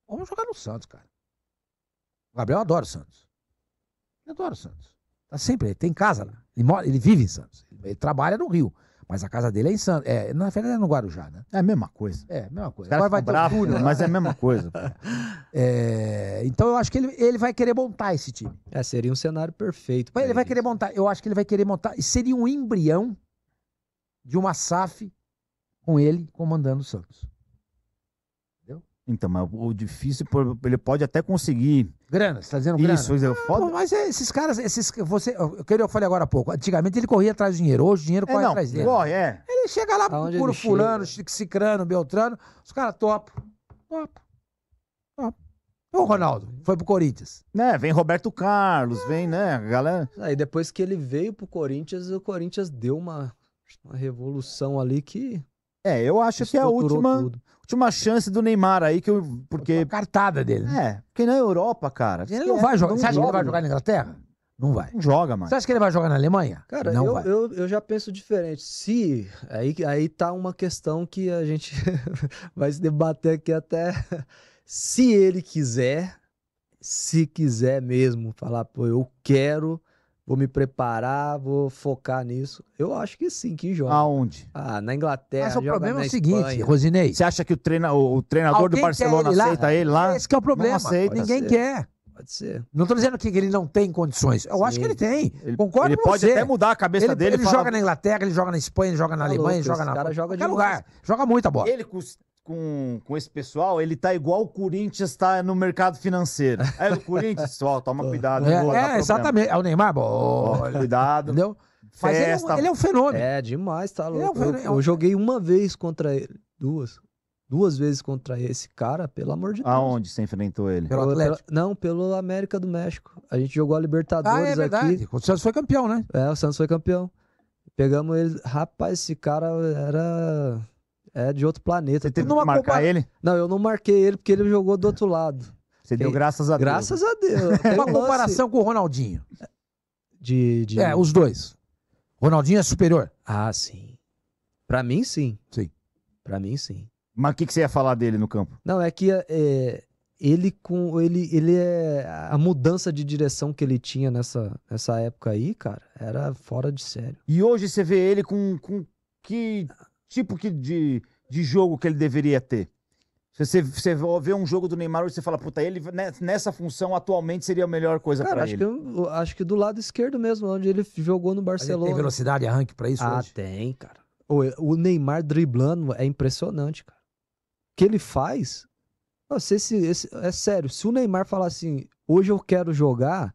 Vamos jogar no Santos, cara. O Gabriel adora o Santos. Ele adora o Santos. Tá sempre, ele tem casa lá. Ele, mora, ele vive em Santos. Ele, trabalha no Rio. Mas a casa dele é em Santos. É, na é verdade é no Guarujá, né? É a mesma coisa. É, a mesma coisa. Agora vai bravo, túnel, mas é a mesma coisa. é, então eu acho que ele, ele vai querer montar esse time. É, seria um cenário perfeito. Mas ele, ele vai querer montar. Eu acho que ele vai querer montar. E seria um embrião de uma SAF com ele comandando o Santos. Então, mas o difícil, ele pode até conseguir. Grana, você tá dizendo grana? Isso, é foda. mas esses caras, esses, você, eu queria eu falei agora há pouco. Antigamente ele corria atrás do dinheiro, hoje o dinheiro é, corre não, atrás dele. Corre, é. Ele chega lá, por fulano, cicrano, beltrano, os caras top, top, top. O Ronaldo foi pro Corinthians. Né, vem Roberto Carlos, vem, né, galera. Aí depois que ele veio pro Corinthians, o Corinthians deu uma, uma revolução ali que é, eu acho que é a última. Tudo. Tinha uma chance do Neymar aí que eu. Porque... cartada dele. É, porque na Europa, cara. Ele não é, vai jogar. Não você acha que ele vai jogar na Inglaterra? Não vai. Não joga, mano. Você acha que ele vai jogar na Alemanha? Cara, não eu, vai. Eu, eu já penso diferente. Se. Aí, aí tá uma questão que a gente vai se debater aqui até. Se ele quiser, se quiser mesmo falar, pô, eu quero Vou me preparar, vou focar nisso. Eu acho que sim, que joga. Aonde? Ah, na Inglaterra. Mas o problema é o seguinte, Espanha. Rosinei. Você acha que o, treina, o treinador Alguém do Barcelona ele aceita ele lá? Esse é o problema. Não aceita. Ninguém ser. quer. Pode ser. Não estou dizendo que ele não tem condições. Eu Sim. acho que ele tem. Ele, Concordo ele com você. Ele pode até mudar a cabeça ele, dele. Ele fala... joga na Inglaterra, ele joga na Espanha, ele joga na tá Alemanha, ele joga na. Cara joga de lugar. Joga muita bola. Ele, com, com esse pessoal, ele tá igual o Corinthians tá no mercado financeiro. É o Corinthians, ó, toma cuidado. É, boa, é exatamente. É o Neymar, boa. Cuidado. Entendeu? Mas Ele, é um, ele é um fenômeno. É, demais, tá louco. É um eu, é eu, joguei uma vez contra ele. Duas. Duas vezes contra esse cara, pelo amor de Deus. Aonde você enfrentou ele? Pelo Atlético? não, pelo América do México. A gente jogou a Libertadores ah, é aqui. O Santos foi campeão, né? É, o Santos foi campeão. Pegamos ele. Rapaz, esse cara era é, de outro planeta. Você teve que marcar copa... ele? Não, eu não marquei ele porque ele jogou do outro lado. Você deu graças a Deus. Graças a Deus. Uma comparação com o Ronaldinho. De, de... É, os dois. Ronaldinho é superior. Ah, sim. Pra mim, sim. Sim. Pra mim, sim. Mas o que, que, você ia falar dele no campo? Não, é que é, ele com. Ele, ele é. A mudança de direção que ele tinha nessa, nessa época aí, cara, era fora de sério. E hoje você vê ele com, com que tipo que de, de jogo que ele deveria ter? Você, você vê um jogo do Neymar e você fala, puta, ele né, nessa função atualmente seria a melhor coisa para ele. Que, acho que do lado esquerdo mesmo, onde ele jogou no Barcelona. tem velocidade e é arranque para isso? Ah, hoje? tem, cara. O Neymar driblando é impressionante, cara. O que ele faz. Nossa, esse, esse, é sério, se o Neymar falar assim, hoje eu quero jogar,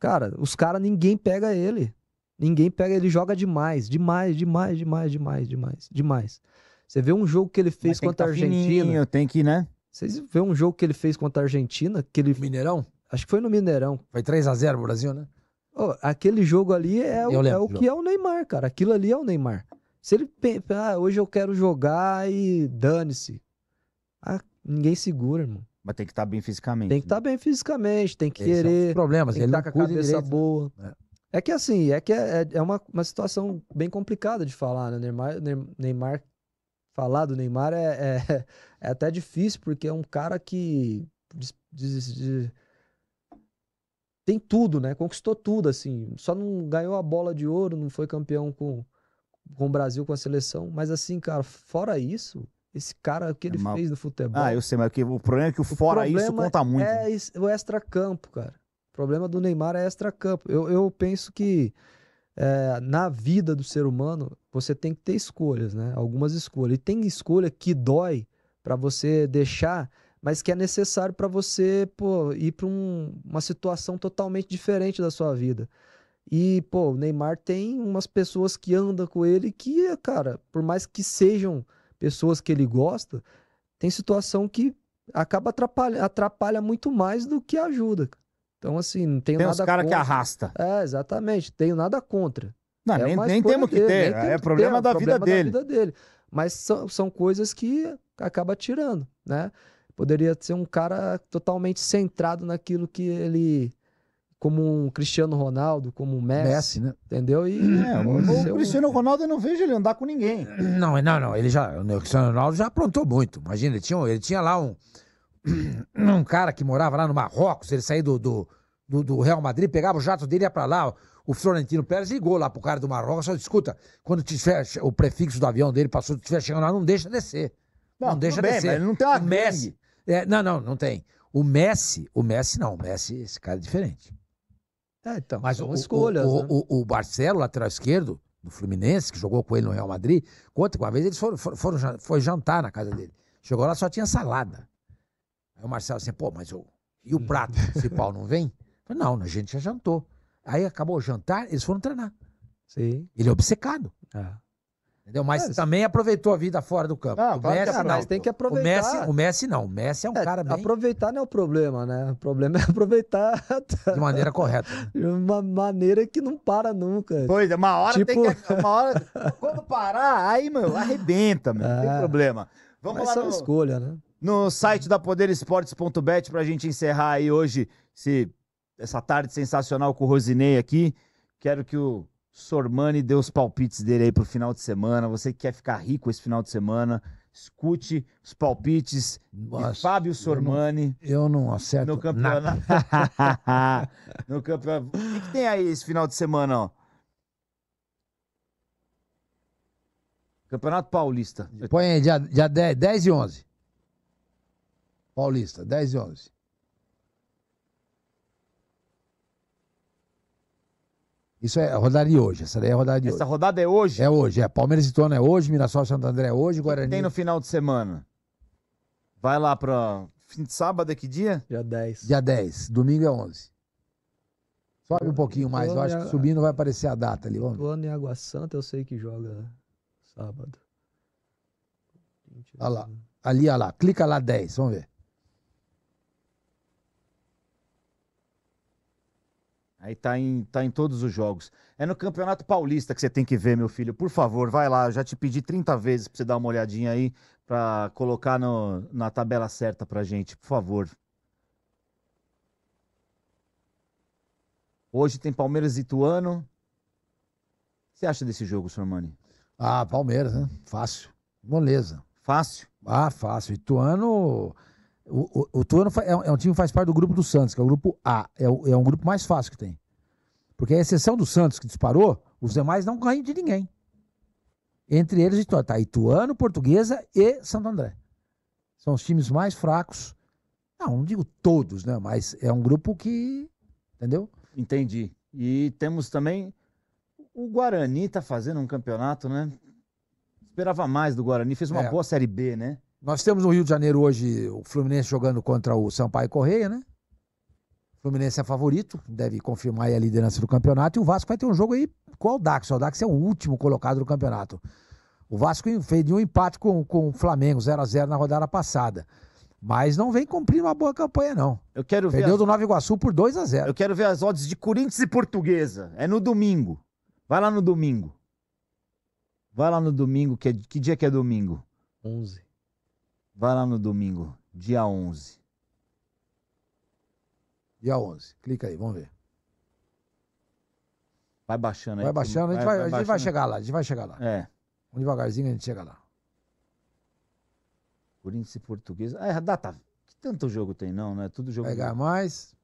cara, os caras, ninguém pega ele. Ninguém pega, ele joga demais, demais, demais, demais, demais, demais, demais. Você vê um jogo que ele fez tá contra a Argentina. Eu tenho que, né? Vocês vê um jogo que ele fez contra a Argentina, ele Mineirão? Acho que foi no Mineirão. Foi 3 a 0 o Brasil, né? Oh, aquele jogo ali é o, é o que é o Neymar, cara. Aquilo ali é o Neymar. Se ele pensa, ah, hoje eu quero jogar e dane-se. Ah, ninguém segura, irmão. Mas tem que estar tá bem fisicamente. Tem que estar tá né? tá bem fisicamente, tem que Esse é querer. É um problemas, assim, tem que ele tá com a cabeça direito, né? boa. Né? É. É que assim, é que é, é, é uma, uma situação bem complicada de falar, né? Neymar, Neymar falar do Neymar é, é, é, até difícil, porque é um cara que diz, diz, diz, tem tudo, né? Conquistou tudo, assim. Só não ganhou a bola de ouro, não foi campeão com, com o Brasil, com a seleção. Mas assim, cara, fora isso, esse cara, o que é ele é uma... fez no futebol... Ah, eu sei, mas o problema é que o, o fora isso conta muito. É o extra-campo, cara problema do Neymar é extra-campo. Eu, eu penso que é, na vida do ser humano você tem que ter escolhas, né? Algumas escolhas. E tem escolha que dói para você deixar, mas que é necessário para você pô, ir para um, uma situação totalmente diferente da sua vida. E, pô, o Neymar tem umas pessoas que andam com ele que, cara, por mais que sejam pessoas que ele gosta, tem situação que acaba atrapalha, atrapalha muito mais do que ajuda. Cara. Então, assim, não tenho tem nada contra. Tem caras que arrasta. É, exatamente. Tenho nada contra. Não, é nem, nem temos que ter. É, problema, ter, da, é vida dele. da vida dele. Mas são, são coisas que acaba tirando, né? Poderia ser um cara totalmente centrado naquilo que ele como um Cristiano Ronaldo, como um Messi, Messi né? entendeu? E é, é o, o Cristiano um... Ronaldo eu não vejo ele andar com ninguém. Não, não, não, ele já, o Cristiano Ronaldo já aprontou muito. Imagina, ele tinha, ele tinha lá um um cara que morava lá no Marrocos, ele saiu do, do, do, do Real Madrid, pegava o jato dele e ia pra lá. O Florentino Pérez ligou lá pro cara do Marrocos, só escuta, quando tiver o prefixo do avião dele passou, estiver chegando lá, não deixa descer. Não, não deixa bem, descer. Ele não tem uma o Messi, é, não, não, não tem. O Messi, o Messi não, o Messi, esse cara é diferente. É, então, mas o, escolhas, o, né? o, o, Barcelo, lateral esquerdo, do Fluminense, que jogou com ele no Real Madrid, conta que uma vez eles foram, foram, foram foi jantar na casa dele. Chegou lá, só tinha salada. Aí o Marcelo assim, pô, mas o, e o hum. prato principal não vem? Eu falei, não, a gente já jantou. Aí acabou o jantar, eles foram treinar. Sim. Ele é obcecado. É. Entendeu? Mas é, também aproveitou a vida fora do campo. Ah, o claro Messi, é não. Mas tem que aproveitar. O Messi, o Messi não. O Messi é um é, cara bem... Aproveitar não é o problema, né? O problema é aproveitar... De maneira correta. De uma maneira que não para nunca. Pois é, uma hora tipo... tem que... Tipo- uma hora... Quando parar, aí, meu, arrebenta, meu. Não tem é. problema. Vamos mas lá. É no... escolha, né? no site da poderesportes.bet para a gente encerrar aí hoje esse, essa tarde sensacional com o Rosinei aqui. Quero que o Sormani dê os palpites dele aí para o final de semana. Você que quer ficar rico esse final de semana, escute os palpites Nossa, de Fábio Sormani. Eu não, eu não acerto no campeonato. no campeonato. O que, tem aí esse final de semana, ó? Campeonato Paulista. Põe aí, dia, dia 10, 10 e 11. Paulista, 10 e 11. Isso é a rodada de hoje, essa daí é rodada de essa hoje. Essa rodada é hoje? É hoje, é. Palmeiras e Tona é hoje, Mirassol Santo André é hoje, Guarani. Tem no final de semana? Vai lá para fim de sábado, é que dia? Dia 10. Dia 10, domingo é 11. Sobe um pouquinho mais, eu acho que subindo vai aparecer a data ali. Vamos. Tuano em Água Santa eu sei que joga sábado. Olha lá, ali, olha lá, clica lá 10, vamos ver. Aí tá em, tá em todos os jogos. É no Campeonato Paulista que você tem que ver, meu filho. Por favor, vai lá. Eu já te pedi 30 vezes pra você dar uma olhadinha aí, pra colocar no, na tabela certa pra gente, por favor. Hoje tem Palmeiras e Ituano. O que você acha desse jogo, Mani? Ah, Palmeiras, né? Fácil. Moleza. Fácil? Ah, fácil. Ituano o, o, o Tuano é, um, é um time que faz parte do grupo do Santos, que é o grupo A. É, o, é um grupo mais fácil que tem. Porque a exceção do Santos, que disparou, os demais não ganham de ninguém. Entre eles, está então, Ituano, Portuguesa e Santo André. São os times mais fracos. Não, não digo todos, né? Mas é um grupo que. Entendeu? Entendi. E temos também. O Guarani está fazendo um campeonato, né? Esperava mais do Guarani. Fez uma é. boa Série B, né? Nós temos no Rio de Janeiro hoje o Fluminense jogando contra o Sampaio Correia, né? O Fluminense é favorito, deve confirmar a liderança do campeonato. E o Vasco vai ter um jogo aí com o Aldax. O Aldax é o último colocado do campeonato. O Vasco fez um empate com, com o Flamengo, 0 a 0 na rodada passada. Mas não vem cumprindo uma boa campanha, não. Eu quero Perdeu as... do Nova Iguaçu por 2 a 0 Eu quero ver as odds de Corinthians e Portuguesa. É no domingo. Vai lá no domingo. Vai lá no domingo. Que, é... que dia que é domingo? 11. Vai lá no domingo, dia 11. Dia 11. Clica aí, vamos ver. Vai baixando aí. Vai baixando, a gente vai, vai, a gente vai chegar lá, a gente vai chegar lá. É. Um devagarzinho a gente chega lá. Corinthians e Português. Ah, é, data. Que tanto jogo tem, não, né? Tudo jogo. Pegar mais.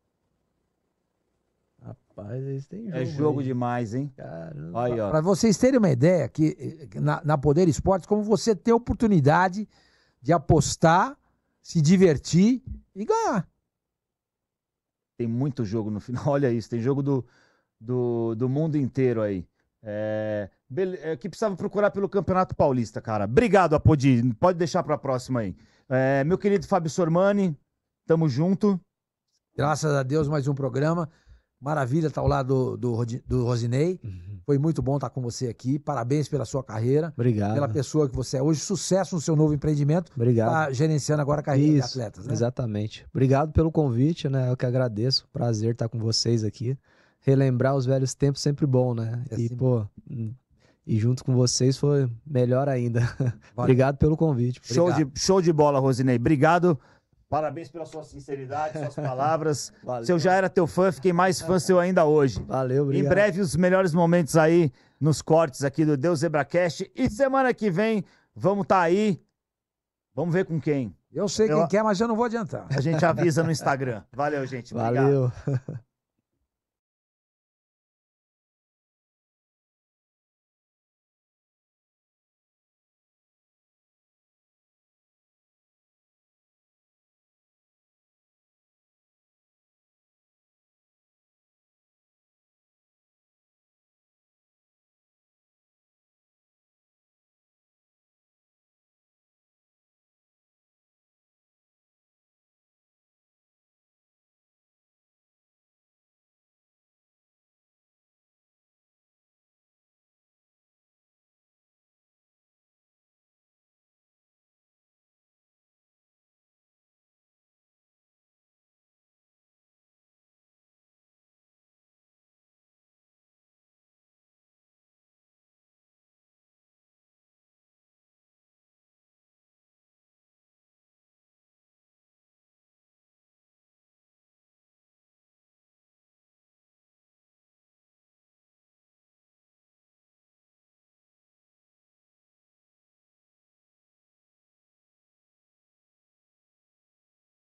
Rapaz, eles têm é jogo. É jogo aí. demais, hein? Caramba. Aí, ó. Pra vocês terem uma ideia, que eh, na, na Poder Esportes, como você tem oportunidade de apostar, se divertir e ganhar. Tem muito jogo no final. Olha isso, tem jogo do, do, do mundo inteiro aí. É, é, que precisava procurar pelo Campeonato Paulista, cara. Obrigado, Apodi. Pode deixar para a próxima aí. É, meu querido Fábio Sormani, tamo junto. Graças a Deus, mais um programa. Maravilha estar ao lado do, do, do Rosinei. Uhum. Foi muito bom estar com você aqui. Parabéns pela sua carreira. Obrigado. Pela pessoa que você é hoje. Sucesso no seu novo empreendimento. Obrigado. Está gerenciando agora a carreira Isso, de atletas. Né? Exatamente. Obrigado pelo convite, né? Eu que agradeço. Prazer estar com vocês aqui. Relembrar os velhos tempos é sempre bom, né? É e, pô, hum, e junto com vocês foi melhor ainda. Vale. Obrigado pelo convite. Show, de, show de bola, Rosinei. Obrigado. Parabéns pela sua sinceridade, suas palavras. Valeu. Se eu já era teu fã, fiquei mais fã seu ainda hoje. Valeu, obrigado. Em breve, os melhores momentos aí nos cortes aqui do Deus Zebracast. E semana que vem, vamos estar tá aí. Vamos ver com quem. Eu sei eu... quem quer, mas eu não vou adiantar. A gente avisa no Instagram. Valeu, gente. Obrigado. Valeu.